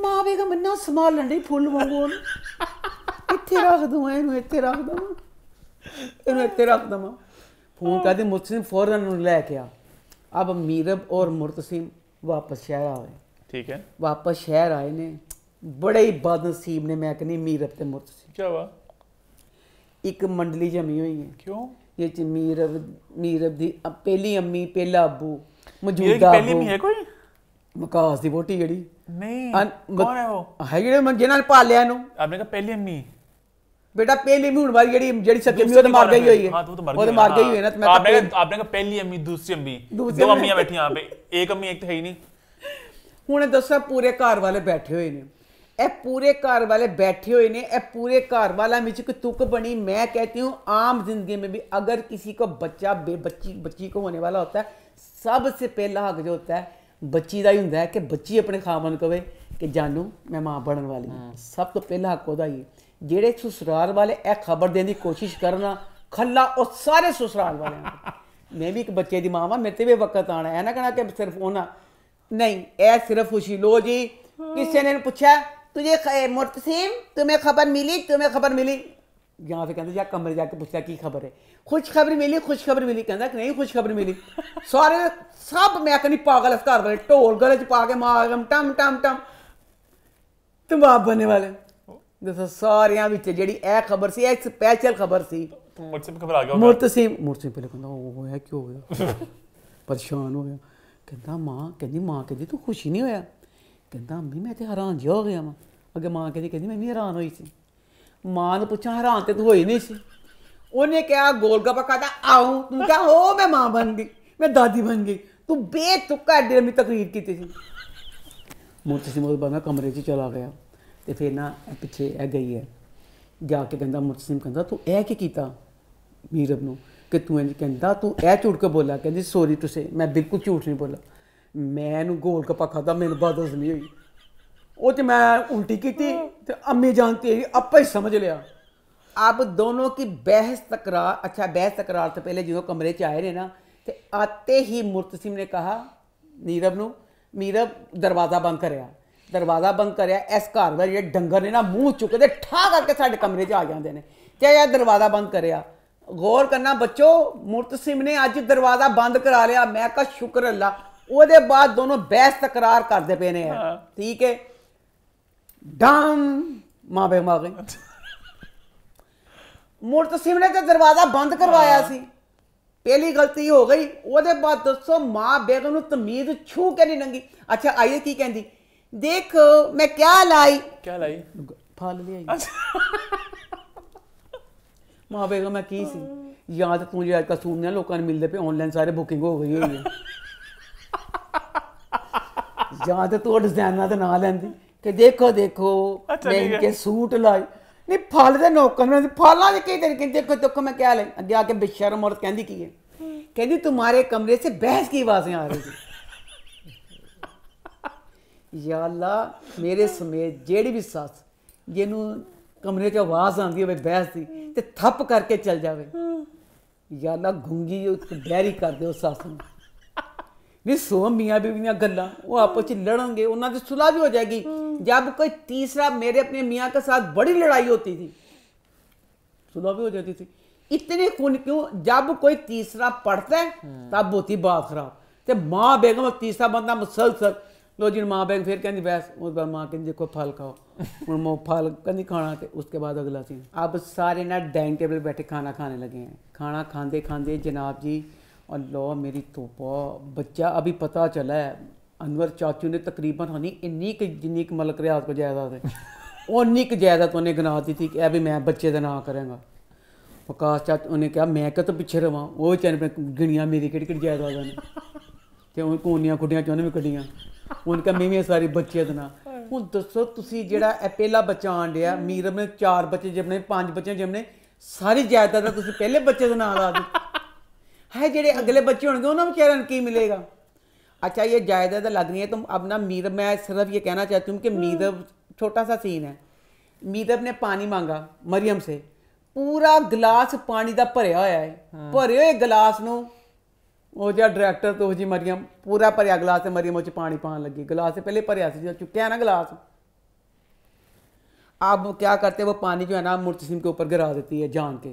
Speaker 2: ਮਾਂ ਬੇਗਮ ਇੰਨਾ ਸਮਾਲ ਲੰਡੀ ਫੁੱਲ ਵਾਂਗੂ ਇੱਥੇ ਰੱਖ ਦੂੰ ਇਹਨੂੰ ਇੱਥੇ ਰੱਖ ਦੂੰ ਤੇ ਮੈਂ ਇੱਥੇ ਰੱਖ ਦਮਾ ਫੋਨ ਕਰਦੇ ਮੁਰਤਸਿਮ ਫੌਰਨ ਨੂੰ ਲੈ ਕੇ ਆ ਅਬ ਮੀਰਬ ਔਰ ਮੁਰਤਸਿਮ ਵਾਪਸ ਸ਼ਹਿਰ ਆਏ ਠੀਕ ਹੈ ਵਾਪਸ ਸ਼ਹਿਰ ਆਏ ਨੇ ਬੜੇ ਹੀ ਬਦਨਸੀਬ ਨੇ ਮੈਂ ਕਹਿੰਦੀ ਮੀਰਬ ਤੇ ਮੁਰਤਸਿਮ ਕੀ ਵਾ ਇੱਕ ਮੰਡਲੀ ਜਮੀ ਹੋਈ ਹੈ ਕਿਉਂ ਇਹ ਚ ਮੀਰਬ ਮੀਰਬ ਦੀ ਪਹਿਲੀ ਅੰਮੀ ਪਹਿਲਾ ਅਬੂ ਮੌਜੂਦਾ ਪਹਿਲੀ ਮੀ ਹੈ ਕੋਈ ਮਕਾਸ ਦੀ ਵੋਟੀ ਜਿਹੜੀ ਨਹੀਂ ਕੌਣ ਹੈ ਉਹ ਹੈ ਜਿਹੜੇ ਮੈਂ ਜਿਹਨਾਂ ਨੇ ਪਾਲਿਆ ਇਹਨੂੰ ਆਪਣੇ ਕਹ ਪਹਿਲੀ ਅੰਮੀ बेटा पहली अम्मी हमारी जेडी जेडी सके अम्मी तो मर गई हुई है वो तो मर गई हुई है हाँ, तो तो तो ना मैं हाँ, आपने
Speaker 1: आपने कहा पहली अम्मी दूसरी अम्मी दो अम्मियां बैठी यहां पे एक अम्मी एक तो है ही नहीं
Speaker 2: ਹੁਣ ਦੱਸਾਂ ਪੂਰੇ ਘਰ ਵਾਲੇ ਬੈਠੇ ਹੋਏ ਨੇ ਇਹ ਪੂਰੇ ਘਰ ਵਾਲੇ ਬੈਠੇ ਹੋਏ ਨੇ ਇਹ ਪੂਰੇ ਘਰ ਵਾਲਾ ਵਿੱਚ ਇੱਕ ਤੁਕ ਬਣੀ मैं कहती हूं आम जिंदगी में भी अगर किसी को बच्चा बच्ची बच्ची को होने वाला होता है सबसे पहला हक जो होता है बच्ची का ही ਹੁੰਦਾ ਹੈ ਕਿ ਬੱਚੀ ਆਪਣੇ ਖਾਮਨ ਕਵੇ कि जानू मैं मां ਬਣਨ वाली ਹਾਂ हाँ। सब तो पहला हक ਉਹਦਾ ਹੀ ਹੈ ਜਿਹੜੇ ਸੁਸਰਾਲ ਵਾਲੇ ਇਹ ਖਬਰ ਦੇਣ ਦੀ ਕੋਸ਼ਿਸ਼ ਕਰਨਾ ਖੱਲਾ ਉਹ ਸਾਰੇ ਸੁਸਰਾਲ ਵਾਲੇ ਮੈਂ ਵੀ ਇੱਕ ਬੱਚੇ ਦੀ ਮਾਂ ਵਾਂ ਮੇਰੇ ਤੇ ਵੀ ਵਕਤ ਆਣਾ ਹੈ ਨਾ ਕਹਣਾ ਕਿ ਸਿਰਫ ਉਹਨਾਂ ਨਹੀਂ ਇਹ ਸਿਰਫ ਖੁਸ਼ੀ ਲੋ ਜੀ ਕਿਸੇ ਨੇ ਪੁੱਛਿਆ तुझे ਮੁਰਤਸੀਮ ਤੁਮੇ ਖਬਰ ਮਿਲੀ ਤੁਮੇ ਖਬਰ ਮਿਲੀ ਜਾਂ ਫੇ ਕਹਿੰਦੇ ਜਾ ਕਮਰੇ ਜਾ ਕੇ ਪੁੱਛਿਆ ਕੀ ਖਬਰ ਹੈ ਖੁਸ਼ ਖਬਰ ਮਿਲੀ ਖੁਸ਼ ਖਬਰ ਮਿਲੀ ਕਹਿੰਦਾ ਕਿ ਨਹੀਂ ਖੁਸ਼ ਖਬਰ ਮਿਲੀ ਸਾਰੇ ਸਭ ਮੈਂ ਕਹਿੰਦੀ ਪਾਗਲ ਇਸ ਘਰ ਵਾਲੇ ਢੋਲ ਗਲੇ ਚ ਪਾ ਕੇ ਮਾਰ ਟਮ ਟਮ ਟਮ ਤੁਮ ਆਪ ਬਣੇ ਵਾਲੇ ਦੇ ਸਾਰਿਆਂ ਵਿੱਚ ਜਿਹੜੀ ਇਹ ਖਬਰ ਸੀ ਇਹ ਸਪੈਸ਼ਲ ਖਬਰ ਸੀ ਮੁਰਤਸੀਮ ਆ ਗਿਆ ਮੁਰਤਸੀਮ ਮੁਰਤਸੀਮ ਪਹਿਲੇ ਕਹਿੰਦਾ ਉਹ ਹੋਇਆ ਕਿਉਂ ਹੋਇਆ ਪਰੇਸ਼ਾਨ ਗਿਆ ਕਹਿੰਦਾ ਮਾਂ ਕਹਿੰਦੀ ਮਾਂ ਕਹਿੰਦੀ ਤੂੰ ਖੁਸ਼ੀ ਨਹੀਂ ਹੋਇਆ ਕਹਿੰਦਾ ਅੰਮੀ ਮੈਂ ਤੇ ਹੈਰਾਨ ਜਿਹਾ ਹੋ ਗਿਆ ਮਾਂ ਅੱਗੇ ਮਾਂ ਕਹਿੰਦੀ ਕਹਿੰਦੀ ਮੈਂ ਵੀ ਹੈਰਾਨ ਹੋਈ ਸੀ ਮਾਂ ਨੇ ਪੁੱਛਿਆ ਹੈਰਾਨ ਤੇ ਤੂੰ ਹੋਈ ਨਹੀਂ ਸੀ ਉਹਨੇ ਕਿਹਾ ਗੋਲਗੱਪਾ ਖਾਦਾ ਆਉ ਤੂੰ ਕਹਾ ਹੋ ਮੈਂ ਮਾਂ ਬਣ ਗਈ ਮੈਂ ਦਾਦੀ ਬਣ ਗਈ ਤੂੰ ਬੇਤੁਕਾ ਡੇਰ ਤਕਰੀਰ ਕੀਤੀ ਸੀ ਮੁਰਤਸੀਮ ਉਹ ਬੰਦਾ ਕਮਰੇ 'ਚ ਚਲਾ ਗਿਆ ਤੇ ਫਿਰ ਨਾ ਪਿੱਛੇ ਇਹ ਗਈ ਹੈ ਜਾ ਕੇ ਕਹਿੰਦਾ ਮੁਰਸਿਮ ਕਹਿੰਦਾ ਤੂੰ ਇਹ ਕੀ ਕੀਤਾ ਮੀਰਬ ਨੂੰ ਕਿ ਤੂੰ ਇੰਜ ਕਹਿੰਦਾ ਤੂੰ ਇਹ ਝੂਠ ਕੇ ਬੋਲਾ ਕਹਿੰਦੀ ਸੌਰੀ ਤੁਸੀਂ ਮੈਂ ਬਿਲਕੁਲ ਝੂਠ ਨਹੀਂ ਬੋਲਾ ਮੈਂ ਨੂੰ ਗੋਲ ਕਪਾ ਖਾਦਾ ਮੈਨੂੰ ਬਾਦਸ ਨਹੀਂ ਹੋਈ ਉਹ ਤੇ ਮੈਂ ਉਲਟੀ ਕੀਤੀ ਤੇ ਅੰਮੀ ਜਾਨ ਤੇ ਆਪੇ ਹੀ ਸਮਝ ਲਿਆ ਆਪ ਦੋਨੋਂ ਕੀ ਬਹਿਸ ਤਕਰਾਰ ਅੱਛਾ ਬਹਿਸ ਤਕਰਾਰ ਤੋਂ ਪਹਿਲੇ ਜਦੋਂ ਕਮਰੇ ਚ ਆਏ ਨੇ ਨਾ ਤੇ ਆਤੇ ਹੀ ਮੁਰਤਸਿਮ ਨੇ ਕਹਾ ਮੀਰਬ ਨੂੰ ਮੀਰਬ ਦਰਵਾਜ਼ਾ ਬੰਦ ਕਰਿਆ ਦਰਵਾਜ਼ਾ ਬੰਦ ਕਰਿਆ ਇਸ ਘਰ ਦਾ ਜਿਹੜੇ ਡੰਗਰ ਨੇ ਨਾ ਮੂੰਹ ਚੁੱਕਦੇ ਠਾ ਕਰਕੇ ਸਾਡੇ ਕਮਰੇ 'ਚ ਆ ਜਾਂਦੇ ਨੇ ਤੇ ਇਹ ਦਰਵਾਜ਼ਾ ਬੰਦ ਕਰਿਆ ਗੌਰ ਕਰਨਾ ਬੱਚੋ ਮੁਰਤ ਸਿੰਘ ਨੇ ਅੱਜ ਦਰਵਾਜ਼ਾ ਬੰਦ ਕਰਾ ਲਿਆ ਮੈਂ ਕਹਾਂ ਸ਼ੁਕਰ ਅੱਲਾ ਉਹਦੇ ਬਾਅਦ ਦੋਨੋਂ ਬਹਿਸ ਤਕਰਾਰ ਕਰਦੇ ਪਏ ਨੇ ਠੀਕ ਹੈ ਡਾਂ ਮਾਂ ਬੇ ਮੁਰਤਸਿਮ ਮੁਰਤ ਸਿੰਘ ਨੇ ਤੇ ਦਰਵਾਜ਼ਾ ਬੰਦ ਕਰਵਾਇਆ ਸੀ ਪਹਿਲੀ ਗਲਤੀ ਹੋ ਗਈ ਉਹਦੇ ਬਾਅਦ ਦੱਸੋ ਮਾਂ ਬੇਗਮ ਨੂੰ ਤਮੀਜ਼ ਛੂ ਕੇ ਨਹੀਂ ਨੰਗੀ ਅੱਛਾ ਆਈਏ ਕੀ ਕਹਿੰਦੀ देखो मैं क्या लाई क्या लाई फल लियाई मां बेगा मैं की सी यहां तक मुझे अजकल सुनने लोगों ने मिलते पे ऑनलाइन सारे बुकिंग हो गई हुई है ਜਾਂ ਤੇ ਤੂੰ ਡਿਜ਼ਾਈਨਾਂ ਦੇ ਨਾਂ ਲੈਂਦੀ ਕਿ ਦੇਖੋ ਦੇਖੋ ਮੈਂ ਇਨਕੇ ਸੂਟ ਲਾਈ ਨਹੀਂ ਫਲ ਦੇ ਨੋਕਨ ਮੈਂ ਫਲਾਂ ਦੇ ਕੀ ਤਰੀਕੇ ਦੇਖੋ ਦੇਖੋ ਮੈਂ ਕਿਆ ਲਈ ਅੱਗੇ ਆ ਕੇ ਬੇਸ਼ਰਮ ਔਰਤ ਕਹਿੰਦੀ ਕੀ ਹੈ ਕਹਿੰਦੀ ਤੁਹਾਡੇ ਕਮਰੇ ਸੇ ਬਹਿਸ ਕੀ ਆਵਾਜ਼ਾਂ ਆ ਰਹੀ ਸੀ ਯਾ ਅੱਲਾ ਮੇਰੇ ਸਮੇਤ ਜਿਹੜੀ ਵੀ ਸੱਸ ਜਿਹਨੂੰ ਕਮਰੇ 'ਚ ਆਵਾਜ਼ ਆਉਂਦੀ ਹੋਵੇ ਬਹਿਸ ਦੀ ਤੇ ਥੱਪ ਕਰਕੇ ਚੱਲ ਜਾਵੇ ਯਾ ਅੱਲਾ ਗੁੰਗੀ ਉਹ ਬੈਰੀ ਕਰ ਦਿਓ ਸੱਸ ਨੂੰ ਵੀ ਸੋ ਮੀਆਂ ਬੀਬੀਆਂ ਗੱਲਾਂ ਉਹ ਆਪਸ 'ਚ ਲੜਨਗੇ ਉਹਨਾਂ ਦੀ ਵੀ ਹੋ ਜਾਏਗੀ ਜਦ ਕੋਈ ਤੀਸਰਾ ਮੇਰੇ ਆਪਣੇ ਮੀਆਂ ਕੇ ਸਾਥ ਬੜੀ ਲੜਾਈ ਹੁੰਦੀ ਸੀ सुलह ਵੀ ਹੋ ਜਾਂਦੀ ਸੀ ਇਤਨੇ खून ਕਿਉਂ ਜਦ ਕੋਈ ਤੀਸਰਾ ਪੜਦਾ ਤਾਂ ਬਹੁਤੀ ਬਾਤ ਖਰਾਬ ਤੇ ਮਾਂ ਬੇਗਮ ਤੀਸਰਾ ਬੰਦਾ तीसरा ਲੋ ਜੀ माँ ਬੈਗ फिर कहती बैस उस ਬਾਅਦ ਮਾਂ ਕਹਿੰਦੀ ਦੇਖੋ ਫਲ ਖਾਓ ਹੁਣ ਮੋ ਫਲ ਕਹਿੰਦੀ ਖਾਣਾ ਤੇ ਉਸਕੇ ਬਾਅਦ ਅਗਲਾ ਸੀ ਆਬ ਸਾਰੇ ਨਾ ਡਾਈਨਿੰਗ ਟੇਬਲ ਬੈਠੇ ਖਾਣਾ ਖਾਣੇ ਲਗੇ हैं खाना खाते खाते जनाब जी और लो मेरी तोबा बच्चा अभी पता चला है अनवर चाचू ने तकरीबन हनी इन्नी जिन्नी क मलक रियाज को जायदाद है उन्नी क जायदाद उन्हें गना दी थी कि अभी मैं बच्चे का ना करेंगा प्रकाश चाचू उन्हें कहा मैं क्या तो पिछे रवां वो चैन गिणिया मेरी केड़ी केड़ी जायदाद ने तो हूँ खुडिया चौने भी कड्डियाँ ਹੁਣ ਕੰਮੀਵੇਂ ਸਾਰੀ ਬੱਚੇ ਦੇ ਨਾਲ ਹੁਣ ਦੱਸੋ ਤੁਸੀਂ ਜਿਹੜਾ ਇਹ ਪਹਿਲਾ ਬੱਚਾ ਆਂਡਿਆ ਮੀਰਮ ਨੇ ਚਾਰ ਬੱਚੇ ਜਿਵੇਂ ਪੰਜ ਬੱਚੇ ਜਿਵੇਂ ਸਾਰੀ ਜਾਇਦਾਦ ਤੁਸੀਂ ਪਹਿਲੇ ਬੱਚੇ ਦੇ ਨਾਮ ਆ ਦੋ ਹੈ ਜਿਹੜੇ ਅਗਲੇ ਬੱਚੇ ਹੋਣਗੇ ਉਹਨਾਂ ਨੂੰ ਕਿਹੜਾ ਕੀ ਮਿਲੇਗਾ ਅੱਛਾ ਇਹ ਜਾਇਦਾਦ ਲੱਗਣੀ ਹੈ ਤੁਮ ਆਪਣਾ ਮੀਰ ਮੈਂ ਸਿਰਫ ਇਹ ਕਹਿਣਾ ਚਾਹਤੀ ਹੂੰ ਕਿ ਮੀਰਮ ਛੋਟਾ ਸਾ ਸੀਨ ਹੈ ਮੀਰ ਨੇ ਪਾਣੀ ਮੰਗਾ ਮਰੀਮ ਸੇ ਪੂਰਾ ਗਲਾਸ ਪਾਣੀ ਦਾ ਭਰਿਆ ਹੋਇਆ ਹੈ ਭਰਿਆ ਹੋਇਆ ਗਲਾਸ ਨੂੰ ਉਹ ਜਿਹੜਾ ਡਾਇਰੈਕਟਰ ਤੋਂ ਜੀ ਮਰੀਮ ਪੂਰਾ ਭਰਿਆ ਗਲਾਸ ਤੇ ਮਰੀਮ ਉਹ ਚ ਪਾਣੀ ਪਾਣ ਲੱਗੀ ਗਲਾਸ से पहले ਭਰਿਆ ਸੀ ਜਦ ਚੁੱਕਿਆ ना गिलास आप क्या करते वो पानी जो है ना मुर्तसिम के ऊपर गिरा देती है जान के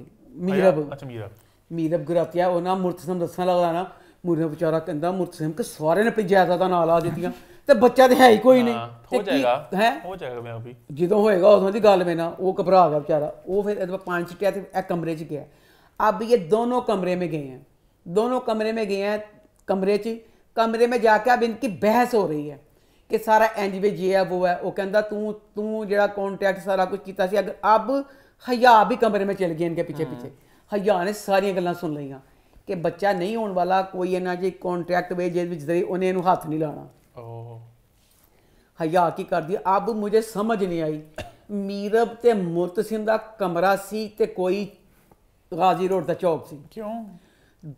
Speaker 2: मीरब अच्छा मीरब मीरब गिराती है और ना मुर्तसिम दसना लगता ना मुर्तसिम बेचारा कहता मुर्तसिम के सारे ने अपनी जायदादा ਨਾਲ ਆ ਦਿੱਤੀਆਂ ਤੇ ਬੱਚਾ ਤੇ ਹੈ ਹੀ ਕੋਈ ਨਹੀਂ ਹੋ ਜਾਏਗਾ
Speaker 1: ਹੈ ਹੋ ਜਾਏਗਾ ਮੈਂ ਵੀ
Speaker 2: ਜਦੋਂ ਹੋਏਗਾ ਉਦੋਂ ਦੀ ਗੱਲ ਮੈਂ ਨਾ ਉਹ ਘਬਰਾ ਗਿਆ ਵਿਚਾਰਾ ਉਹ ਫਿਰ ਪੰਜ ਚਿੱਟਿਆ ਤੇ ਇਹ ਕਮਰੇ 'ਚ ਗਿਆ अब ये दोनों कमरे में गए हैं ਦੋਨੋਂ ਕਮਰੇ ਮੇ ਗਏ ਆ ਕਮਰੇ 'ਚ ਕਮਰੇ 'ਮੇ ਜਾ ਕੇ ਅਬ ਇਨਕੀ ਬਹਿਸ ਹੋ ਰਹੀ ਹੈ ਕਿ ਸਾਰਾ ਐਨਜੀਵੇ ਜੀ ਆ ਉਹ ਹੈ ਉਹ ਕਹਿੰਦਾ ਤੂੰ ਤੂੰ ਜਿਹੜਾ ਕੰਟੈਕਟ ਸਾਰਾ ਕੁਝ ਕੀਤਾ ਸੀ ਅਗਰ ਅਬ ਹਯਾ ਵੀ ਕਮਰੇ 'ਮੇ ਚਲ ਗਈ ਇਨਕੇ ਪਿੱਛੇ ਪਿੱਛੇ ਹਯਾ ਨੇ ਸਾਰੀਆਂ ਗੱਲਾਂ ਸੁਣ ਲਈਆਂ ਕਿ ਬੱਚਾ ਨਹੀਂ ਹੋਣ ਵਾਲਾ ਕੋਈ ਇਹਨਾਂ ਜੀ ਕੰਟੈਕਟ ਵੇ ਜਿਹਦੇ ਵਿੱਚ ਜ਼ਰੀ ਉਹਨੇ ਇਹਨੂੰ ਹੱਥ ਨਹੀਂ ਲਾਣਾ ਓ ਹਯਾ ਕੀ ਕਰਦੀ ਅਬ ਮੈਨੂੰ ਸਮਝ ਨਹੀਂ ਆਈ ਮੀਰਬ ਤੇ ਮੁਰਤਸਿਮ ਦਾ ਕਮਰਾ ਸੀ ਤੇ ਕੋਈ ਗਾਜ਼ੀ ਰੋਡ ਦਾ ਚੌਕ ਸੀ ਕਿਉਂ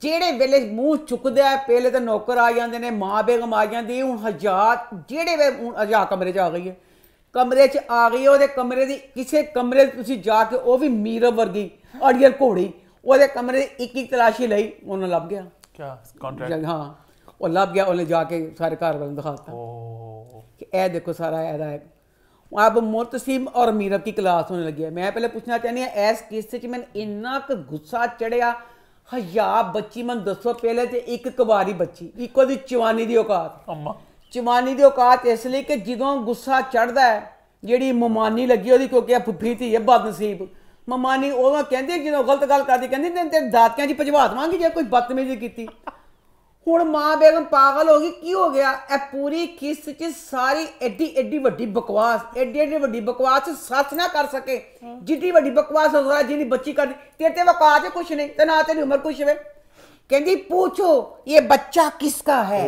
Speaker 2: ਜਿਹੜੇ ਵੇਲੇ ਮੂੰਹ ਚੁੱਕਦੇ ਆ ਪਹਿਲੇ ਤਾਂ ਨੌਕਰ ਆ ਜਾਂਦੇ ਨੇ ਮਾਂ ਬੇਗਮ ਆ ਜਾਂਦੀ ਹੁਣ ਹਜ਼ਾਰ ਜਿਹੜੇ ਵੇ ਹੁਣ ਹਜ਼ਾਰ ਕਮਰੇ 'ਚ ਆ ਗਈ ਹੈ ਕਮਰੇ 'ਚ ਆ ਗਈ ਉਹਦੇ ਕਮਰੇ ਦੀ ਕਿਸੇ ਕਮਰੇ ਤੁਸੀਂ ਜਾ ਕੇ ਉਹ ਵੀ ਮੀਰ ਵਰਗੀ ਅੜੀਅਰ ਘੋੜੀ ਉਹਦੇ ਕਮਰੇ ਦੀ ਇੱਕ ਇੱਕ ਤਲਾਸ਼ੀ ਲਈ ਉਹਨੂੰ ਲੱਭ ਗਿਆ
Speaker 1: ਕੀ ਕੰਟਰੈਕਟ
Speaker 2: ਹਾਂ ਉਹ ਲੱਭ ਗਿਆ ਉਹਨੇ ਜਾ ਕੇ ਸਾਰੇ ਘਰ ਵਾਲਿਆਂ ਨੂੰ ਦਿਖਾਤਾ ਓ ਕਿ ਇਹ ਦੇਖੋ ਸਾਰਾ ਇਹਦਾ ਹੈ ਆਬ ਮੁਰਤਸੀਮ ਔਰ ਮੀਰਬ ਕੀ ਕਲਾਸ ਹੋਣ ਲੱਗੀ ਹੈ ਮੈਂ ਪਹਿਲੇ ਪੁੱਛਣਾ ਚਾਹਨੀ ਐ ਐਸ ਕਿਸ 'ਚ ਮੈਨੂੰ ਇੰਨਾ ਕੁ ਗੁੱਸਾ ਚੜਿਆ ਹਯਾ ਬੱਚੀ ਮਨ ਦੱਸੋ ਪਹਿਲੇ ਤੇ ਇੱਕ ਕੁਵਾਰੀ ਬੱਚੀ ਇੱਕੋ ਦੀ ਚਵਾਨੀ ਦੀ ਔਕਾਤ ਅੰਮਾ ਚਵਾਨੀ ਦੀ ਔਕਾਤ ਇਸ ਲਈ ਕਿ ਜਦੋਂ ਗੁੱਸਾ ਚੜਦਾ ਹੈ ਜਿਹੜੀ ਮਮਾਨੀ ਲੱਗੀ ਉਹਦੀ ਕਿਉਂਕਿ ਆ ਫੁੱਫੀ ਧੀ ਹੈ ਬਦਨਸੀਬ ਮਮਾਨੀ ਉਹ ਕਹਿੰਦੇ ਜਦੋਂ ਗਲਤ ਗੱਲ ਕਰਦੀ ਕਹਿੰਦੀ ਤੇ ਦਾਤਕਿਆਂ ਦੀ ਭਜਵਾ ਦਵਾਂਗੀ ਜੇ ਕੋਈ ਬਦਤਮੀਜ਼ੀ ਕੀਤੀ ਹੁਣ ਮਾਂ ਬੇਗਮ ਪਾਗਲ ਹੋ ਗਈ ਕੀ ਹੋ ਗਿਆ ਇਹ ਪੂਰੀ ਕਿਸ਼ਤ ਚ ਸਾਰੀ ਐਡੀ ਐਡੀ ਵੱਡੀ ਬਕਵਾਸ ਐਡੀ ਐਡੀ ਵੱਡੀ ਬਕਵਾਸ ਸੱਚ ਨਾ ਕਰ ਸਕੇ ਜਿੱਡੀ ਵੱਡੀ ਬਕਵਾਸ ਹੋ ਰਹਾ ਜਿਹਦੀ ਬੱਚੀ ਕਰ ਤੇਰੇ ਤੇ ਵਕਾਤ ਹੈ ਕੁਛ ਨਹੀਂ ਤੇ ਨਾ ਤੇਰੀ ਉਮਰ ਕੁਛ ਵੇ कहती पूछो ये बच्चा किसका है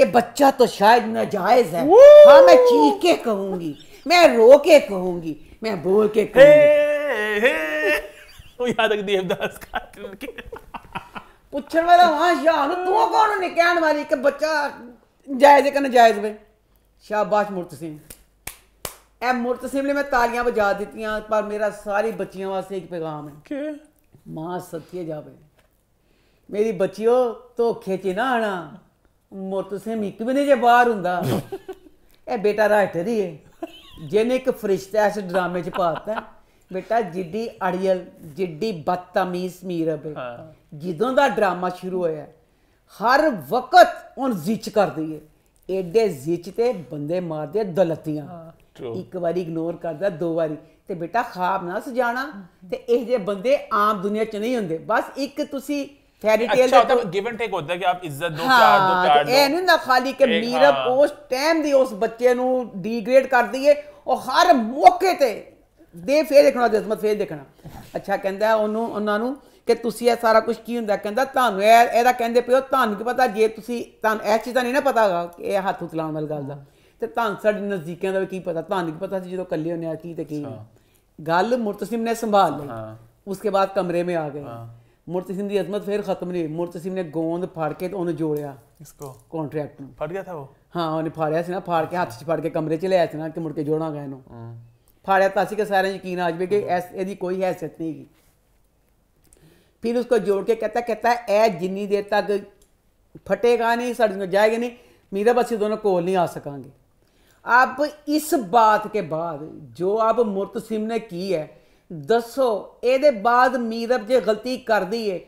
Speaker 2: ये बच्चा तो शायद नाजायज है हाँ मैं चीख के कहूंगी मैं रो के कहूंगी मैं बोल के
Speaker 1: कहूंगी हे, हे, याद रख दिए
Speaker 2: ਪੁੱਛਣ ਵਾਲਾ ਹਾਂ ਯਾਰ ਤੂੰ ਕੌਣ ਨੇ ਕਹਿਣ ਵਾਲੀ ਕਿ ਬੱਚਾ ਜਾਇਜ਼ ਕਿ ਨਜਾਇਜ਼ ਵੇ ਸ਼ਾਬਾਸ਼ ਮੁਰਤ ਸਿੰਘ ਐ ਮੁਰਤ ਸਿੰਘ ਨੇ ਮੈਂ ਤਾਲੀਆਂ ਵਜਾ ਦਿੱਤੀਆਂ ਪਰ ਮੇਰਾ ਸਾਰੀ ਬੱਚੀਆਂ ਵਾਸਤੇ ਇੱਕ ਪੈਗਾਮ ਹੈ ਕਿ ਮਾਂ ਸੱਚੀ ਜਾਵੇ ਮੇਰੀ ਬੱਚਿਓ ਧੋਖੇ 'ਚ ਨਾ ਆਣਾ ਮੁਰਤ ਸਿੰਘ ਇੱਕ ਵੀ ਨਹੀਂ ਜੇ ਬਾਹਰ ਹੁੰਦਾ ਇਹ ਬੇਟਾ ਰਾਇਟਰੀ ਹੈ ਜਿਹਨੇ ਇੱਕ ਫਰਿਸ਼ਤਾ ਇਸ ਡਰਾਮੇ 'ਚ ਪਾਤਾ ਬੇਟਾ ਜਿੱਡੀ ਅੜੀਅਲ ਜਿੱਡੀ ਬਦਤਮੀਜ਼ ਮੀਰਬ ਜਦੋਂ ਦਾ ਡਰਾਮਾ ਸ਼ੁਰੂ ਹੋਇਆ ਹਰ ਵਕਤ ਉਹਨ ਜ਼ਿਚ ਕਰਦੀ ਏ ਐਡੇ ਜ਼ਿਚ ਤੇ ਬੰਦੇ ਮਾਰਦੇ ਦਲਤੀਆਂ ਇੱਕ ਵਾਰੀ ਇਗਨੋਰ ਕਰਦਾ ਦੋ ਵਾਰੀ ਤੇ ਬੇਟਾ ਖਾਬ ਨਾ ਸਜਾਣਾ ਤੇ ਇਹ ਜੇ ਬੰਦੇ ਆਮ ਦੁਨੀਆ 'ਚ ਨਹੀਂ ਹੁੰਦੇ ਬਸ ਇੱਕ ਤੁਸੀਂ ਫੈਰੀ ਟੇਲ ਦਾ ਤਾਂ
Speaker 1: ਗਿਵਨ ਟੇਕ ਹੁੰਦਾ ਕਿ ਆਪ ਇੱਜ਼ਤ ਦੋ ਪਿਆਰ ਦੋ ਪਿਆਰ ਦੋ ਇਹ
Speaker 2: ਨਹੀਂ ਨਾ ਖਾਲੀ ਕਿ ਮੀਰਬ ਉਸ ਟਾਈਮ ਦੀ ਉਸ ਬੱਚੇ ਨੂੰ ਡੀਗ੍ਰੇਡ ਕਰਦੀ ਏ ਉਹ ਹਰ ਮੌਕੇ ਤੇ ਦੇ ਫੇਰ ਦੇਖਣਾ ਦੇ ਅਜ਼ਮਤ ਫੇਰ ਦੇਖਣਾ ਅੱਛਾ ਕਹਿੰਦਾ ਉਹਨੂੰ ਉਹਨਾਂ ਨੂੰ ਕਿ ਤੁਸੀਂ ਇਹ ਸਾਰਾ ਕੁਝ ਕੀ ਹੁੰਦਾ ਕਹਿੰਦਾ ਤੁਹਾਨੂੰ ਇਹ ਇਹਦਾ ਕਹਿੰਦੇ ਪਿਓ ਤੁਹਾਨੂੰ ਕੀ ਪਤਾ ਜੇ ਤੁਸੀਂ ਤੁਹਾਨੂੰ ਇਹ ਚੀਜ਼ਾਂ ਨਹੀਂ ਨਾ ਪਤਾਗਾ ਕਿ ਇਹ ਹੱਥ ਉਤਲਾਉਣ ਵਾਲੀ ਗੱਲ ਦਾ ਤੇ ਤੁਹਾਨੂੰ ਸਾਡੇ ਨਜ਼ਦੀਕਾਂ ਦਾ ਕੀ ਪਤਾ ਤੁਹਾਨੂੰ ਕੀ ਪਤਾ ਸੀ ਜਦੋਂ ਕੱਲੇ ਹੁੰਨੇ ਆ ਕੀ ਤੇ ਕੀ ਗੱਲ ਮੁਰਤਸਿਮ ਨੇ ਸੰਭਾਲ ਲਈ ਉਸਕੇ ਬਾਅਦ ਕਮਰੇ ਮੇ ਆ ਗਏ ਮੁਰਤਸਿਮ ਦੀ ਅਜ਼ਮਤ ਫੇਰ ਖਤਮ ਨਹੀਂ ਮੁਰਤਸਿਮ ਨੇ ਗੋਂਦ ਫੜ ਕੇ ਤੇ ਉਹਨੂੰ ਜੋੜਿਆ ਇਸਕੋ ਕੰਟਰੈਕਟ ਨੂੰ ਫੜ ਗਿਆ ਥਾ ਉਹ ਹਾਂ ਉਹਨੇ ਫੜਿਆ ਸੀ ਨਾ ਫੜ ਕੇ ਹੱਥ 'ਚ ਫੜ ਕੇ ਕਮਰੇ 'ਚ ਲਿਆਇਆ ਸੀ ਨਾ ਕਿ ਮੁੜ ਕੇ ਜੋੜਾਂਗਾ ਇਹਨੂੰ फाड़ा तो असी के सारा यकीन आ जाए कि यदि कोई हैसियत नहीं की फिर उसको जोड़ के कहता कहता है जिन्नी देर तक फटेगा नहीं सड़क में जाएगा नहीं मेरा बस दोनों कोल नहीं आ सकेंगे अब इस बात के बाद जो अब मुर्त सिम ने की है ਦੱਸੋ ਇਹਦੇ ਬਾਅਦ ਮੀਰਬ ਜੇ ਗਲਤੀ ਕਰਦੀ ਏ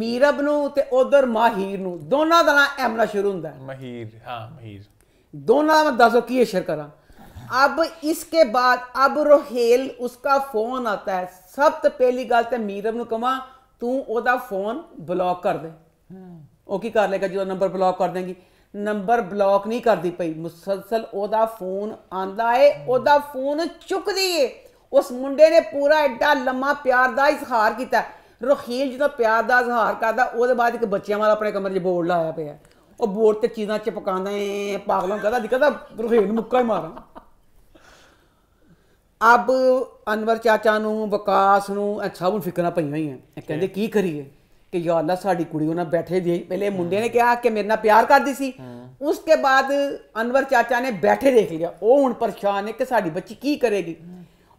Speaker 2: ਮੀਰਬ ਨੂੰ ਤੇ ਉਧਰ ਮਾਹੀਰ ਨੂੰ ਦੋਨਾਂ ਦਾ ਐਮਲਾ ਸ਼ੁਰੂ ਹੁੰਦਾ ਹੈ
Speaker 1: ਮਹੀਰ ਹਾਂ ਮਹੀਰ
Speaker 2: ਦੋਨਾਂ ਦਾ ਮੈਂ ਦੱਸੋ ਕੀ ਹੈ ਸ਼ਰਕਰਾਂ ਅਬ ਇਸਕੇ ਬਾਅਦ ਅਬ ਰੋਹੇਲ ਉਸਕਾ ਫੋਨ ਆਤਾ ਹੈ ਸਭ ਤੋਂ ਪਹਿਲੀ ਗੱਲ ਤੇ ਮੀਰਮ ਨੂੰ ਕਮਾ ਤੂੰ ਉਹਦਾ ਫੋਨ ਬਲੌਕ ਕਰ ਦੇ ਉਹ ਕੀ ਕਰ ਲੇਗਾ ਜਦੋਂ ਨੰਬਰ ਬਲੌਕ ਕਰ ਦੇਗੀ ਨੰਬਰ ਬਲੌਕ ਨਹੀਂ ਕਰਦੀ ਪਈ ਮੁਸਲਸਲ ਉਹਦਾ ਫੋਨ ਆਂਦਾ ਏ ਉਹਦਾ ਫੋਨ ਚੁੱਕਦੀ ਏ ਉਸ ਮੁੰਡੇ ਨੇ ਪੂਰਾ ਐਡਾ ਲੰਮਾ ਪਿਆਰ ਦਾ ਇਜ਼ਹਾਰ ਕੀਤਾ ਰੋਹੇਲ ਜਦੋਂ ਪਿਆਰ ਦਾ ਇਜ਼ਹਾਰ ਕਰਦਾ ਉਹਦੇ ਬਾਅਦ ਇੱਕ ਬੱਚਿਆਂ ਵਾਲਾ ਆਪਣੇ ਕਮਰੇ 'ਚ ਬੋਰਡ ਲਾਇਆ ਪਿਆ ਉਹ ਬੋਰਡ ਤੇ ਚੀਜ਼ਾਂ ਚਪਕਾਉਂਦਾ ਏ ਪਾਗਲਾਂ ਕਹਦਾ ਦਿਖਦਾ ਰੋਹੀਲ ਮੁੱਕਾ ਹੀ ਮਾਰਾਂ ਅਬ ਅਨਵਰ ਚਾਚਾ ਨੂੰ ਵਿਕਾਸ ਨੂੰ ਐ ਸਭ ਨੂੰ ਫਿਕਰਾਂ ਪਈਆਂ ਹੀ ਐ ਕਹਿੰਦੇ ਕੀ ਕਰੀਏ ਕਿ ਯਾ ਅੱਲਾ ਸਾਡੀ ਕੁੜੀ ਉਹਨਾਂ ਬੈਠੇ ਦੀ ਪਹਿਲੇ ਮੁੰਡੇ ਨੇ ਕਿਹਾ ਕਿ ਮੇਰੇ ਨਾਲ ਪਿਆਰ ਕਰਦੀ ਸੀ ਉਸ ਬਾਅਦ ਅਨਵਰ ਚਾਚਾ ਨੇ ਬੈਠੇ ਦੇਖ ਲਿਆ ਉਹ ਹੁਣ ਪਰੇਸ਼ਾਨ ਨੇ ਕਿ ਸਾਡੀ ਬੱਚੀ ਕੀ ਕਰੇਗੀ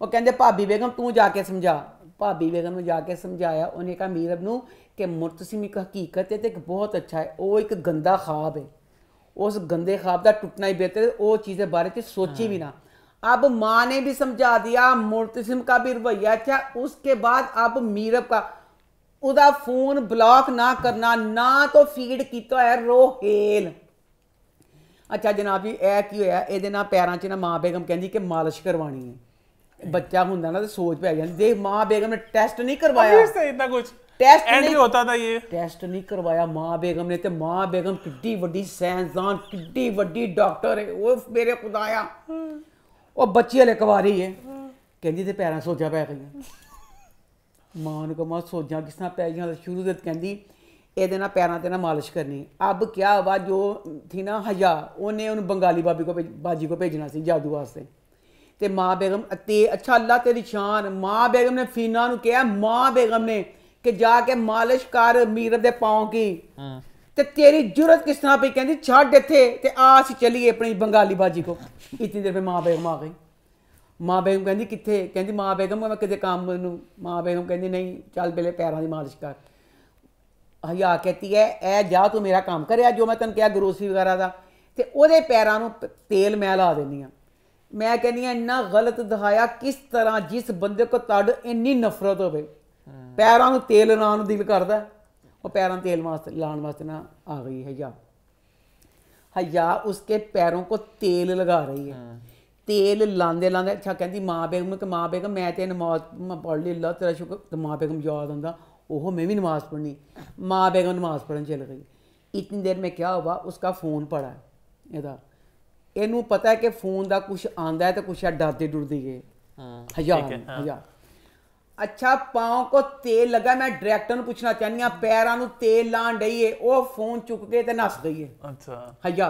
Speaker 2: ਉਹ ਕਹਿੰਦੇ ਭਾਬੀ ਬੇਗਮ ਤੂੰ ਜਾ ਕੇ ਸਮਝਾ ਭਾਬੀ ਬੇਗਮ ਨੂੰ ਜਾ ਕੇ ਸਮਝਾਇਆ ਉਹਨੇ ਕਹਾ ਮੀਰਬ ਨੂੰ ਕਿ ਮੁਰਤਸਿਮ ਮੀ ਹਕੀਕਤ ਹੈ ਤੇ ਇੱਕ ਬਹੁਤ ਅੱਛਾ ਹੈ ਉਹ ਇੱਕ ਗੰਦਾ ਖਾਬ ਹੈ ਉਸ ਗੰਦੇ ਖਾਬ ਦਾ ਟੁੱਟਣਾ ਹੀ ਬਿਹਤਰ ਉਹ ਚੀਜ਼ ਦੇ ਬਾਰੇ ਤੇ ਸੋਚੀ ਵੀ ਨਾ अब माँ ने भी समझा दिया मुर्तसिम का भी रवैया अच्छा उसके बाद अब मीरब का ਉਹਦਾ ਫੋਨ ਬਲੌਕ ਨਾ ਕਰਨਾ ਨਾ ਤੋਂ ਫੀਡ ਕੀਤਾ ਹੈ ਰੋਹੇਲ ਅੱਛਾ ਜਨਾਬ ਜੀ ਇਹ ਕੀ ਹੋਇਆ ਇਹਦੇ ਨਾਲ ਪੈਰਾਂ 'ਚ ਨਾ ਮਾਂ ਬੇਗਮ ਕਹਿੰਦੀ ਕਿ ਮਾਲਿਸ਼ ਕਰਵਾਣੀ ਹੈ ਬੱਚਾ ਹੁੰਦਾ ਨਾ ਤੇ ਸੋਚ ਪੈ ਜਾਂਦੀ ਦੇਖ ਮਾਂ ਬੇਗਮ ਨੇ ਟੈਸਟ ਨਹੀਂ ਕਰਵਾਇਆ ਫਿਰ
Speaker 1: ਸੇ ਇਦਾਂ ਕੁਝ टेस्ट नहीं होता
Speaker 2: था ये टेस्ट नहीं करवाया माँ बेगम ने तो माँ बेगम किड्डी वड्डी सैंसदान किड्डी वड्डी डॉक्टर है वो मेरे खुदाया ਉਹ ਬੱਚੀ ਹਲੇ ਕੁਵਾਰੀ ਏ ਕਹਿੰਦੀ ਤੇ ਪੈਰਾਂ ਸੋਜਾਂ ਪੈ ਗਈਆਂ ਮਾਂ ਨੂੰ ਕਮਾ ਸੋਜਾਂ ਕਿਸ ਤਰ੍ਹਾਂ ਪੈ ਗਈਆਂ ਸ਼ੁਰੂ ਤੋਂ ਕਹਿੰਦੀ ਇਹਦੇ ਨਾਲ ਪੈਰਾਂ ਤੇ ਨਾ ਮਾਲਿਸ਼ ਕਰਨੀ ਅਬ ਕਿਆ ਵਾ ਜੋ ਥੀ ਨਾ ਹਜਾ ਉਹਨੇ ਉਹਨੂੰ ਬੰਗਾਲੀ ਬਾਬੀ ਕੋ ਬਾਜੀ ਕੋ ਭੇਜਣਾ ਸੀ ਜਾਦੂ ਵਾਸਤੇ ਤੇ ਮਾਂ ਬੇਗਮ ਤੇ ਅੱਛਾ ਅੱਲਾ ਤੇਰੀ ਸ਼ਾਨ ਮਾਂ ਬੇਗਮ ਨੇ ਫੀਨਾ ਨੂੰ ਕਿਹਾ ਮਾਂ ਬੇਗਮ ਨੇ ਕਿ ਜਾ ਕੇ ਮਾਲਿਸ਼ ਕਰ ਮੀਰ ਦੇ ਪਾਉ ਕੀ ਹਾਂ ਤੇ ਤੇਰੀ ਜੁਰਤ किस तरह पे कहती छड़ इथे ते आस चलिए अपनी बंगाली बाजी को इतनी देर में ਮਾਂ बेगम ਮਾ ਗਈ ਮਾਂ ਬੇਗਮ ਕਹਿੰਦੀ ਕਿੱਥੇ ਕਹਿੰਦੀ ਮਾਂ ਬੇਗਮ ਮੈਂ ਕਿਤੇ ਕੰਮ ਨੂੰ ਮਾਂ ਬੇਗਮ ਕਹਿੰਦੀ ਨਹੀਂ ਚੱਲ ਪਹਿਲੇ ਪੈਰਾਂ ਦੀ ਮਾਲਿਸ਼ ਕਰ ਹਿਆ ਕਹਤੀ ਹੈ ਐ ਜਾ ਤੂੰ ਮੇਰਾ ਕੰਮ ਕਰਿਆ ਜੋ ਮੈਂ ਤੈਨੂੰ ਕਿਹਾ ਗਰੋਸਰੀ ਵਗੈਰਾ ਦਾ ਤੇ ਉਹਦੇ ਪੈਰਾਂ ਨੂੰ ਤੇਲ ਮੈਂ ਲਾ ਦਿੰਦੀ ਆ ਮੈਂ ਕਹਿੰਦੀ ਆ ਇੰਨਾ ਗਲਤ ਦਿਖਾਇਆ ਕਿਸ ਤਰ੍ਹਾਂ ਜਿਸ ਬੰਦੇ ਕੋ ਤੜ ਇੰਨੀ ਨਫ਼ਰਤ ਹੋਵੇ ਪੈਰਾਂ ਨੂੰ ਤੇਲ ਨਾਲ ਨੂੰ ਦਿਲ ਕਰਦਾ और पैरों तेल ਵਾਸਤੇ ਲਾਣ ਵਾਸਤੇ ਨਾ ਆ ਗਈ हया ਹਯਾ ਉਸਕੇ ਪੈਰੋਂ ਕੋ ਤੇਲ ਲਗਾ ਰਹੀ ਹੈ ਤੇਲ ਲਾਂਦੇ ਲਾਂਦੇ ਅੱਛਾ ਕਹਿੰਦੀ ਮਾਂ ਬੇਗਮ ਕਿ ਮਾਂ ਬੇਗਮ ਮੈਂ ਤੇ ਨਮਾਜ਼ ਪੜ੍ਹ ਲਈ ਅੱਲਾ ਤੇਰਾ ਸ਼ੁਕਰ ਤੇ ਮਾਂ ਬੇਗਮ ਯਾਦ ਆਉਂਦਾ ਉਹ ਮੈਂ ਵੀ ਨਮਾਜ਼ ਪੜ੍ਹਨੀ ਮਾਂ ਬੇਗਮ ਨਮਾਜ਼ ਪੜ੍ਹਨ ਚਲ ਗਈ ਇਤਨੀ ਦੇਰ ਮੈਂ ਕਿਹਾ ਹੋਵਾ ਉਸਕਾ ਫੋਨ ਪੜਾ ਇਹਦਾ ਇਹਨੂੰ ਪਤਾ ਹੈ ਕਿ ਫੋਨ ਦਾ ਕੁਝ ਆਂਦਾ ਹੈ ਤੇ ਕੁਝ ਡਰਦੇ ਡੁਰਦੀ ਗਏ ਹਾਂ ਹਯਾ ਹਯਾ ਅੱਛਾ ਪਾਉ ਕੋ ਤੇਲ ਲਗਾ ਮੈਂ ਡਾਇਰੈਕਟਰ ਨੂੰ ਪੁੱਛਣਾ ਚਾਹਨੀ ਆ ਪੈਰਾਂ ਨੂੰ ਤੇਲ ਲਾਣ ਡਈ ਏ ਉਹ ਫੋਨ ਚੁੱਕ ਕੇ ਤੇ ਨੱਸ ਗਈ ਏ ਅੱਛਾ ਹਯਾ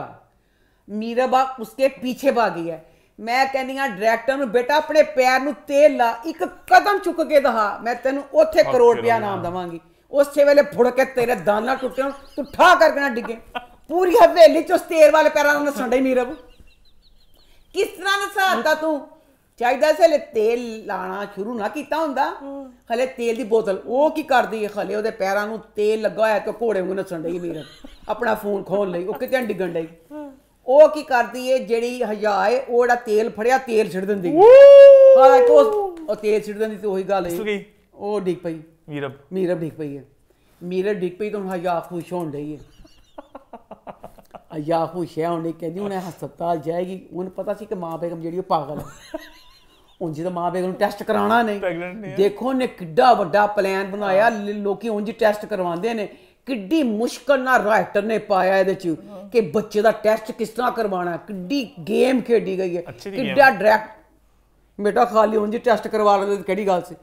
Speaker 2: ਮੀਰਾ ਬਾ ਉਸਕੇ ਪਿੱਛੇ ਭਾਗੀ ਹੈ ਮੈਂ ਕਹਿੰਦੀ ਆ ਡਾਇਰੈਕਟਰ ਨੂੰ ਬੇਟਾ ਆਪਣੇ ਪੈਰ ਨੂੰ ਤੇਲ ਲਾ ਇੱਕ ਕਦਮ ਚੁੱਕ ਕੇ ਦਹਾ ਮੈਂ ਤੈਨੂੰ ਉੱਥੇ ਕਰੋੜ ਰੁਪਿਆ ਨਾਮ ਦਵਾਂਗੀ ਉਸੇ ਵੇਲੇ ਫੁੜ ਕੇ ਤੇਰੇ ਦਾਨਾ ਟੁੱਟਿਆ ਤੂੰ ਠਾ ਕਰਕੇ ਨਾ ਡਿੱਗੇ ਪੂਰੀ ਹਵੇਲੀ ਚ ਉਸ ਤੇਲ ਵਾਲੇ ਪੈਰਾਂ ਨੂੰ ਨਸਣ ਡਈ ਮੀਰਬ ਕਿਸ ਤਰ੍ਹਾਂ ਨਸਾਤਾ ਤੂੰ ਚਾਹੀਦਾ ਸੀ ਲੈ ਤੇਲ ਲਾਣਾ ਸ਼ੁਰੂ ਨਾ ਕੀਤਾ ਹੁੰਦਾ ਹਲੇ ਤੇਲ ਦੀ ਬੋਤਲ ਉਹ ਕੀ ਕਰਦੀ ਹੈ ਹਲੇ ਉਹਦੇ ਪੈਰਾਂ ਨੂੰ ਤੇਲ ਲੱਗਾ ਹੋਇਆ ਕਿ ਘੋੜੇ ਵਾਂਗ ਨਸਣ ਲਈ ਮੇਰਾ ਆਪਣਾ ਫੋਨ ਖੋਲ ਲਈ ਉਹ ਕਿਤੇ ਡਿੱਗਣ ਲਈ ਉਹ ਕੀ ਕਰਦੀ ਹੈ ਜਿਹੜੀ ਹਜਾਏ ਉਹ ਜਿਹੜਾ ਤੇਲ ਫੜਿਆ ਤੇਲ ਛਿੜ ਦਿੰਦੀ ਹਾਲਾਂਕਿ ਉਹ ਉਹ ਤੇਲ ਛਿੜ ਦਿੰਦੀ ਤੇ ਉਹੀ ਗੱਲ ਹੈ ਉਹ ਡਿੱਗ ਪਈ ਮੀਰਬ ਮੀਰਬ ਡਿੱਗ ਪਈ ਹੈ ਮੀਰਬ ਡਿੱਗ ਪਈ ਤਾਂ ਹਜਾ ਖੁਸ਼ ਹੋਣ ਡਈ ਏ ਹਜਾ ਖੁਸ਼ ਹੈ ਉਹਨੇ ਕਹਿੰਦੀ ਉਹਨੇ ਹਸਪਤਾਲ ਜਾਏਗੀ ਉਹਨੂੰ ਪਤਾ ਸੀ ਕਿ ਮਾਂ ਬੇਗਮ ਜਿਹੜੀ ਉਹ ਪਾਗਲ ਹੈ ਉਂਝ ਤਾਂ ਮਾਂ ਬੇਗ ਨੂੰ ਟੈਸਟ ਕਰਾਉਣਾ
Speaker 1: ਨਹੀਂ
Speaker 2: ਦੇਖੋ ਨੇ ਕਿੱਡਾ ਵੱਡਾ ਪਲਾਨ ਬਣਾਇਆ ਲੋਕੀ ਉਂਝ ਟੈਸਟ ਕਰਵਾਉਂਦੇ ਨੇ ਕਿੱਡੀ ਮੁਸ਼ਕਲ ਨਾਲ ਰਾਈਟਰ ਨੇ ਪਾਇਆ ਇਹਦੇ ਚ ਕਿ ਬੱਚੇ ਦਾ ਟੈਸਟ ਕਿਸ ਤਰ੍ਹਾਂ ਕਰਵਾਉਣਾ ਕਿੱਡੀ ਗੇਮ ਖੇਡੀ ਗਈ ਹੈ ਕਿੱਡਾ ਡਾਇਰੈਕਟ ਬੇਟਾ ਖਾਲੀ ਉਂਝ ਟੈਸਟ ਕਰਵਾ ਲੈਂਦੇ ਕਿਹੜੀ ਗੱਲ ਸੀ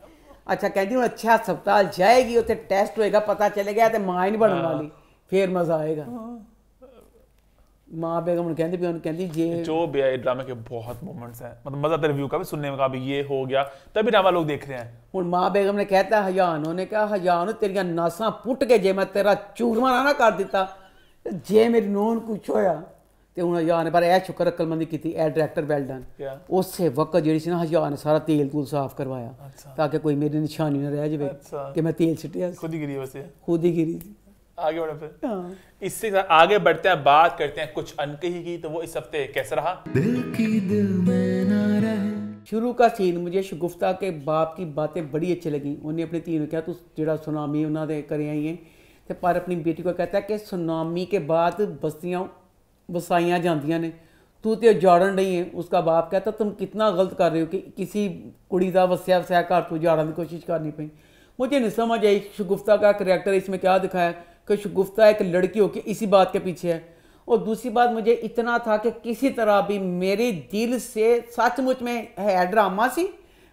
Speaker 2: ਅੱਛਾ ਕਹਿੰਦੀ ਹੁਣ ਅੱਛਾ ਹਸਪਤਾਲ ਜਾਏਗੀ ਉੱਥੇ ਟੈਸਟ ਹੋਏਗਾ ਪਤਾ ਚੱਲੇਗਾ ਤੇ ਮਾਂ ਹੀ ਨਹੀਂ ਬਣਨ ਵਾਲੀ ਫੇਰ ਮਜ਼ਾ ਆਏਗਾ माँ बेगम कहते भी कहती ये जो
Speaker 1: भी है ड्रामे के बहुत मोमेंट्स हैं मतलब मजा आता रिव्यू का भी सुनने में कहा ये हो गया तभी ड्रामा लोग देख रहे हैं
Speaker 2: हूँ माँ बेगम ने कहता हजान उन्हें कहा हजान तेरिया नासा पुट के जे मैं तेरा चूरमा ना, ना कर दिता जे मेरी नून कुछ होया ਤੇ ਹੁਣ ਹਜ਼ਾਰ ਨੇ ਪਰ ਇਹ ਸ਼ੁਕਰ ਅਕਲਮੰਦੀ ਕੀਤੀ ਐ ਡਾਇਰੈਕਟਰ ਵੈਲ ਡਨ ਉਸੇ ਵਕਤ ਜਿਹੜੀ ਸੀ ਨਾ ਹਜ਼ਾਰ ਨੇ ਸਾਰਾ ਤੇਲ ਤੂਲ ਸਾਫ਼ ਕਰਵਾਇਆ ਤਾਂ ਕਿ ਕੋਈ ਮੇਰੀ ਨਿਸ਼ਾਨੀ ਨਾ ਰਹਿ ਜਾਵੇ ਕਿ ਮੈਂ ਤੇਲ ਛਿਟਿਆ ਖੁਦ ਹੀ ਗਿਰੀ ਵਸੇ ਖੁਦ
Speaker 1: आगे बढ़ो फिर हाँ। इससे आगे बढ़ते हैं बात करते हैं कुछ अनकही की तो वो इस हफ्ते कैसा रहा दिल की दिल
Speaker 2: में शुरू का सीन मुझे शगुफ्ता के बाप की बातें बड़ी अच्छी लगी उन्हें अपनी तीन क्या तू जो सुनामी उन्होंने कर आई है तो पर अपनी बेटी को कहता है कि सुनामी के बाद बस्तियाँ बसाइया जा ने तू तो उजाड़न नहीं है उसका बाप कहता तुम कितना गलत कर रहे हो कि किसी कुड़ी का वस्या वसया घर तू उजाड़न की कोशिश करनी पी मुझे नहीं समझ आई शगुफ्ता का करैक्टर इसमें क्या दिखाया कि शगुफ्ता एक लड़की होकर इसी बात के पीछे है और दूसरी बात मुझे इतना था कि किसी तरह भी मेरे दिल से सचमुच में है ड्रामा सी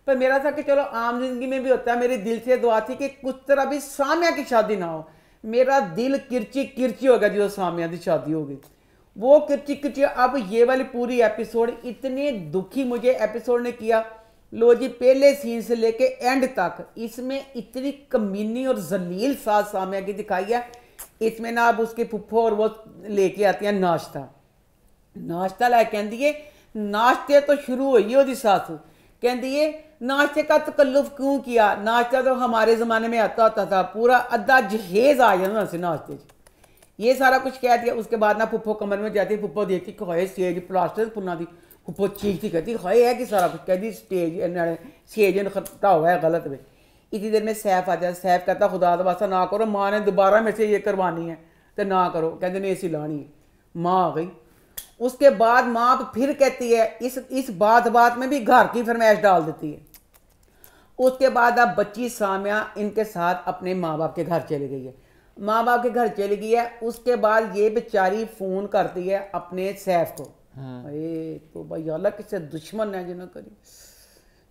Speaker 2: पर मेरा था कि चलो आम जिंदगी में भी होता है मेरे दिल से दुआ थी कि कुछ तरह भी सामिया की शादी ना हो मेरा दिल किरची किरची हो गया जो सामिया की शादी हो गई वो किरची किरची अब ये वाली पूरी एपिसोड इतने दुखी मुझे एपिसोड ने किया लो जी पहले सीन से लेके एंड तक इसमें इतनी कमीनी और जलील साज सामने की दिखाई है इसमें ना आप उसके पुप्पो और वो लेके आती हैं नाश्ता नाश्ता ला कहती है नाश्ते तो शुरू हुई ओरी सास कहती है नाश्ते का तकल्लुफ क्यों किया नाश्ता तो हमारे ज़माने में आता होता था पूरा अद्धा जहेज आ जाता उसे नाश्ते ये सारा कुछ कह दिया उसके बाद ना पुप्पो कमर में जाती पुप्पो देखती खोए होए सेज प्लास्टर पुना दी वो थी कहती है है कि सारा कुछ कहती स्टेज स्टेज स्टेज इन खत्ता हुआ है गलत में इतनी देर में सैफ आ जाए सैफ कहता खुदा वास्ता ना करो माँ ने दोबारा मेरे से ये करवानी है तो ना करो कहते नहीं ऐसी लानी है माँ आ गई उसके बाद माँ तो फिर कहती है इस इस बात बात में भी घर की फरमाइश डाल देती है उसके बाद अब बच्ची सामिया इनके साथ अपने माँ बाप के घर चली गई है माँ बाप के घर चली गई है उसके बाद ये बेचारी फ़ोन करती है अपने सैफ को हाँ। अरे तो भाई अल्लाह किसे दुश्मन है जिन्हों करी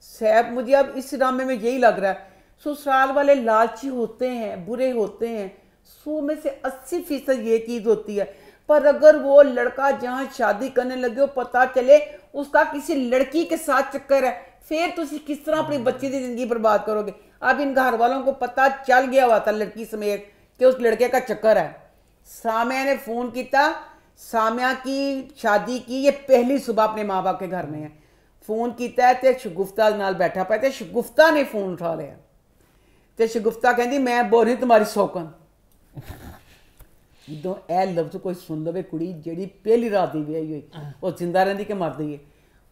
Speaker 2: सैब मुझे अब इस ड्रामे में यही लग रहा है ससुराल वाले लालची होते हैं बुरे होते हैं सो में से अस्सी फीसद ये चीज़ होती है पर अगर वो लड़का जहाँ शादी करने लगे हो पता चले उसका किसी लड़की के साथ चक्कर है फिर तुम तो किस तरह अपनी बच्ची की ज़िंदगी बर्बाद करोगे अब इन घर वालों को पता चल गया हुआ था लड़की समेत कि उस लड़के का चक्कर है सामे ने फ़ोन किया सामिया की शादी की ये पहली सुबह अपने माँ बाप के घर में है फ़ोन किया तो शगुफ्ता नाल बैठा पाया तो शगुफ्ता ने फ़ोन उठा लिया तो शगुफ्ता कहती मैं बोल रही तुम्हारी सौकन जो ए लफ्ज कोई सुन ਲਵੇ कुड़ी जी पहली रात ਦੀ ਵਿਆਹੀ ਹੋਈ ਉਹ ਜ਼ਿੰਦਾ ਰਹਿੰਦੀ ਕਿ ਮਰ ਗਈ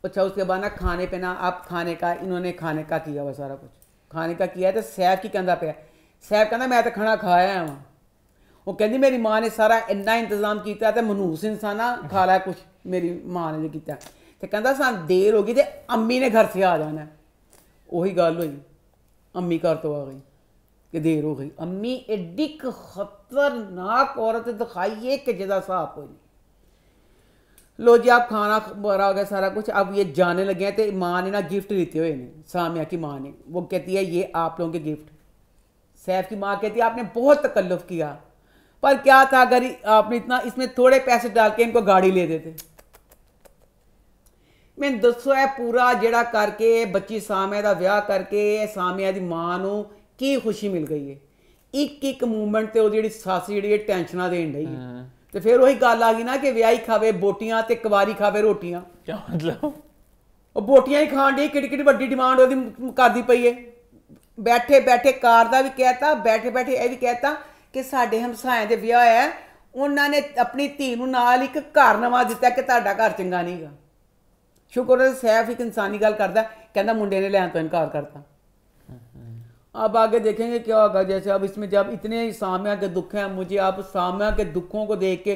Speaker 2: अच्छा उसके बाद ना खाने पीना आप खाने का इन्होंने खाने का किया हुआ सारा कुछ खाने का किया तो सैफ की कहता पे सैफ कहना मैं तो खाना खाया हूँ वो कहती मेरी माँ ने सारा इन्ना इंतजाम किया तो मनहूस इंसान आ खा लिया कुछ मेरी माँ ने जो किया तो कहता सर हो गई तो अम्मी ने घर से आ जाना उ गल हुई अम्मी घर तो आ गई कि देर हो गई अम्मी एडी क खतरनाक औरत दिखाई है कि जिदा हिसाब हो जाए लो जी आप खाना बड़ा हो गया सारा कुछ अब ये जाने लगे हैं तो माँ ने ना गिफ्ट लेते हुए ने सामिया की माँ ने वो कहती है ये आप लोगों के गिफ्ट सैफ की माँ कहती है आपने बहुत तकल्लफ किया पर क्या था अगर आपने इतना इसमें थोड़े पैसे डाल के इनको गाड़ी ले देते ਮੈਂ ਦੱਸੋ ਇਹ ਪੂਰਾ ਜਿਹੜਾ ਕਰਕੇ ਬੱਚੀ ਸਾਮਿਆ ਦਾ ਵਿਆਹ ਕਰਕੇ ਸਾਮਿਆ ਦੀ ਮਾਂ ਨੂੰ ਕੀ ਖੁਸ਼ੀ ਮਿਲ ਗਈ ਹੈ ਇੱਕ ਇੱਕ ਮੂਵਮੈਂਟ ਤੇ ਉਹ ਜਿਹੜੀ ਸੱਸ ਜਿਹੜੀ ਇਹ ਟੈਨਸ਼ਨਾਂ ਦੇਣ ਰਹੀ ਹੈ ਤੇ ਫਿਰ ਉਹੀ ਗੱਲ ਆ ਗਈ ਨਾ ਕਿ ਵਿਆਹੀ ਖਾਵੇ ਬੋਟੀਆਂ ਤੇ ਕੁਵਾਰੀ ਖਾਵੇ ਰੋਟੀਆਂ ਕੀ ਮਤਲਬ ਉਹ ਬੋਟੀਆਂ ਹੀ ਖਾਣ ਦੀ ਕਿੜੀ ਕਿੜੀ ਵੱਡੀ ਡਿਮਾਂਡ ਉਹਦੀ ਕਰਦੀ ਪਈ ਹੈ ਬੈਠੇ ਬੈਠੇ ਕਾਰ ਦਾ ਵੀ ਕਹਿਤਾ ਬੈਠੇ ਬੈਠੇ ਇਹ ਵੀ ਕਹਿਤਾ ਕਿ ਸਾਡੇ ਹਮਸਾਇਆਂ ਦੇ ਵਿਆਹ ਹੈ ਉਹਨਾਂ ਨੇ ਆਪਣੀ ਧੀ ਨੂੰ ਨਾਲ ਇੱਕ ਘਰ ਨਵਾਂ ਦਿੱਤਾ ਕਿ ਤੁਹਾਡਾ ਘਰ ਚੰਗਾ ਨਹੀਂਗਾ ਸ਼ੁਕਰ ਹੈ ਸੈਫ ਇੱਕ ਇਨਸਾਨੀ ਗੱਲ ਕਰਦਾ ਕਹਿੰਦਾ ਮੁੰਡੇ ਨੇ ਲੈਣ ਤੋਂ अब आगे देखेंगे क्या होगा जैसे अब इसमें जब इतने साम्या के दुख हैं मुझे आप साम्या के दुखों को देख के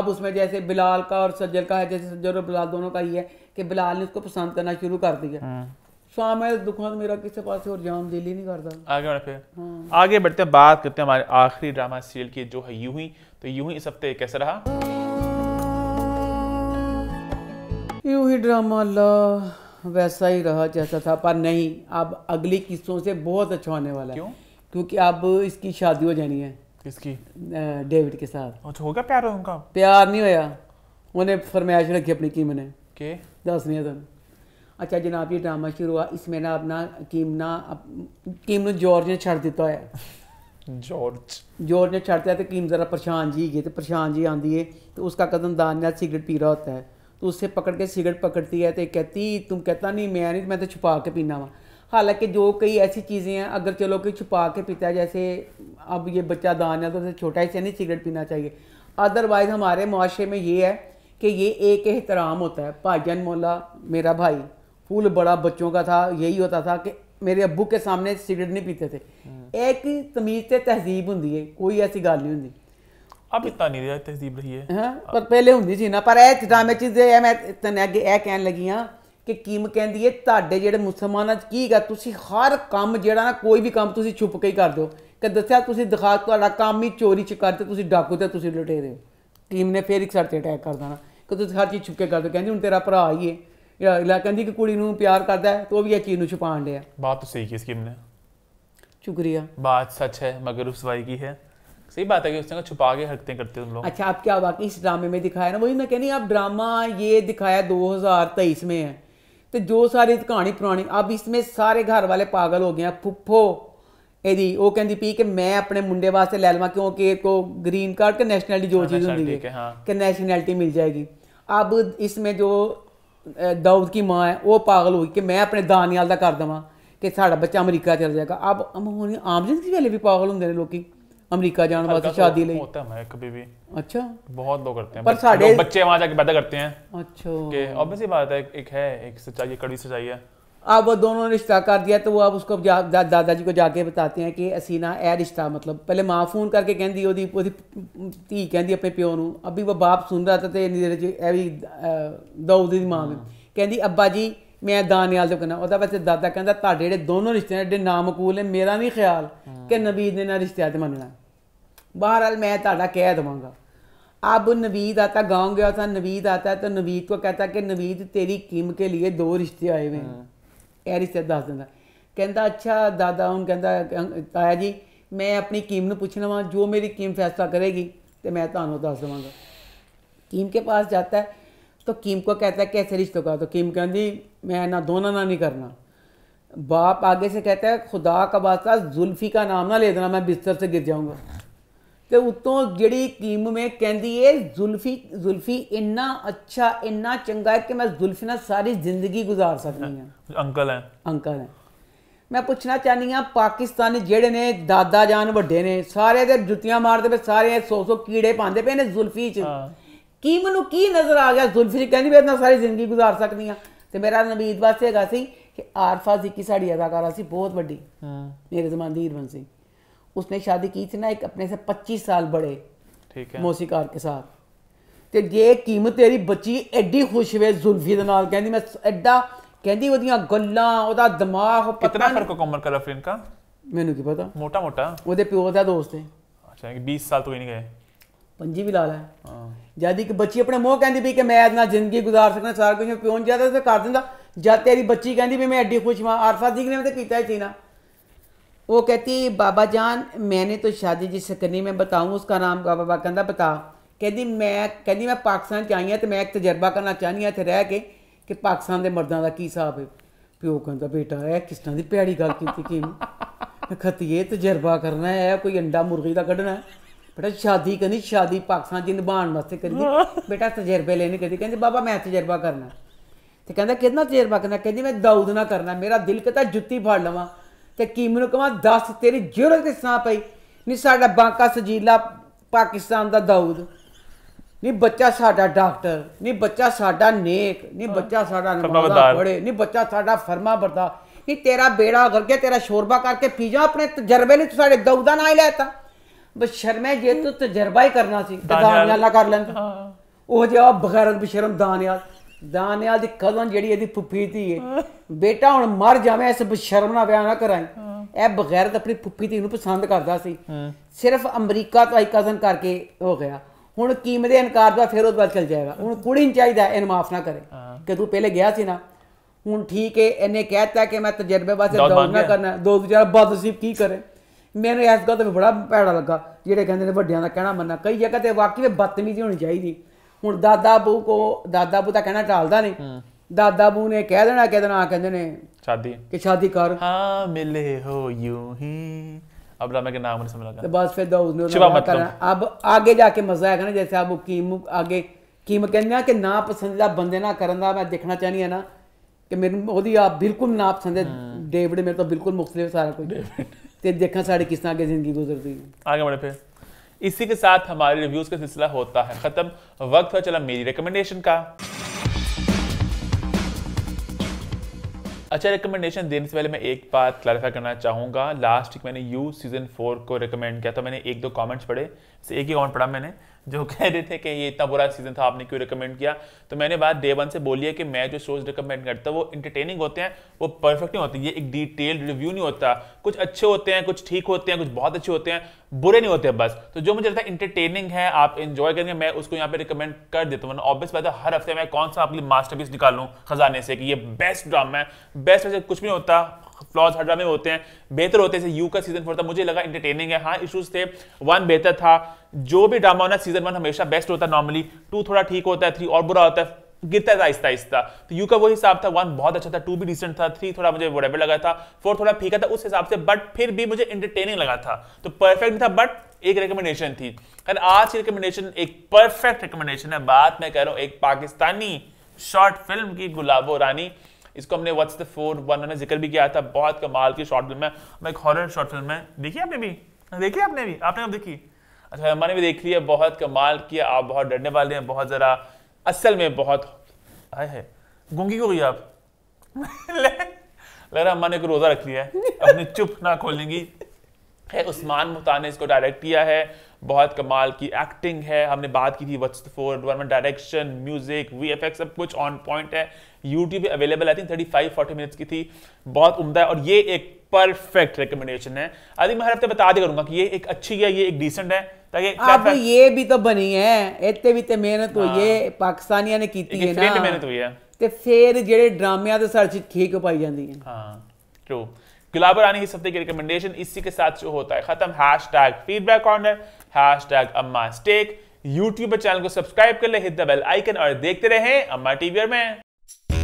Speaker 2: अब उसमें जैसे बिलाल का और सज्जल का है जैसे सज्जल और बिलाल दोनों का ही है कि बिलाल ने उसको पसंद करना शुरू कर दिया काम है दुकान मेरा किसी पास है और जान दिल ही नहीं करता
Speaker 1: आगे बढ़ते हाँ। आगे बढ़ते हैं बात करते हैं हमारे आखिरी ड्रामा सीरियल की जो है यूं ही तो यूं ही इस हफ्ते कैसे रहा
Speaker 2: यूं ही ड्रामा ला वैसा ही रहा जैसा था पर नहीं अब अगली किस्तों से बहुत अच्छा होने वाला है क्यों क्योंकि अब इसकी शादी हो जानी है किसकी डेविड के साथ अच्छा
Speaker 1: होगा प्यार उनका
Speaker 2: प्यार नहीं होया उन्हें फरमाइश रखी अपनी की मैंने के दस नहीं तुम अच्छा जनाब ये ड्रामा शुरू हुआ इसमें ना अपना ਆਪਣਾ ਟੀਮ ਨਾ ने ਨੂੰ ਜੋਰਜ ਨੇ ਛੱਡ ਦਿੱਤਾ ਹੋਇਆ ਜੋਰਜ ने छड़ दिया तो कीम ज़रा परेशान जी गए तो परेशान जी आंदी है तो उसका कदम दानियात सिगरेट पी रहा होता है तो उससे पकड़ के सिगरेट पकड़ती है तो कहती तुम कहता नहीं मैं नहीं मैं तो छुपा के पीना वहाँ हालांकि जो कई ऐसी चीज़ें हैं अगर चलो कि छुपा के पीता है जैसे अब ये बच्चा दान है तो उसे छोटा ही से नहीं सिगरेट पीना चाहिए अदरवाइज़ हमारे मुआरे में ये है कि ये एक एहतराम होता है भाईजन मौला मेरा भाई स्कूल बड़ा बच्चों का था यही होता था कि मेरे अबू के सामने सिगरेट नहीं पीते थे एक तमीज से तहजीब होंगी है कोई ऐसी गल नहीं होंगी
Speaker 1: ਅਬ ਇਤਨਾ ਨਹੀਂ ਰਿਹਾ ਤਹਜ਼ੀਬ ਰਹੀ ਹੈ
Speaker 2: ਹਾਂ ਪਰ ਪਹਿਲੇ ਹੁੰਦੀ ਸੀ ਨਾ ਪਰ ਇਹ ਡਰਾਮੇ ਚੀਜ਼ ਇਹ ਮੈਂ ਤਨ ਅੱਗੇ ਇਹ ਕਹਿਣ ਲੱਗੀਆਂ ਕਿ ਕੀਮ ਕਹਿੰਦੀ ਹੈ ਤੁਹਾਡੇ ਜਿਹੜੇ ਮੁਸਲਮਾਨਾਂ ਚ ਕੀ ਹੈਗਾ ਤੁਸੀਂ ਹਰ ਕੰਮ ਜਿਹੜਾ ਨਾ ਕੋਈ ਵੀ ਕੰਮ ਤੁਸੀਂ ਛੁਪ ਕੇ ਹੀ ਕਰਦੇ ਹੋ ਕਿ ਦੱਸਿਆ ਤੁਸੀਂ ਦਿਖਾ ਤੁਹਾਡਾ ਕੰਮ ਹੀ ਚੋਰੀ ਚ ਕਰਦੇ ਤੁਸੀਂ ਡਾਕੂ ਤੇ ਤੁਸੀਂ ਲੁਟੇਰੇ ਹੋ ਕੀਮ ਨੇ ਫੇਰ ਇੱਕ ਸਰ ਤੇ ਅਟੈਕ ਕਰ ਦੇਣਾ ਕਿ ਤੁਸੀਂ ਹਰ ਚੀਜ਼ ਛੁਪ ਕੇ ਕਰਦੇ ਕਹਿੰਦੀ ਹੁਣ ਤੇਰਾ ਭਰਾ ਹੀ ਹੈ ਕਹਿੰਦੀ ਕਿ ਕੁੜੀ ਨੂੰ ਪਿਆਰ ਕਰਦਾ ਹੈ ਤੇ ਉਹ ਵੀ ਇਹ ਚੀਜ਼ ਨੂੰ ਛੁਪਾਉਣ ਡਿਆ
Speaker 1: ਬਾਤ ਤਾਂ ਸਹੀ ਕੀ शुक्रिया बात सच है मगर उस भाई की है सही बात है कि उसने छुपा के हरकतें करते तुम लोग अच्छा
Speaker 2: आप क्या वाकई इस ड्रामे में दिखाया ना वही मैं कहनी आप ड्रामा ये दिखाया 2023 में है तो जो सारी कहानी पुरानी अब इसमें सारे घर वाले पागल हो गए हैं फुफ्फो ਇਹਦੀ ਉਹ ਕਹਿੰਦੀ ਪੀ ਕਿ ਮੈਂ ਆਪਣੇ ਮੁੰਡੇ ਵਾਸਤੇ ਲੈ ਲਵਾਂ ਕਿਉਂਕਿ ਕੋ ਗ੍ਰੀਨ ਕਾਰਡ ਕਿ ਨੈਸ਼ਨੈਲਿਟੀ ਜੋ ਚੀਜ਼ ਹੁੰਦੀ ਹੈ ਕਿ ਨੈਸ਼ਨੈਲਿਟੀ ਮਿਲ ਜਾਏਗੀ अब इसमें जो दाऊद की मां ऐ ओह् पागल होई कि में अपने दानियाल दा कर देवां कि साढ़ा बच्चा अमरीका चली जाएगा अब हून आम जिंदगी वेले भी पागल होंदे न लोकी अमेरिका जाने वास्ते शादी ले
Speaker 1: होता है कभी भी अच्छा बहुत लोग करते हैं पर साढ़े बच्चे वहां जाके पैदा करते हैं अच्छा कि ऑब्वियसली बात है एक है एक सच्चाई है कड़वी सच्चाई है
Speaker 2: अब वो दोनों ने रिश्ता कर दिया तो वो अब उसको दादाजी को जाके बताते हैं ਕਿ ਅਸੀਂ ਨਾ ਇਹ ਰਿਸ਼ਤਾ ਮਤਲਬ ਪਹਿਲੇ ਮਾਂ ਫੋਨ ਕਰਕੇ ਕਹਿੰਦੀ ਉਹਦੀ ਉਹਦੀ ਧੀ ਕਹਿੰਦੀ ਆਪਣੇ ਪਿਓ ਨੂੰ ਅਭੀ ਉਹ ਬਾਪ ਸੁਣ ਰਿਹਾ ਤੇ ਨੀਰੇ ਚ ਇਹ ਵੀ ਦਾਊਦ ਦੀ ਮਾਂ ਕਹਿੰਦੀ ਅੱਬਾ ਜੀ ਮੈਂ ਦਾਨਿਆਲ ਤੋਂ ਕਹਿੰਦਾ ਉਹਦਾ ਵਿੱਚ ਦਾਦਾ ਕਹਿੰਦਾ ਤੁਹਾਡੇ ਜਿਹੜੇ ਦੋਨੋਂ ਰਿਸ਼ਤੇ ਨੇ ਜਿਹੜੇ ਨਾਮਕੂਲ ਨੇ ਮੇਰਾ ਵੀ ਖਿਆਲ ਕਿ ਨਵੀਦ ਨੇ ਨਾ ਰਿਸ਼ਤੇ ਤੇ ਮੰਨਣਾ ਬਹਰਾਲ ਮੈਂ ਤੁਹਾਡਾ ਕਹਿ ਦਵਾਂਗਾ अब नवीद आता गांव गया था नवीद आता है तो नवीद को कहता कि नवीद तेरी ਕੇ के लिए दो रिश्ते आए हुए हैं ਖੈਰ ਸਿੱਧਾ ਹੱਸ ਦਿੰਦਾ ਕਹਿੰਦਾ ਅੱਛਾ ਦਾਦਾ ਹੁਣ ਕਹਿੰਦਾ ਤਾਇਆ ਜੀ ਮੈਂ ਆਪਣੀ ਕੀਮ ਨੂੰ पूछना ਵਾਂ जो मेरी कीम फैसला करेगी तो मैं ਤੁਹਾਨੂੰ दस देवगा कीम के पास जाता है तो कीम को कहता है कैसे रिश्तों का तो कीम कहती मैं ना दोनों ना नहीं करना बाप आगे से कहता है खुदा का वास्ता जुल्फ़ी का नाम ना ले देना मैं बिस्तर से गिर जाऊँगा ਤੇ ਉਤੋਂ ਜਿਹੜੀ ਕੀਮ ਮੇ ਕਹਿੰਦੀ ਏ ਜ਼ੁਲਫੀ ਜ਼ੁਲਫੀ ਇੰਨਾ ਅੱਛਾ ਇੰਨਾ ਚੰਗਾ ਹੈ ਕਿ ਮੈਂ ਜ਼ੁਲਫੀ ਨਾਲ ਸਾਰੀ ਜ਼ਿੰਦਗੀ گزار
Speaker 1: ਸਕਦੀ ਆ ਅੰਕਲ ਹੈ ਅੰਕਲ ਹੈ
Speaker 2: ਮੈਂ ਪੁੱਛਣਾ ਚਾਹਨੀ ਆ ਪਾਕਿਸਤਾਨੀ ਜਿਹੜੇ ਨੇ ਦਾਦਾ ਜਾਨ ਵੱਡੇ ਨੇ ਸਾਰੇ ਦੇ ਜੁੱਤੀਆਂ ਮਾਰਦੇ ਪਏ ਸਾਰੇ 100-100 ਕੀੜੇ ਪਾਉਂਦੇ ਪਏ ਨੇ ਜ਼ੁਲਫੀ 'ਚ ਕੀ ਮੈਨੂੰ ਕੀ ਨਜ਼ਰ ਆ ਗਿਆ ਜ਼ੁਲਫੀ ਕਹਿੰਦੀ ਮੈਂ ਇਤਨਾ ਸਾਰੀ ਜ਼ਿੰਦਗੀ گزار ਸਕਦੀ ਆ ਤੇ ਮੇਰਾ ਨਵੀਦ ਵਾਸਤੇ ਹੈਗਾ ਸੀ ਕਿ ਆਰਫਾ ਜ਼ਿਕੀ ਸਾਡੀ ਅਦਾਕਾਰਾ ਸੀ ਬਹੁਤ ਵੱਡੀ ਹਾਂ ਮੇਰੇ ਜ਼ਮਾਨੇ ਦੀ ਹੀਰਵਨ ਸੀ ਉਸਨੇ ਸ਼ਾਦੀ ਕੀਤੀ ਸੀ ਨਾ ਇੱਕ ਆਪਣੇ ਸੇ 25 ਸਾਲ ਬੜੇ ਠੀਕ ਹੈ ਮੌਸੀਕਾਰ ਕੇ ਸਾਥ ਤੇ ਜੇ ਕੀਮਤ ਤੇਰੀ ਬੱਚੀ ਐਡੀ ਖੁਸ਼ ਹੋਵੇ ਜ਼ੁਲਫੀ ਦੇ ਨਾਲ ਕਹਿੰਦੀ ਮੈਂ ਐਡਾ ਕਹਿੰਦੀ ਉਹਦੀਆਂ ਗੱਲਾਂ ਉਹਦਾ ਦਿਮਾਗ ਕਿੰਨਾ ਫਰਕ ਹੈ ਉਮਰ ਦਾ ਰਫਰੀਨ ਦਾ ਮੈਨੂੰ ਕੀ ਪਤਾ ਮੋਟਾ ਮੋਟਾ ਉਹਦੇ ਪਿਓ ਦਾ ਦੋਸਤ ਹੈ
Speaker 1: ਅੱਛਾ 20 ਸਾਲ ਤੋਂ ਹੀ ਨਹੀਂ ਗਏ
Speaker 2: ਪੰਜੀ ਵੀ ਲਾਲ ਹੈ ਹਾਂ ਜਦ ਕਿ ਬੱਚੀ ਆਪਣੇ ਮੂੰਹ ਕਹਿੰਦੀ ਵੀ ਕਿ ਮੈਂ ਇਹਦੇ ਜ਼ਿੰਦਗੀ ਗੁਜ਼ਾਰ ਸਕਣਾ ਸਾਰਾ ਕੁਝ ਪਿਓਨ ਜਿਆਦਾ ਤੇ ਕਰ ਦਿੰਦਾ ਜਦ ਤੇਰੀ ਬੱਚੀ ਕਹਿੰਦੀ ਵੀ ਮੈਂ ਐਡੀ ਖੁਸ਼ ਮਾਂ ਆਰਫਾ ਜੀ ਨੇ ਤੇ ਕੀਤਾ ਹੀ ਸੀ ਨਾ ਉਹ ਕਹਤੀ ਬਾਬਾ ਜਾਨ ਮੈਨੇ मैंने ਸ਼ਾਦੀ ਜੀ ਸਕਨੀ ਮੈਂ मैं ਉਸਕਾ ਨਾਮ ਕਾ ਬਾਬਾ ਕਹਿੰਦਾ ਬਤਾ ਕਹਿੰਦੀ ਮੈਂ ਕਹਿੰਦੀ ਮੈਂ ਪਾਕਿਸਤਾਨ ਚ ਆਈ ਆ ਤੇ ਮੈਂ ਇੱਕ ਤਜਰਬਾ ਕਰਨਾ ਚਾਹਨੀ ਆ ਇੱਥੇ ਰਹਿ ਕੇ ਕਿ ਪਾਕਿਸਤਾਨ ਦੇ ਮਰਦਾਂ ਦਾ ਕੀ ਹਿਸਾਬ ਹੈ ਪਿਓ ਕਹਿੰਦਾ ਬੇਟਾ ਇਹ ਕਿਸ ਤਰ੍ਹਾਂ ਦੀ ਪਿਆੜੀ ਗੱਲ ਕੀਤੀ ਕਿ ਖਤੀਏ ਤਜਰਬਾ ਕਰਨਾ ਹੈ ਕੋਈ ਅੰਡਾ ਮੁਰਗੀ ਦਾ ਕੱਢਣਾ ਹੈ ਬੇਟਾ ਸ਼ਾਦੀ ਕਰਨੀ ਸ਼ਾਦੀ ਪਾਕਿਸਤਾਨ ਦੀ ਨਿਭਾਣ ਵਾਸਤੇ ਕਰੀਦੀ ਬੇਟਾ ਤਜਰਬੇ ਲੈਣੇ ਕਹਿੰਦੀ ਕਹਿੰਦੀ ਬਾਬਾ ਮੈਂ ਤਜਰਬਾ ਕਰਨਾ ਤੇ ਕਹਿੰਦਾ ਕਿੰਨਾ ਤਜਰਬਾ ਕਰਨਾ ਕਹਿੰਦੀ ਮੈਂ ਦਾਊਦ ਨਾਲ ਕਰਨਾ ਮੇਰਾ ਦਿਲ ਕਹਤਾ ਜੁੱਤੀ ਫੜ ਲਵਾਂ ਤੇ ਕੀਮ ਨੂੰ ਕਹਾਂ ਦੱਸ ਤੇਰੀ ਜ਼ਰੂਰਤ ਦੇ ਤਰ੍ਹਾਂ ਪਈ ਨਹੀਂ ਸਾਡਾ ਬਾਂਕਾ ਸਜੀਲਾ ਪਾਕਿਸਤਾਨ ਦਾ ਦਾਊਦ ਨਹੀਂ ਬੱਚਾ ਸਾਡਾ ਡਾਕਟਰ ਨਹੀਂ ਬੱਚਾ ਸਾਡਾ ਨੇਕ ਨਹੀਂ ਬੱਚਾ ਸਾਡਾ ਨਮਾਜ਼ਾ ਪੜੇ ਨਹੀਂ ਬੱਚਾ ਸਾਡਾ ਫਰਮਾ ਬਰਦਾ ਨਹੀਂ ਤੇਰਾ ਬੇੜਾ ਗਰ ਕੇ ਤੇਰਾ ਸ਼ੋਰਬਾ ਕਰਕੇ ਪੀ ਜਾ ਆਪਣੇ ਤਜਰਬੇ ਨੇ ਸਾਡੇ ਦਾਊਦਾ ਨਾ ਹੀ ਲੈਤਾ ਬਸ ਸ਼ਰਮੇ ਜੇ ਤੂੰ ਤਜਰਬਾ ਹੀ ਕਰਨਾ ਸੀ ਤੇ ਦਾਨਿਆਲਾ ਕਰ ਲੈਂਦਾ ਉਹ ਜਿਹਾ ਬਗੈਰਤ ਬਿਸ਼ਰਮ ਦਾਨਿਆਲ ਦਾਨਿਆਲ ਦੀ ਕਦਨ ਜਿਹੜੀ ਇਹਦੀ ਫੁੱਫੀ ਦੀ ਹੈ ਬੇਟਾ ਹੁਣ ਮਰ ਜਾਵੇਂ ਇਸ ਬਸ਼ਰਮ ਨਾਲ ਵਿਆਹ ਨਾ ਕਰਾਈ ਇਹ ਬਗੈਰਤ ਆਪਣੀ ਫੁੱਫੀ ਦੀ ਨੂੰ ਪਸੰਦ ਕਰਦਾ ਸੀ ਸਿਰਫ ਅਮਰੀਕਾ ਤੋਂ ਆਈ ਕਜ਼ਨ ਕਰਕੇ ਹੋ ਗਿਆ ਹੁਣ ਕੀਮ ਦੇ ਇਨਕਾਰ ਦਾ ਫਿਰ ਉਹ ਬਦਲ ਚਲ ਜਾਏਗਾ ਹੁਣ ਕੁੜੀ ਨੂੰ ਚਾਹੀਦਾ ਇਹਨੂੰ ਮਾਫ ਨਾ ਕਰੇ ਕਿ ਤੂੰ ਪਹਿਲੇ ਗਿਆ ਸੀ ਨਾ ਹੁਣ ਠੀਕ ਹੈ ਇਹਨੇ ਕਹਿਤਾ ਕਿ ਮੈਂ ਤਜਰਬੇ ਵਾਸਤੇ ਦੌੜ ਨਾ ਕਰਨਾ ਦੋ ਵਿਚਾਰਾ ਬਦਸੀਬ ਕੀ ਕਰੇ ਮੈਨੂੰ ਇਸ ਗੱਲ ਤੇ ਬੜਾ ਭੈੜਾ ਲੱਗਾ ਜਿਹੜੇ ਕਹਿੰਦੇ ਨੇ ਵੱਡਿਆਂ ਦਾ ਕਹਿਣਾ ਮੰਨਣਾ ਕਈ ਜਗ੍ਹਾ ਤੇ ਵਾਕਈ ਵਿੱਚ ਬਦਤਮੀਜ਼ੀ ਹੋਣੀ ਚਾਹੀਦੀ ਹੁਣ ਦਾਦਾ ਬੂ ਕੋ ਦਾਦਾ ਬੂ ਤਾਂ ਕਹਿਣਾ ਟਾਲਦਾ ਨਹੀਂ ਦਾਦਾ ਬੂ ਨੇ ਕਹਿ ਦੇਣਾ ਕਿਦਾਂ ਆ ਕਹਿੰਦੇ ਨੇ
Speaker 1: ਸ਼ਾਦੀ ਕਿ ਸ਼ਾਦੀ ਕਰ ਹਾਂ ਮਿਲੇ ਹੋ ਯੂੰ ਹੀ ਅਬ ਨਹੀਂ ਸਮਝ के ਤੇ
Speaker 2: ਬਸ ਫਿਰ तो ਉਸਨੇ फिर उसने ਅਬ ਅੱਗੇ ਜਾ ਕੇ ਮਜ਼ਾ मजा आएगा ना जैसे आप ਕੀਮ ਅੱਗੇ ਕੀਮ ਕਹਿੰਦੇ ਆ ਕਿ ਨਾ ਪਸੰਦੀਦਾ ਬੰਦੇ ਨਾਲ ਕਰਨ ਦਾ ਮੈਂ ਦੇਖਣਾ ਚਾਹਨੀ ਆ ਨਾ ਕਿ ਮੈਨੂੰ ਉਹਦੀ ਆ ਬਿਲਕੁਲ ਨਾ ਪਸੰਦ ਹੈ ਡੇਵਿਡ ਮੇਰੇ ਤੋਂ ਬਿਲਕੁਲ ਮੁਖਤਲਿਫ ਸਾਰਾ ਕੁਝ ਤੇ ਦੇਖਾਂ ਸਾਡੀ ਕਿਸ
Speaker 1: ਤਰ੍ਹਾਂ ਅੱਗੇ ਜ਼ਿੰਦਗੀ ਗੁਜ਼ਰਦੀ ਹੈ ਆਗੇ ਬੜੇ ਫੇ इसी के साथ हमारे रिव्यूज का सिलसिला होता है खत्म वक्त है चला मेरी रिकमेंडेशन का अच्छा रिकमेंडेशन देने से पहले मैं एक बात क्लैरिफाई करना चाहूंगा लास्ट वीक मैंने यू सीजन फोर को रिकमेंड किया था मैंने एक दो कमेंट्स पढ़े एक ही कमेंट पढ़ा मैंने जो कह रहे थे कि ये इतना बुरा सीजन था आपने क्यों रिकमेंड किया तो मैंने बात डे वन से बोली है कि मैं जो शोज रिकमेंड करता हूँ वो इंटरटेनिंग होते हैं वो परफेक्ट नहीं होते ये एक डिटेल्ड रिव्यू नहीं होता कुछ अच्छे होते हैं कुछ ठीक होते हैं कुछ बहुत अच्छे होते हैं बुरे नहीं होते बस तो जो मुझे लगता है इंटरटेनिंग है आप एंजॉय करेंगे मैं उसको यहाँ पे रिकमेंड कर देता हूँ ऑब्वियस बात है हर हफ्ते मैं कौन सा आपके मास्टर मास्टरपीस खजाने से कि ये बेस्ट ड्रामा है बेस्ट वैसे कुछ भी नहीं होता फ्लॉज हर ड्रामे में होते हैं बेहतर होते यू का सीजन फोर था मुझे लगा इंटरटेनिंग है हाँ इशूज थे वन बेहतर था जो भी ड्रामा होना सीजन वन हमेशा बेस्ट होता है नॉर्मली टू थोड़ा ठीक होता है थ्री और बुरा होता है गिरता था आहिस्ता आहिस्ता तो यू का वो हिसाब था वन बहुत अच्छा था टू भी डिसेंट था थ्री थोड़ा मुझे वोडेबल लगा था फोर थोड़ा फीका था उस हिसाब से बट फिर भी मुझे इंटरटेनिंग लगा था तो परफेक्ट था बट एक रिकमेंडेशन थी खैर आज की रिकमेंडेशन एक परफेक्ट रिकमेंडेशन है बात मैं कह रहा हूँ एक पाकिस्तानी शॉर्ट फिल्म की गुलाबो रानी इसको हमने व्हाट्स द फोर वन ने जिक्र भी किया था बहुत कमाल की शॉर्ट फिल्म है मैं एक हॉरर शॉर्ट फिल्म है देखी आपने भी देखी आपने भी आपने अब देखी अच्छा हमारे भी देख ली है बहुत कमाल किया आप बहुत डरने वाले हैं बहुत ज़रा असल में बहुत आए है गुंगी हो गई आप लग रहा हमारे को रोज़ा रख लिया है अपने चुप ना खोलेंगी है उस्मान मुता ने इसको डायरेक्ट किया है बहुत कमाल की एक्टिंग है हमने बात की थी what's four direction music V F X सब कुछ ऑन पॉइंट है यूट्यूब पे available I think thirty five forty minutes की थी बहुत उमदा है और ये एक परफेक्ट रिकमेंडेशन है अभी मैं हर हफ्ते बता दे करूंगा कि ये एक अच्छी है ये एक डिसेंट है ताकि तो ये
Speaker 2: भी तो बनी है इतने भी तो मेहनत हुई है हाँ। पाकिस्तानिया ने की है ना मेहनत हुई है तो फिर ਜਿਹੜੇ ਡਰਾਮਿਆਂ तो ਸਰ चीज ठीक पाई जाती है ਹਾਂ हाँ,
Speaker 1: ਟਰੂ गुलाबर आने इस सबसे की रिकमेंडेशन इसी के साथ जो होता है खत्म hashtag feedback honour hashtag Amma stake YouTube पर चैनल को सब्सक्राइब कर ले हिट द बेल आइकन और देखते रहें अम्मा टीवी में Bye.